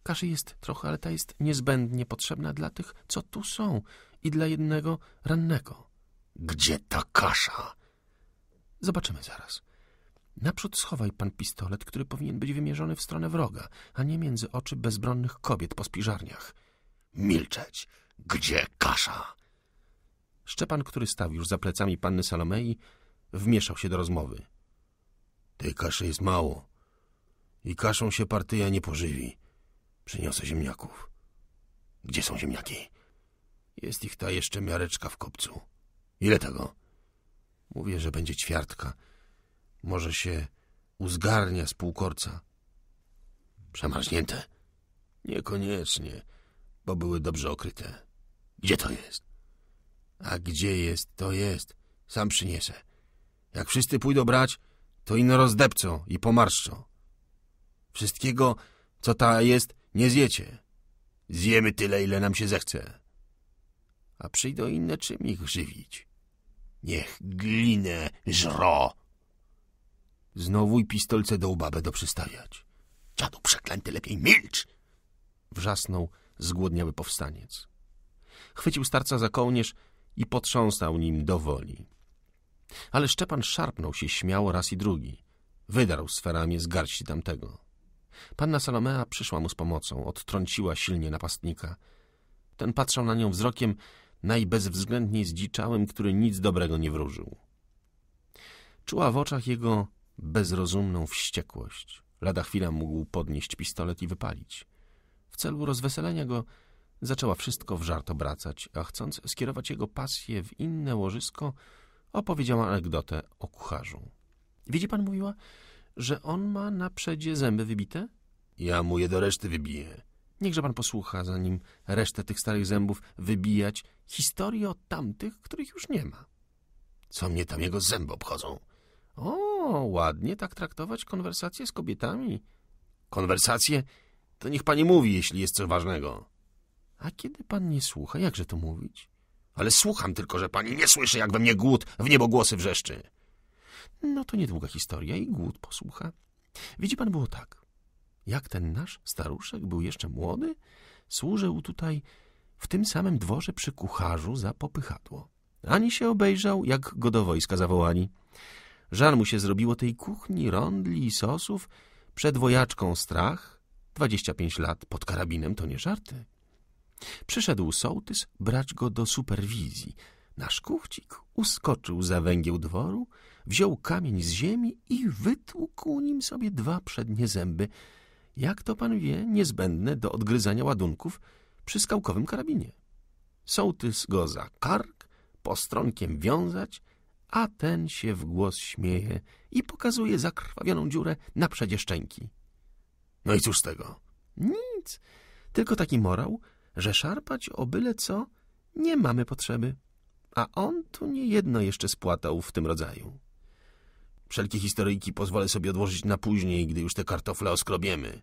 Kaszy jest trochę, ale ta jest niezbędnie potrzebna dla tych, co tu są i dla jednego rannego. Gdzie ta kasza? Zobaczymy zaraz. Naprzód schowaj pan pistolet, który powinien być wymierzony w stronę wroga, a nie między oczy bezbronnych kobiet po spiżarniach. Milczeć! Gdzie kasza? Szczepan, który stał już za plecami panny Salomei, wmieszał się do rozmowy. Tej kaszy jest mało. I kaszą się partyja nie pożywi. Przyniosę ziemniaków. Gdzie są ziemniaki? Jest ich ta jeszcze miareczka w kopcu. Ile tego? Mówię, że będzie ćwiartka. Może się uzgarnia z półkorca. Przemarznięte? Niekoniecznie, bo były dobrze okryte. Gdzie to jest? A gdzie jest, to jest. Sam przyniesę. Jak wszyscy pójdą brać, to ino rozdepcą i pomarszczą. Wszystkiego, co ta jest, nie zjecie. Zjemy tyle, ile nam się zechce. A przyjdą inne, czym ich żywić. Niech glinę żro. Znowu i pistolce do łba doprzystawiać. przystawiać. Dziadu przeklęty, lepiej milcz! Wrzasnął zgłodniały powstaniec. Chwycił starca za kołnierz i potrząsnął nim do woli. Ale Szczepan szarpnął się śmiało raz i drugi. Wydarł ramię z garści tamtego. Panna Salomea przyszła mu z pomocą, odtrąciła silnie napastnika. Ten patrzał na nią wzrokiem najbezwzględniej zdziczałym, który nic dobrego nie wróżył. Czuła w oczach jego bezrozumną wściekłość. Lada chwila mógł podnieść pistolet i wypalić. W celu rozweselenia go zaczęła wszystko w żart obracać, a chcąc skierować jego pasję w inne łożysko, opowiedziała anegdotę o kucharzu. Widzi pan, mówiła, że on ma na przedzie zęby wybite? Ja mu je do reszty wybiję. Niechże pan posłucha, zanim resztę tych starych zębów wybijać, historii o tamtych, których już nie ma. Co mnie tam jego zęby obchodzą? O, ładnie tak traktować konwersacje z kobietami. Konwersacje? To niech pani mówi, jeśli jest coś ważnego. A kiedy pan nie słucha, jakże to mówić? Ale słucham tylko, że pani nie słyszy, jak we mnie głód w niebogłosy wrzeszczy. No to niedługa historia i głód posłucha. Widzi pan, było tak. Jak ten nasz staruszek był jeszcze młody, służył tutaj w tym samym dworze przy kucharzu za popychadło. Ani się obejrzał, jak go do wojska zawołani. Żal mu się zrobiło tej kuchni, rondli i sosów. Przed wojaczką strach, pięć lat pod karabinem to nie żarty. Przyszedł sołtys brać go do superwizji. Nasz kuchcik uskoczył za węgieł dworu, wziął kamień z ziemi i wytłukł nim sobie dwa przednie zęby, jak to pan wie, niezbędne do odgryzania ładunków przy skałkowym karabinie. Sołtys go za kark, postronkiem wiązać, a ten się w głos śmieje i pokazuje zakrwawioną dziurę na przedzie szczęki. No i cóż z tego? Nic, tylko taki morał, że szarpać o byle co nie mamy potrzeby. A on tu nie jedno jeszcze spłatał w tym rodzaju. Wszelkie historyjki pozwolę sobie odłożyć na później, gdy już te kartofle oskrobiemy.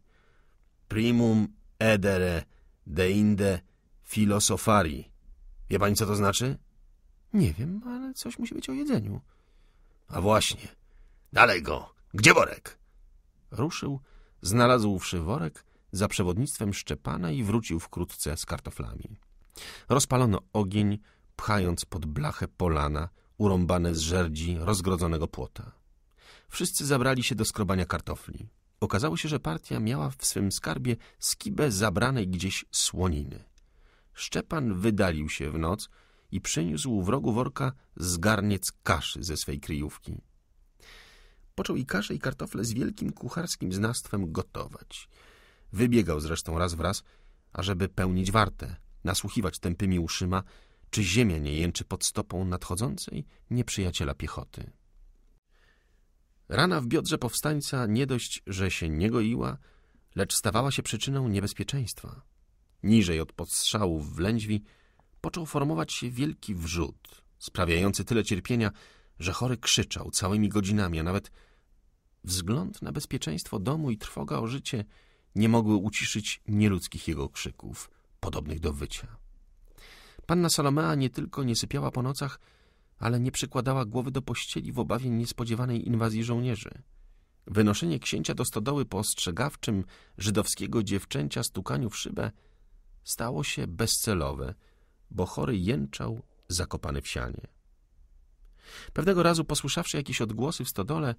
Primum edere deinde filosofari. Wie pani, co to znaczy? Nie wiem, ale coś musi być o jedzeniu. A właśnie. Dalej go. Gdzie worek? Ruszył, znalazłszy worek za przewodnictwem Szczepana i wrócił wkrótce z kartoflami. Rozpalono ogień, pchając pod blachę polana urąbane z żerdzi rozgrodzonego płota. Wszyscy zabrali się do skrobania kartofli. Okazało się, że partia miała w swym skarbie skibę zabranej gdzieś słoniny. Szczepan wydalił się w noc i przyniósł wrogu worka zgarniec kaszy ze swej kryjówki. Począł i kaszę, i kartofle z wielkim kucharskim znastwem gotować. Wybiegał zresztą raz w raz, ażeby pełnić wartę, nasłuchiwać tępymi uszyma, czy ziemia nie jęczy pod stopą nadchodzącej nieprzyjaciela piechoty. Rana w biodrze powstańca nie dość, że się nie goiła, lecz stawała się przyczyną niebezpieczeństwa. Niżej od podstrzałów w lędźwi począł formować się wielki wrzód, sprawiający tyle cierpienia, że chory krzyczał całymi godzinami, a nawet wzgląd na bezpieczeństwo domu i trwoga o życie nie mogły uciszyć nieludzkich jego krzyków, podobnych do wycia. Panna Salomea nie tylko nie sypiała po nocach, ale nie przykładała głowy do pościeli w obawie niespodziewanej inwazji żołnierzy. Wynoszenie księcia do stodoły po ostrzegawczym żydowskiego dziewczęcia stukaniu w szybę stało się bezcelowe, bo chory jęczał zakopany w sianie. Pewnego razu posłyszawszy jakieś odgłosy w stodole,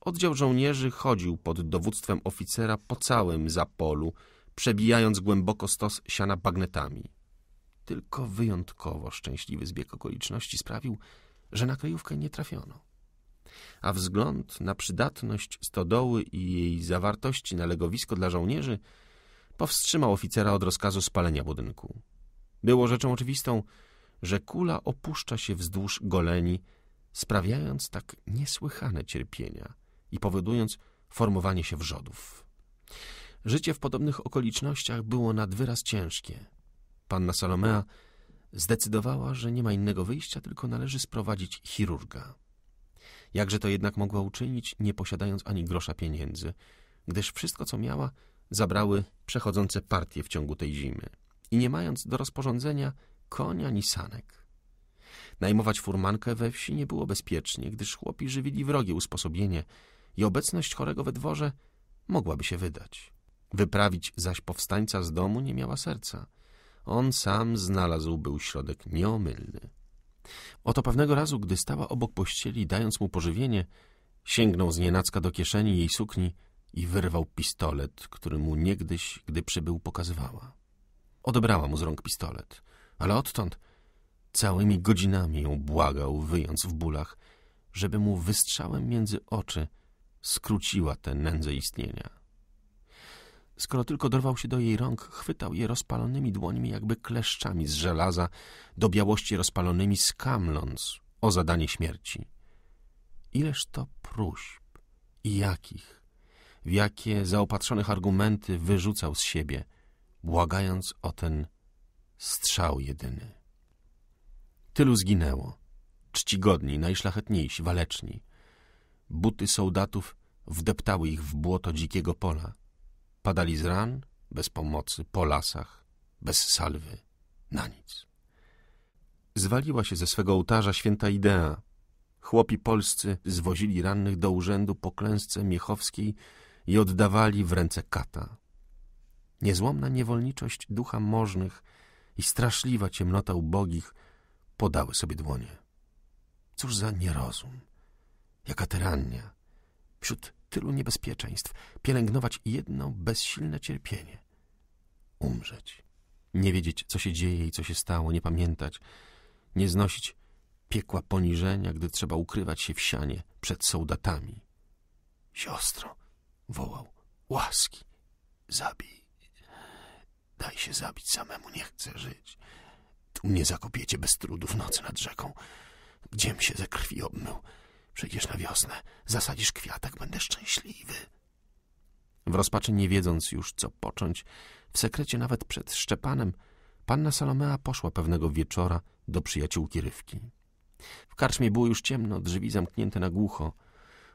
oddział żołnierzy chodził pod dowództwem oficera po całym zapolu, przebijając głęboko stos siana bagnetami. Tylko wyjątkowo szczęśliwy zbieg okoliczności sprawił, że na kryjówkę nie trafiono. A wzgląd na przydatność stodoły i jej zawartości na legowisko dla żołnierzy powstrzymał oficera od rozkazu spalenia budynku. Było rzeczą oczywistą, że kula opuszcza się wzdłuż goleni, sprawiając tak niesłychane cierpienia i powodując formowanie się wrzodów. Życie w podobnych okolicznościach było nad wyraz ciężkie. Panna Salomea zdecydowała, że nie ma innego wyjścia, tylko należy sprowadzić chirurga. Jakże to jednak mogła uczynić, nie posiadając ani grosza pieniędzy, gdyż wszystko, co miała, zabrały przechodzące partie w ciągu tej zimy i nie mając do rozporządzenia konia ani sanek. Najmować furmankę we wsi nie było bezpiecznie, gdyż chłopi żywili wrogie usposobienie i obecność chorego we dworze mogłaby się wydać. Wyprawić zaś powstańca z domu nie miała serca – on sam znalazł był środek nieomylny. Oto pewnego razu, gdy stała obok pościeli, dając mu pożywienie, sięgnął z nienacka do kieszeni jej sukni i wyrwał pistolet, który mu niegdyś, gdy przybył, pokazywała. Odebrała mu z rąk pistolet, ale odtąd całymi godzinami ją błagał, wyjąc w bólach, żeby mu wystrzałem między oczy skróciła tę nędzę istnienia. Skoro tylko dorwał się do jej rąk, chwytał je rozpalonymi dłońmi, jakby kleszczami z żelaza, do białości rozpalonymi skamląc o zadanie śmierci. Ileż to próśb i jakich, w jakie zaopatrzonych argumenty wyrzucał z siebie, błagając o ten strzał jedyny. Tylu zginęło, czcigodni, najszlachetniejsi, waleczni. Buty soldatów wdeptały ich w błoto dzikiego pola. Padali z ran, bez pomocy, po lasach, bez salwy, na nic. Zwaliła się ze swego ołtarza święta idea. Chłopi polscy zwozili rannych do urzędu po klęsce miechowskiej i oddawali w ręce kata. Niezłomna niewolniczość ducha możnych i straszliwa ciemnota ubogich podały sobie dłonie. Cóż za nierozum, jaka tyrania, wśród tylu niebezpieczeństw, pielęgnować jedno bezsilne cierpienie. Umrzeć. Nie wiedzieć, co się dzieje i co się stało, nie pamiętać. Nie znosić piekła poniżenia, gdy trzeba ukrywać się w sianie przed soldatami. Siostro, wołał, łaski, zabij. Daj się zabić samemu, nie chcę żyć. Tu mnie zakopiecie bez trudu w nocy nad rzeką. Gdziem się ze krwi obmył. Przyjdziesz na wiosnę, zasadzisz kwiatek, tak będę szczęśliwy. W rozpaczy, nie wiedząc już, co począć, w sekrecie nawet przed Szczepanem, panna Salomea poszła pewnego wieczora do przyjaciółki Rywki. W karczmie było już ciemno, drzwi zamknięte na głucho.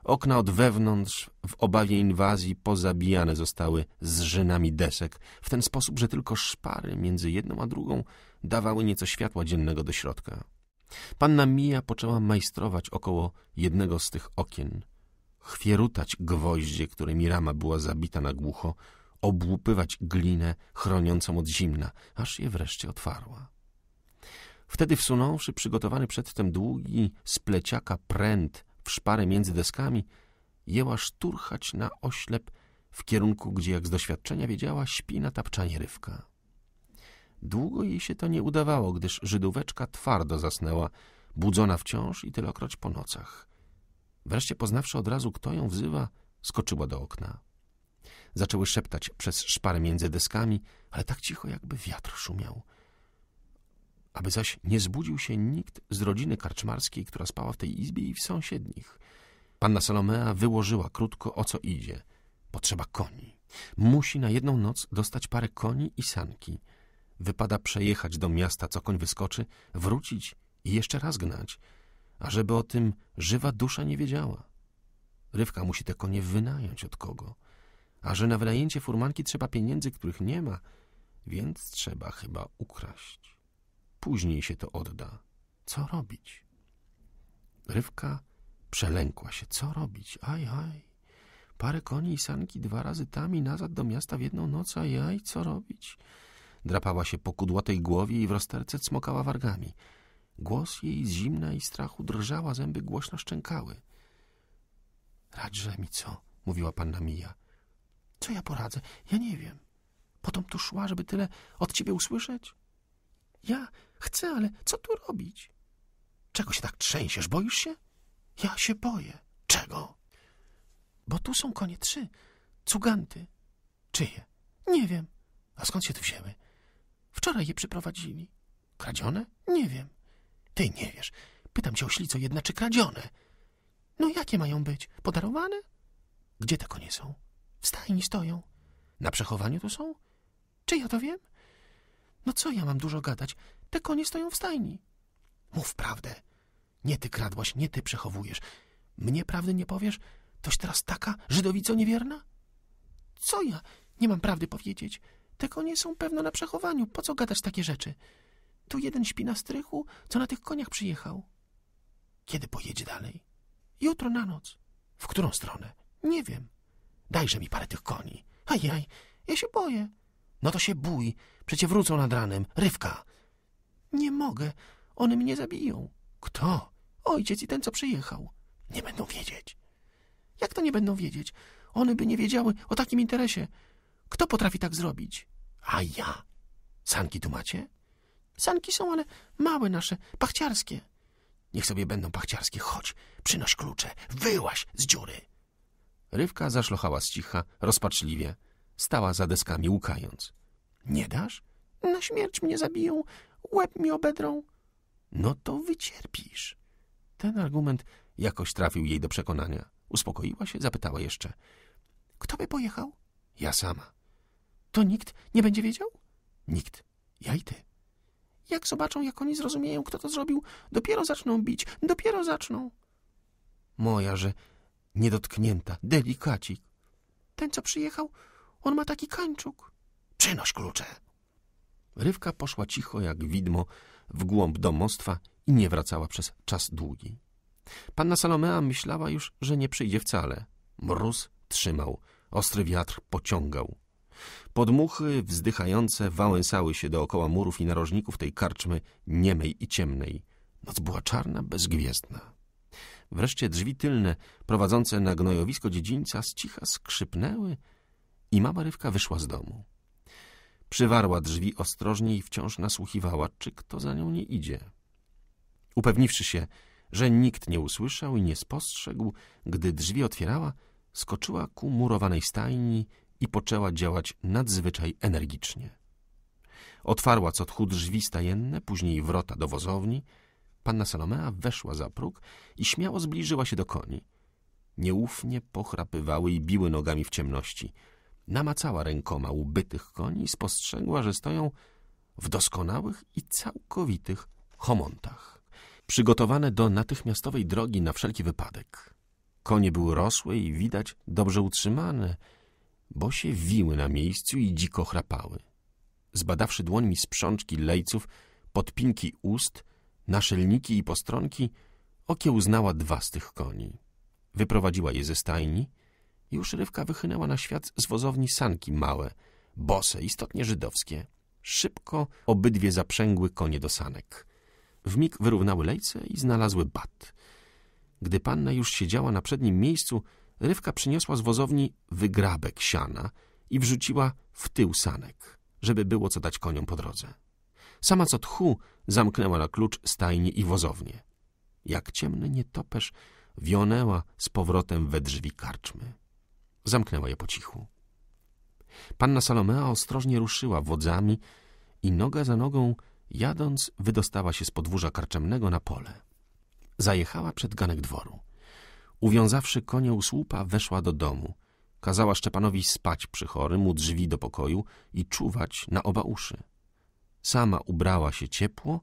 Okna od wewnątrz, w obawie inwazji, pozabijane zostały z żynami desek, w ten sposób, że tylko szpary między jedną a drugą dawały nieco światła dziennego do środka. Panna Mija poczęła majstrować około jednego z tych okien, chwierutać gwoździe, którymi rama była zabita na głucho, obłupywać glinę chroniącą od zimna, aż je wreszcie otwarła. Wtedy wsunąwszy przygotowany przedtem długi spleciaka pręt w szparę między deskami, jęła szturchać na oślep w kierunku, gdzie jak z doświadczenia wiedziała, śpi na tapczanie rywka. Długo jej się to nie udawało, gdyż Żydóweczka twardo zasnęła, budzona wciąż i tylokroć po nocach. Wreszcie poznawszy od razu, kto ją wzywa, skoczyła do okna. Zaczęły szeptać przez szparę między deskami, ale tak cicho, jakby wiatr szumiał. Aby zaś nie zbudził się nikt z rodziny karczmarskiej, która spała w tej izbie i w sąsiednich. Panna Salomea wyłożyła krótko, o co idzie. Potrzeba koni. Musi na jedną noc dostać parę koni i sanki – Wypada przejechać do miasta, co koń wyskoczy, wrócić i jeszcze raz gnać, ażeby o tym żywa dusza nie wiedziała. Rywka musi te konie wynająć od kogo, a że na wynajęcie furmanki trzeba pieniędzy, których nie ma, więc trzeba chyba ukraść. Później się to odda. Co robić? Rywka przelękła się. Co robić? Aj, aj. Parę koni i sanki dwa razy tam i nazad do miasta w jedną noc. Aj, aj, co robić? Drapała się po kudłatej głowie i w rozterce cmokała wargami. Głos jej z zimna i strachu drżała, zęby głośno szczękały. — Radże mi co? — mówiła panna Mija. — Co ja poradzę? Ja nie wiem. Potom tu szła, żeby tyle od ciebie usłyszeć? Ja chcę, ale co tu robić? Czego się tak trzęsiesz? Boisz się? Ja się boję. Czego? Bo tu są konie trzy. Cuganty. Czyje? Nie wiem. A skąd się tu wzięły? Wczoraj je przyprowadzili. Kradzione? Nie wiem. Ty nie wiesz. Pytam cię o ślico jedna, czy kradzione. No jakie mają być? Podarowane? Gdzie te konie są? W stajni stoją. Na przechowaniu tu są? Czy ja to wiem? No co ja mam dużo gadać? Te konie stoją w stajni. Mów prawdę. Nie ty kradłaś, nie ty przechowujesz. Mnie prawdy nie powiesz? Toś teraz taka żydowico niewierna? Co ja? Nie mam prawdy powiedzieć. Te tak konie są pewno na przechowaniu. Po co gadać takie rzeczy? Tu jeden śpi na strychu, co na tych koniach przyjechał. Kiedy pojedzie dalej? Jutro na noc. W którą stronę? Nie wiem. Dajże mi parę tych koni. Ajaj, ja się boję. No to się bój. Przecie wrócą nad ranem. Rywka. Nie mogę. One mnie zabiją. Kto? Ojciec i ten, co przyjechał. Nie będą wiedzieć. Jak to nie będą wiedzieć? One by nie wiedziały o takim interesie. Kto potrafi tak zrobić? A ja. Sanki tu macie? Sanki są, ale małe nasze, pachciarskie. Niech sobie będą pachciarskie. Chodź, przynoś klucze. Wyłaź z dziury. Rywka zaszlochała z cicha, rozpaczliwie. Stała za deskami, łukając. Nie dasz? Na śmierć mnie zabiją, łeb mi obedrą. No to wycierpisz. Ten argument jakoś trafił jej do przekonania. Uspokoiła się, zapytała jeszcze. Kto by pojechał? Ja sama. To nikt nie będzie wiedział? Nikt. Ja i ty. Jak zobaczą, jak oni zrozumieją, kto to zrobił, dopiero zaczną bić, dopiero zaczną. Moja, że niedotknięta, delikacik. Ten, co przyjechał, on ma taki kańczuk. Przynoś klucze. Rywka poszła cicho jak widmo w głąb domostwa i nie wracała przez czas długi. Panna Salomea myślała już, że nie przyjdzie wcale. Mróz trzymał, ostry wiatr pociągał. Podmuchy wzdychające wałęsały się dookoła murów i narożników tej karczmy niemej i ciemnej. Noc była czarna, bezgwiezdna. Wreszcie drzwi tylne, prowadzące na gnojowisko dziedzińca, z cicha skrzypnęły i mama Rywka wyszła z domu. Przywarła drzwi ostrożnie i wciąż nasłuchiwała, czy kto za nią nie idzie. Upewniwszy się, że nikt nie usłyszał i nie spostrzegł, gdy drzwi otwierała, skoczyła ku murowanej stajni i poczęła działać nadzwyczaj energicznie. Otwarła co tchu drzwi stajenne, później wrota do wozowni. Panna Salomea weszła za próg i śmiało zbliżyła się do koni. Nieufnie pochrapywały i biły nogami w ciemności. Namacała rękoma ubytych koni i spostrzegła, że stoją w doskonałych i całkowitych homontach, przygotowane do natychmiastowej drogi na wszelki wypadek. Konie były rosłe i widać dobrze utrzymane – bo się wiły na miejscu i dziko chrapały. Zbadawszy dłońmi sprzączki lejców, podpinki ust, naszelniki i postronki, okiełznała dwa z tych koni. Wyprowadziła je ze stajni i uszrywka wychynęła na świat z wozowni sanki małe, bose, istotnie żydowskie. Szybko obydwie zaprzęgły konie do sanek. W mig wyrównały lejce i znalazły bat. Gdy panna już siedziała na przednim miejscu, Rywka przyniosła z wozowni wygrabek siana i wrzuciła w tył sanek, żeby było co dać koniom po drodze. Sama co tchu zamknęła na klucz stajnie i wozownię. Jak ciemny nietoperz wionęła z powrotem we drzwi karczmy. Zamknęła je po cichu. Panna Salomea ostrożnie ruszyła wodzami i noga za nogą, jadąc, wydostała się z podwórza karczemnego na pole. Zajechała przed ganek dworu uwiązawszy konie u słupa, weszła do domu. Kazała Szczepanowi spać przy chorym u drzwi do pokoju i czuwać na oba uszy. Sama ubrała się ciepło,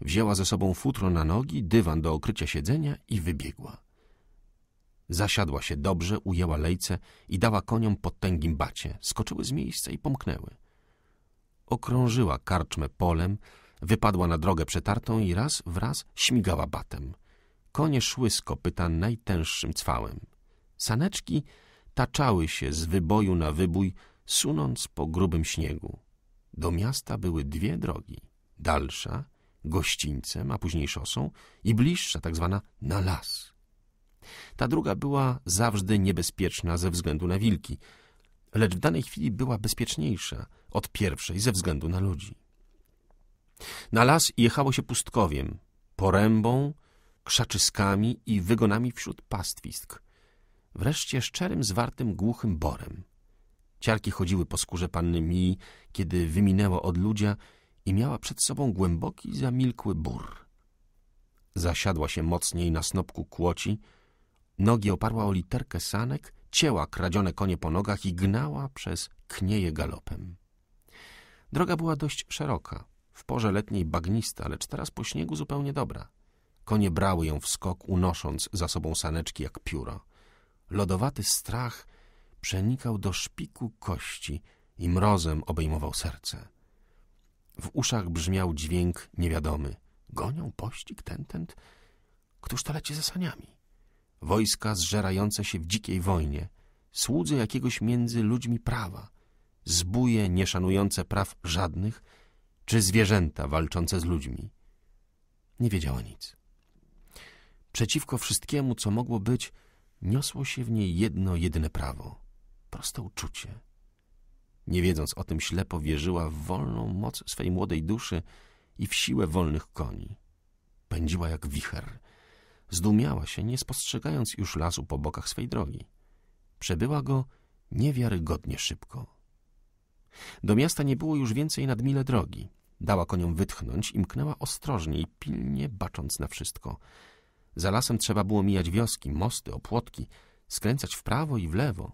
wzięła ze sobą futro na nogi, dywan do okrycia siedzenia i wybiegła. Zasiadła się dobrze, ujęła lejce i dała koniom pod tęgim bacie. Skoczyły z miejsca i pomknęły. Okrążyła karczmę polem, wypadła na drogę przetartą i raz wraz śmigała batem. Konie szły z kopyta najtęższym cwałem. Saneczki taczały się z wyboju na wybój, sunąc po grubym śniegu. Do miasta były dwie drogi. Dalsza, gościńcem, a później szosą i bliższa, tak zwana na las. Ta druga była zawsze niebezpieczna ze względu na wilki, lecz w danej chwili była bezpieczniejsza od pierwszej ze względu na ludzi. Na las jechało się pustkowiem, porębą krzaczyskami i wygonami wśród pastwisk. Wreszcie szczerym, zwartym, głuchym borem. Ciarki chodziły po skórze panny mi, kiedy wyminęła od ludzia i miała przed sobą głęboki, zamilkły bór. Zasiadła się mocniej na snopku kłoci, nogi oparła o literkę sanek, cięła kradzione konie po nogach i gnała przez knieje galopem. Droga była dość szeroka, w porze letniej bagnista, lecz teraz po śniegu zupełnie dobra – Konie brały ją w skok, unosząc za sobą saneczki jak pióro. Lodowaty strach przenikał do szpiku kości i mrozem obejmował serce. W uszach brzmiał dźwięk niewiadomy. Gonią pościg tentent? Któż to leci za saniami? Wojska zżerające się w dzikiej wojnie, słudzy jakiegoś między ludźmi prawa, zbóje nieszanujące praw żadnych, czy zwierzęta walczące z ludźmi. Nie wiedziała nic. Przeciwko wszystkiemu, co mogło być, niosło się w niej jedno, jedyne prawo. Proste uczucie. Nie wiedząc o tym, ślepo wierzyła w wolną moc swej młodej duszy i w siłę wolnych koni. Pędziła jak wicher. Zdumiała się, nie spostrzegając już lasu po bokach swej drogi. Przebyła go niewiarygodnie szybko. Do miasta nie było już więcej nad mile drogi. Dała koniom wytchnąć i mknęła ostrożnie i pilnie, bacząc na wszystko – za lasem trzeba było mijać wioski, mosty, opłotki, skręcać w prawo i w lewo.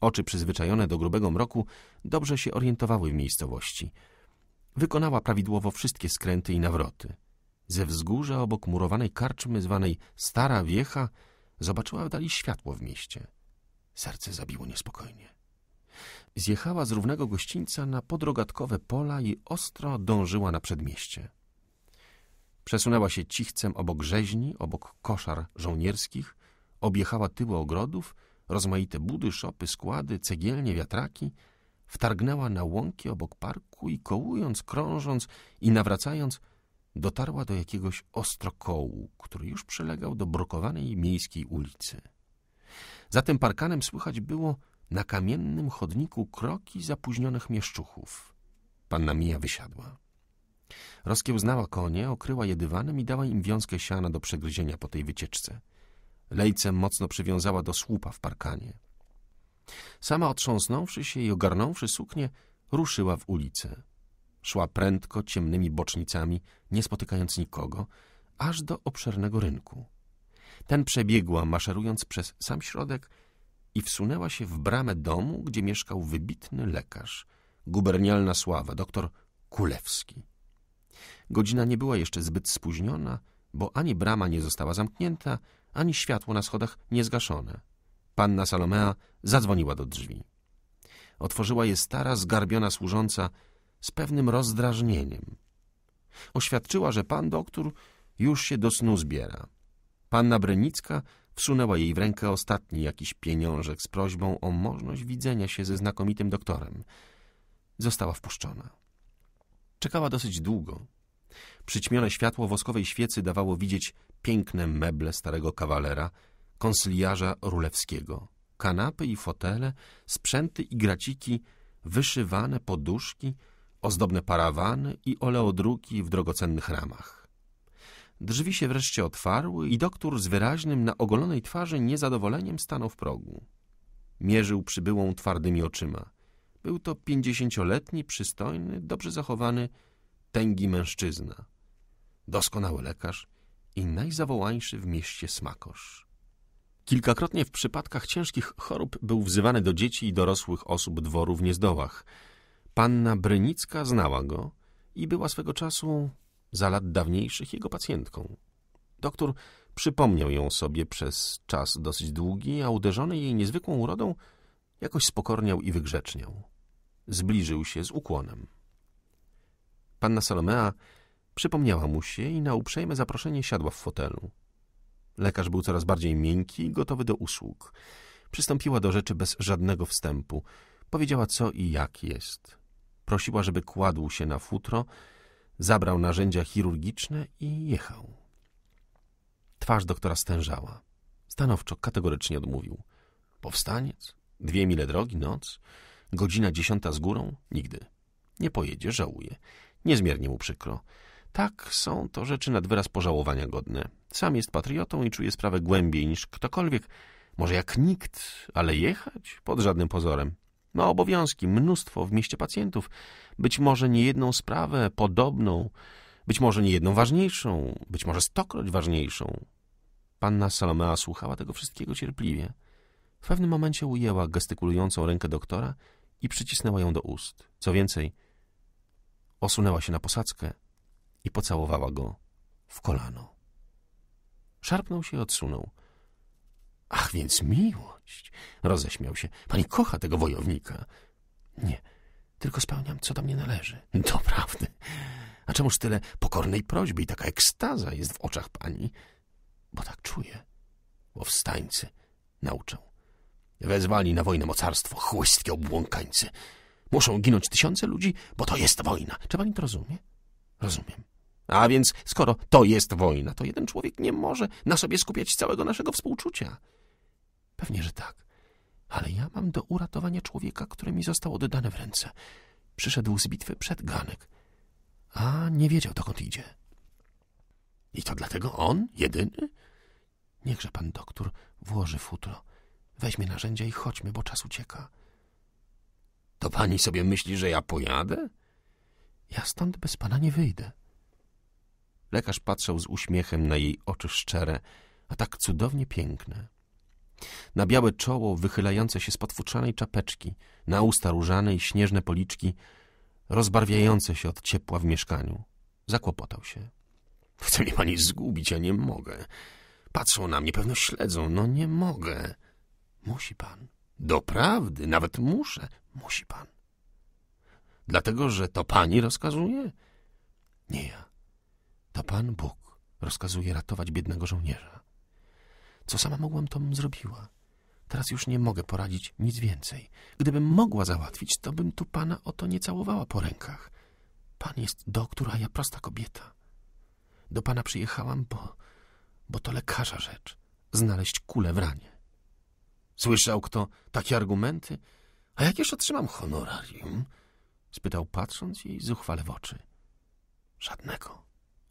Oczy przyzwyczajone do grubego mroku dobrze się orientowały w miejscowości. Wykonała prawidłowo wszystkie skręty i nawroty. Ze wzgórza obok murowanej karczmy zwanej Stara Wiecha zobaczyła w dali światło w mieście. Serce zabiło niespokojnie. Zjechała z równego gościńca na podrogatkowe pola i ostro dążyła na przedmieście. Przesunęła się cichcem obok rzeźni, obok koszar żołnierskich, objechała tyły ogrodów, rozmaite budy, szopy, składy, cegielnie, wiatraki, wtargnęła na łąki obok parku i kołując, krążąc i nawracając, dotarła do jakiegoś ostrokołu, który już przylegał do brokowanej miejskiej ulicy. Za tym parkanem słychać było na kamiennym chodniku kroki zapóźnionych mieszczuchów. Panna Mija wysiadła. Rozkiełznała konie, okryła je dywanem i dała im wiązkę siana do przegryzienia po tej wycieczce. Lejcem mocno przywiązała do słupa w parkanie. Sama otrząsnąwszy się i ogarnąwszy suknię, ruszyła w ulicę. Szła prędko, ciemnymi bocznicami, nie spotykając nikogo, aż do obszernego rynku. Ten przebiegła, maszerując przez sam środek i wsunęła się w bramę domu, gdzie mieszkał wybitny lekarz, gubernialna sława, doktor Kulewski. Godzina nie była jeszcze zbyt spóźniona, bo ani brama nie została zamknięta, ani światło na schodach nie zgaszone. Panna Salomea zadzwoniła do drzwi. Otworzyła je stara, zgarbiona służąca z pewnym rozdrażnieniem. Oświadczyła, że pan doktor już się do snu zbiera. Panna Brenicka wsunęła jej w rękę ostatni jakiś pieniążek z prośbą o możliwość widzenia się ze znakomitym doktorem. Została wpuszczona. Czekała dosyć długo, Przyćmione światło woskowej świecy dawało widzieć piękne meble starego kawalera, konsyliarza Rulewskiego, kanapy i fotele, sprzęty i graciki, wyszywane poduszki, ozdobne parawany i oleodruki w drogocennych ramach. Drzwi się wreszcie otwarły i doktor z wyraźnym na ogolonej twarzy niezadowoleniem stanął w progu. Mierzył przybyłą twardymi oczyma. Był to pięćdziesięcioletni, przystojny, dobrze zachowany, tęgi mężczyzna doskonały lekarz i najzawołańszy w mieście smakosz. Kilkakrotnie w przypadkach ciężkich chorób był wzywany do dzieci i dorosłych osób dworu w Niezdołach. Panna Brynicka znała go i była swego czasu za lat dawniejszych jego pacjentką. Doktor przypomniał ją sobie przez czas dosyć długi, a uderzony jej niezwykłą urodą jakoś spokorniał i wygrzeczniał. Zbliżył się z ukłonem. Panna Salomea Przypomniała mu się i na uprzejme zaproszenie siadła w fotelu. Lekarz był coraz bardziej miękki i gotowy do usług. Przystąpiła do rzeczy bez żadnego wstępu. Powiedziała, co i jak jest. Prosiła, żeby kładł się na futro, zabrał narzędzia chirurgiczne i jechał. Twarz doktora stężała. Stanowczo, kategorycznie odmówił. Powstaniec? Dwie mile drogi, noc? Godzina dziesiąta z górą? Nigdy. Nie pojedzie, żałuje. Niezmiernie mu przykro. Tak, są to rzeczy nad wyraz pożałowania godne. Sam jest patriotą i czuje sprawę głębiej niż ktokolwiek, może jak nikt, ale jechać? Pod żadnym pozorem. Ma obowiązki, mnóstwo w mieście pacjentów, być może nie jedną sprawę podobną, być może nie jedną ważniejszą, być może stokroć ważniejszą. Panna Salomea słuchała tego wszystkiego cierpliwie. W pewnym momencie ujęła gestykulującą rękę doktora i przycisnęła ją do ust. Co więcej, osunęła się na posadzkę i pocałowała go w kolano. Szarpnął się i odsunął. Ach, więc miłość! Roześmiał się. Pani kocha tego wojownika. Nie, tylko spełniam, co do mnie należy. Doprawdy. A czemuż tyle pokornej prośby i taka ekstaza jest w oczach pani? Bo tak czuję. Powstańcy! — nauczą. Wezwali na wojnę mocarstwo, chłystki obłąkańcy. Muszą ginąć tysiące ludzi, bo to jest wojna. Czy pani to rozumie? Rozumiem. A więc, skoro to jest wojna, to jeden człowiek nie może na sobie skupiać całego naszego współczucia. Pewnie, że tak. Ale ja mam do uratowania człowieka, który mi został oddany w ręce. Przyszedł z bitwy przed Ganek, a nie wiedział, dokąd idzie. I to dlatego on, jedyny? Niechże pan doktor włoży futro. Weźmie narzędzia i chodźmy, bo czas ucieka. To pani sobie myśli, że ja pojadę? Ja stąd bez pana nie wyjdę. Lekarz patrzył z uśmiechem na jej oczy szczere, a tak cudownie piękne. Na białe czoło wychylające się z potwórczanej czapeczki, na usta różane i śnieżne policzki, rozbarwiające się od ciepła w mieszkaniu. Zakłopotał się. Chce mnie pani zgubić, ja nie mogę. Patrzą na mnie, pewno śledzą. No nie mogę. Musi pan. Doprawdy, nawet muszę. Musi pan. Dlatego, że to pani rozkazuje? Nie ja. To pan Bóg rozkazuje ratować biednego żołnierza. Co sama mogłam, tom zrobiła. Teraz już nie mogę poradzić nic więcej. Gdybym mogła załatwić, to bym tu pana o to nie całowała po rękach. Pan jest doktor, a ja prosta kobieta. Do pana przyjechałam, bo, bo to lekarza rzecz. Znaleźć kulę w ranie. Słyszał kto takie argumenty? A jak jeszcze otrzymam honorarium? spytał, patrząc jej zuchwale w oczy. Żadnego.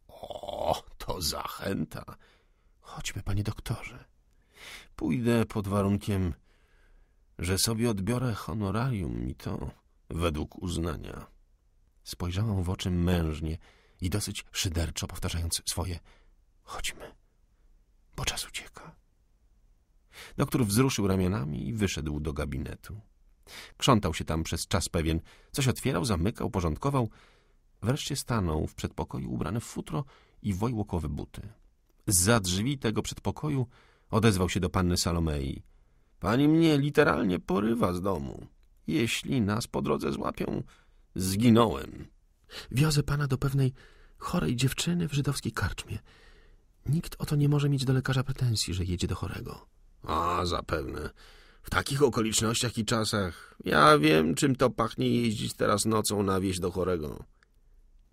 O, to zachęta. Chodźmy, panie doktorze. Pójdę pod warunkiem, że sobie odbiorę honorarium i to według uznania. Spojrzałam w oczy mężnie i dosyć szyderczo powtarzając swoje chodźmy, bo czas ucieka. Doktor wzruszył ramionami i wyszedł do gabinetu. Krzątał się tam przez czas pewien. Coś otwierał, zamykał, porządkował. Wreszcie stanął w przedpokoju ubrany w futro i wojłokowe buty. Za drzwi tego przedpokoju odezwał się do panny Salomei. Pani mnie literalnie porywa z domu. Jeśli nas po drodze złapią, zginąłem. Wiozę pana do pewnej chorej dziewczyny w żydowskiej karczmie. Nikt o to nie może mieć do lekarza pretensji, że jedzie do chorego. A, zapewne. W takich okolicznościach i czasach. Ja wiem, czym to pachnie jeździć teraz nocą na wieś do chorego.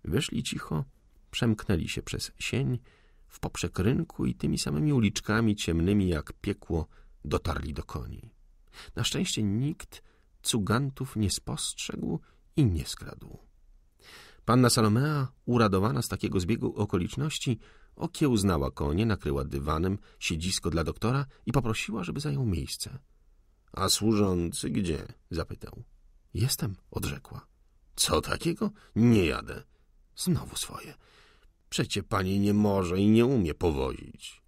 Wyszli cicho, przemknęli się przez sień, w poprzek rynku i tymi samymi uliczkami ciemnymi jak piekło dotarli do koni. Na szczęście nikt cugantów nie spostrzegł i nie skradł. Panna Salomea, uradowana z takiego zbiegu okoliczności, okiełznała konie, nakryła dywanem siedzisko dla doktora i poprosiła, żeby zajął miejsce. A służący gdzie? zapytał. Jestem, odrzekła. Co takiego? Nie jadę. Znowu swoje. Przecie pani nie może i nie umie powozić.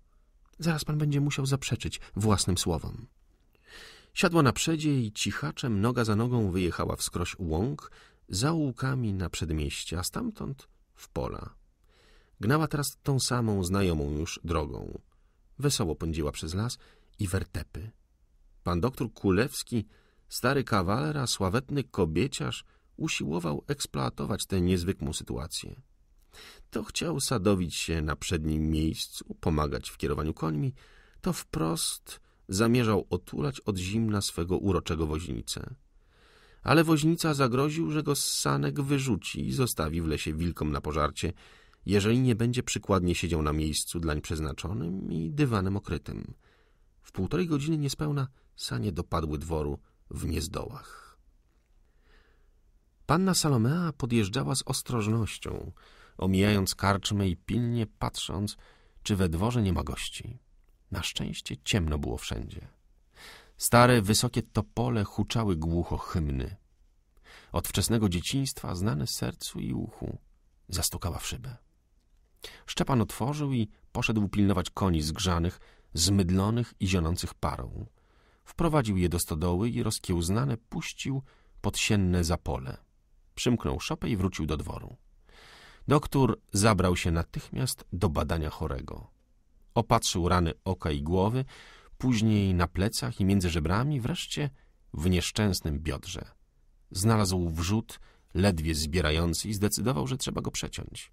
Zaraz pan będzie musiał zaprzeczyć własnym słowom. Siadła na przedzie i cichaczem noga za nogą wyjechała wskroś łąk, za łukami na przedmieście, a stamtąd w pola. Gnała teraz tą samą, znajomą już drogą. Wesoło pędziła przez las i wertepy, Pan doktor Kulewski, stary kawaler, a sławetny kobieciarz, usiłował eksploatować tę niezwykłą sytuację. To chciał sadowić się na przednim miejscu, pomagać w kierowaniu końmi, to wprost zamierzał otulać od zimna swego uroczego woźnicę. Ale woźnica zagroził, że go sanek wyrzuci i zostawi w lesie wilkom na pożarcie, jeżeli nie będzie przykładnie siedział na miejscu dlań przeznaczonym i dywanem okrytym. W półtorej godziny niespełna Sanie dopadły dworu w niezdołach. Panna Salomea podjeżdżała z ostrożnością, omijając karczmę i pilnie patrząc, czy we dworze nie ma gości. Na szczęście ciemno było wszędzie. Stare, wysokie topole huczały głucho hymny. Od wczesnego dzieciństwa znane sercu i uchu. Zastukała w szybę. Szczepan otworzył i poszedł pilnować koni zgrzanych, zmydlonych i zionących parą. Wprowadził je do stodoły i rozkiełznane puścił pod sienne zapole. Przymknął szopę i wrócił do dworu. Doktor zabrał się natychmiast do badania chorego. Opatrzył rany oka i głowy, później na plecach i między żebrami, wreszcie w nieszczęsnym biodrze. Znalazł wrzód ledwie zbierający i zdecydował, że trzeba go przeciąć.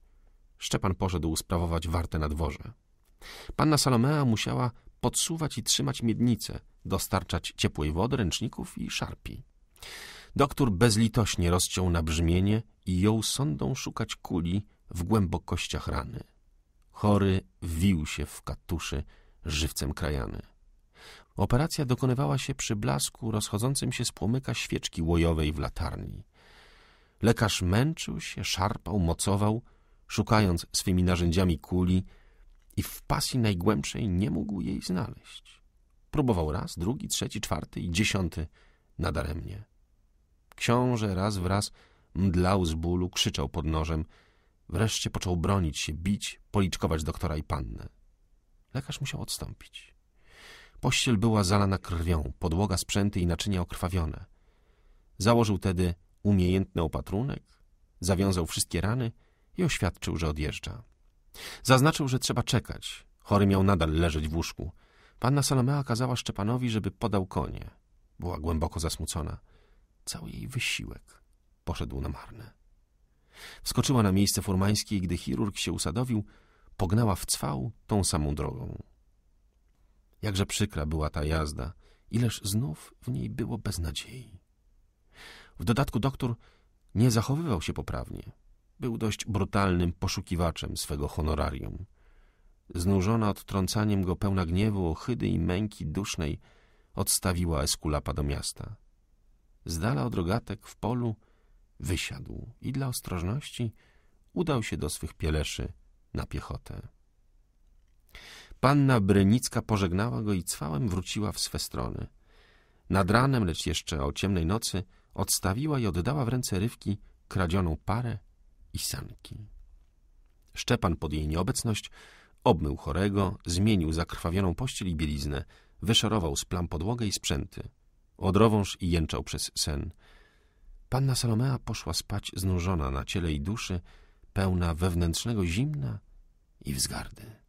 Szczepan poszedł sprawować wartę na dworze. Panna Salomea musiała podsuwać i trzymać miednicę, dostarczać ciepłej wody, ręczników i szarpi. Doktor bezlitośnie rozciął nabrzmienie i jął sondą szukać kuli w głębokościach rany. Chory wił się w katuszy, żywcem krajany. Operacja dokonywała się przy blasku rozchodzącym się z płomyka świeczki łojowej w latarni. Lekarz męczył się, szarpał, mocował, szukając swymi narzędziami kuli, i w pasji najgłębszej nie mógł jej znaleźć. Próbował raz, drugi, trzeci, czwarty i dziesiąty nadaremnie. Książę raz w raz mdlał z bólu, krzyczał pod nożem. Wreszcie począł bronić się, bić, policzkować doktora i pannę. Lekarz musiał odstąpić. Pościel była zalana krwią, podłoga, sprzęty i naczynia okrwawione. Założył tedy umiejętny opatrunek, zawiązał wszystkie rany i oświadczył, że odjeżdża. Zaznaczył, że trzeba czekać. Chory miał nadal leżeć w łóżku. Panna Salomea kazała Szczepanowi, żeby podał konie. Była głęboko zasmucona. Cały jej wysiłek poszedł na marne. Wskoczyła na miejsce furmańskie i gdy chirurg się usadowił, pognała w cwał tą samą drogą. Jakże przykra była ta jazda, ileż znów w niej było beznadziei. W dodatku doktor nie zachowywał się poprawnie. Był dość brutalnym poszukiwaczem swego honorarium. Znużona odtrącaniem go pełna gniewu, ohydy i męki dusznej, odstawiła Eskulapa do miasta. Z dala od rogatek w polu wysiadł i dla ostrożności udał się do swych pieleszy na piechotę. Panna Brynicka pożegnała go i cwałem wróciła w swe strony. Nad ranem, lecz jeszcze o ciemnej nocy, odstawiła i oddała w ręce Rywki kradzioną parę i sanki. Szczepan pod jej nieobecność obmył chorego, zmienił zakrwawioną pościel i bieliznę, wyszorował z plam podłogę i sprzęty. Odrowąż i jęczał przez sen. Panna Salomea poszła spać znużona na ciele i duszy, pełna wewnętrznego zimna i wzgardy.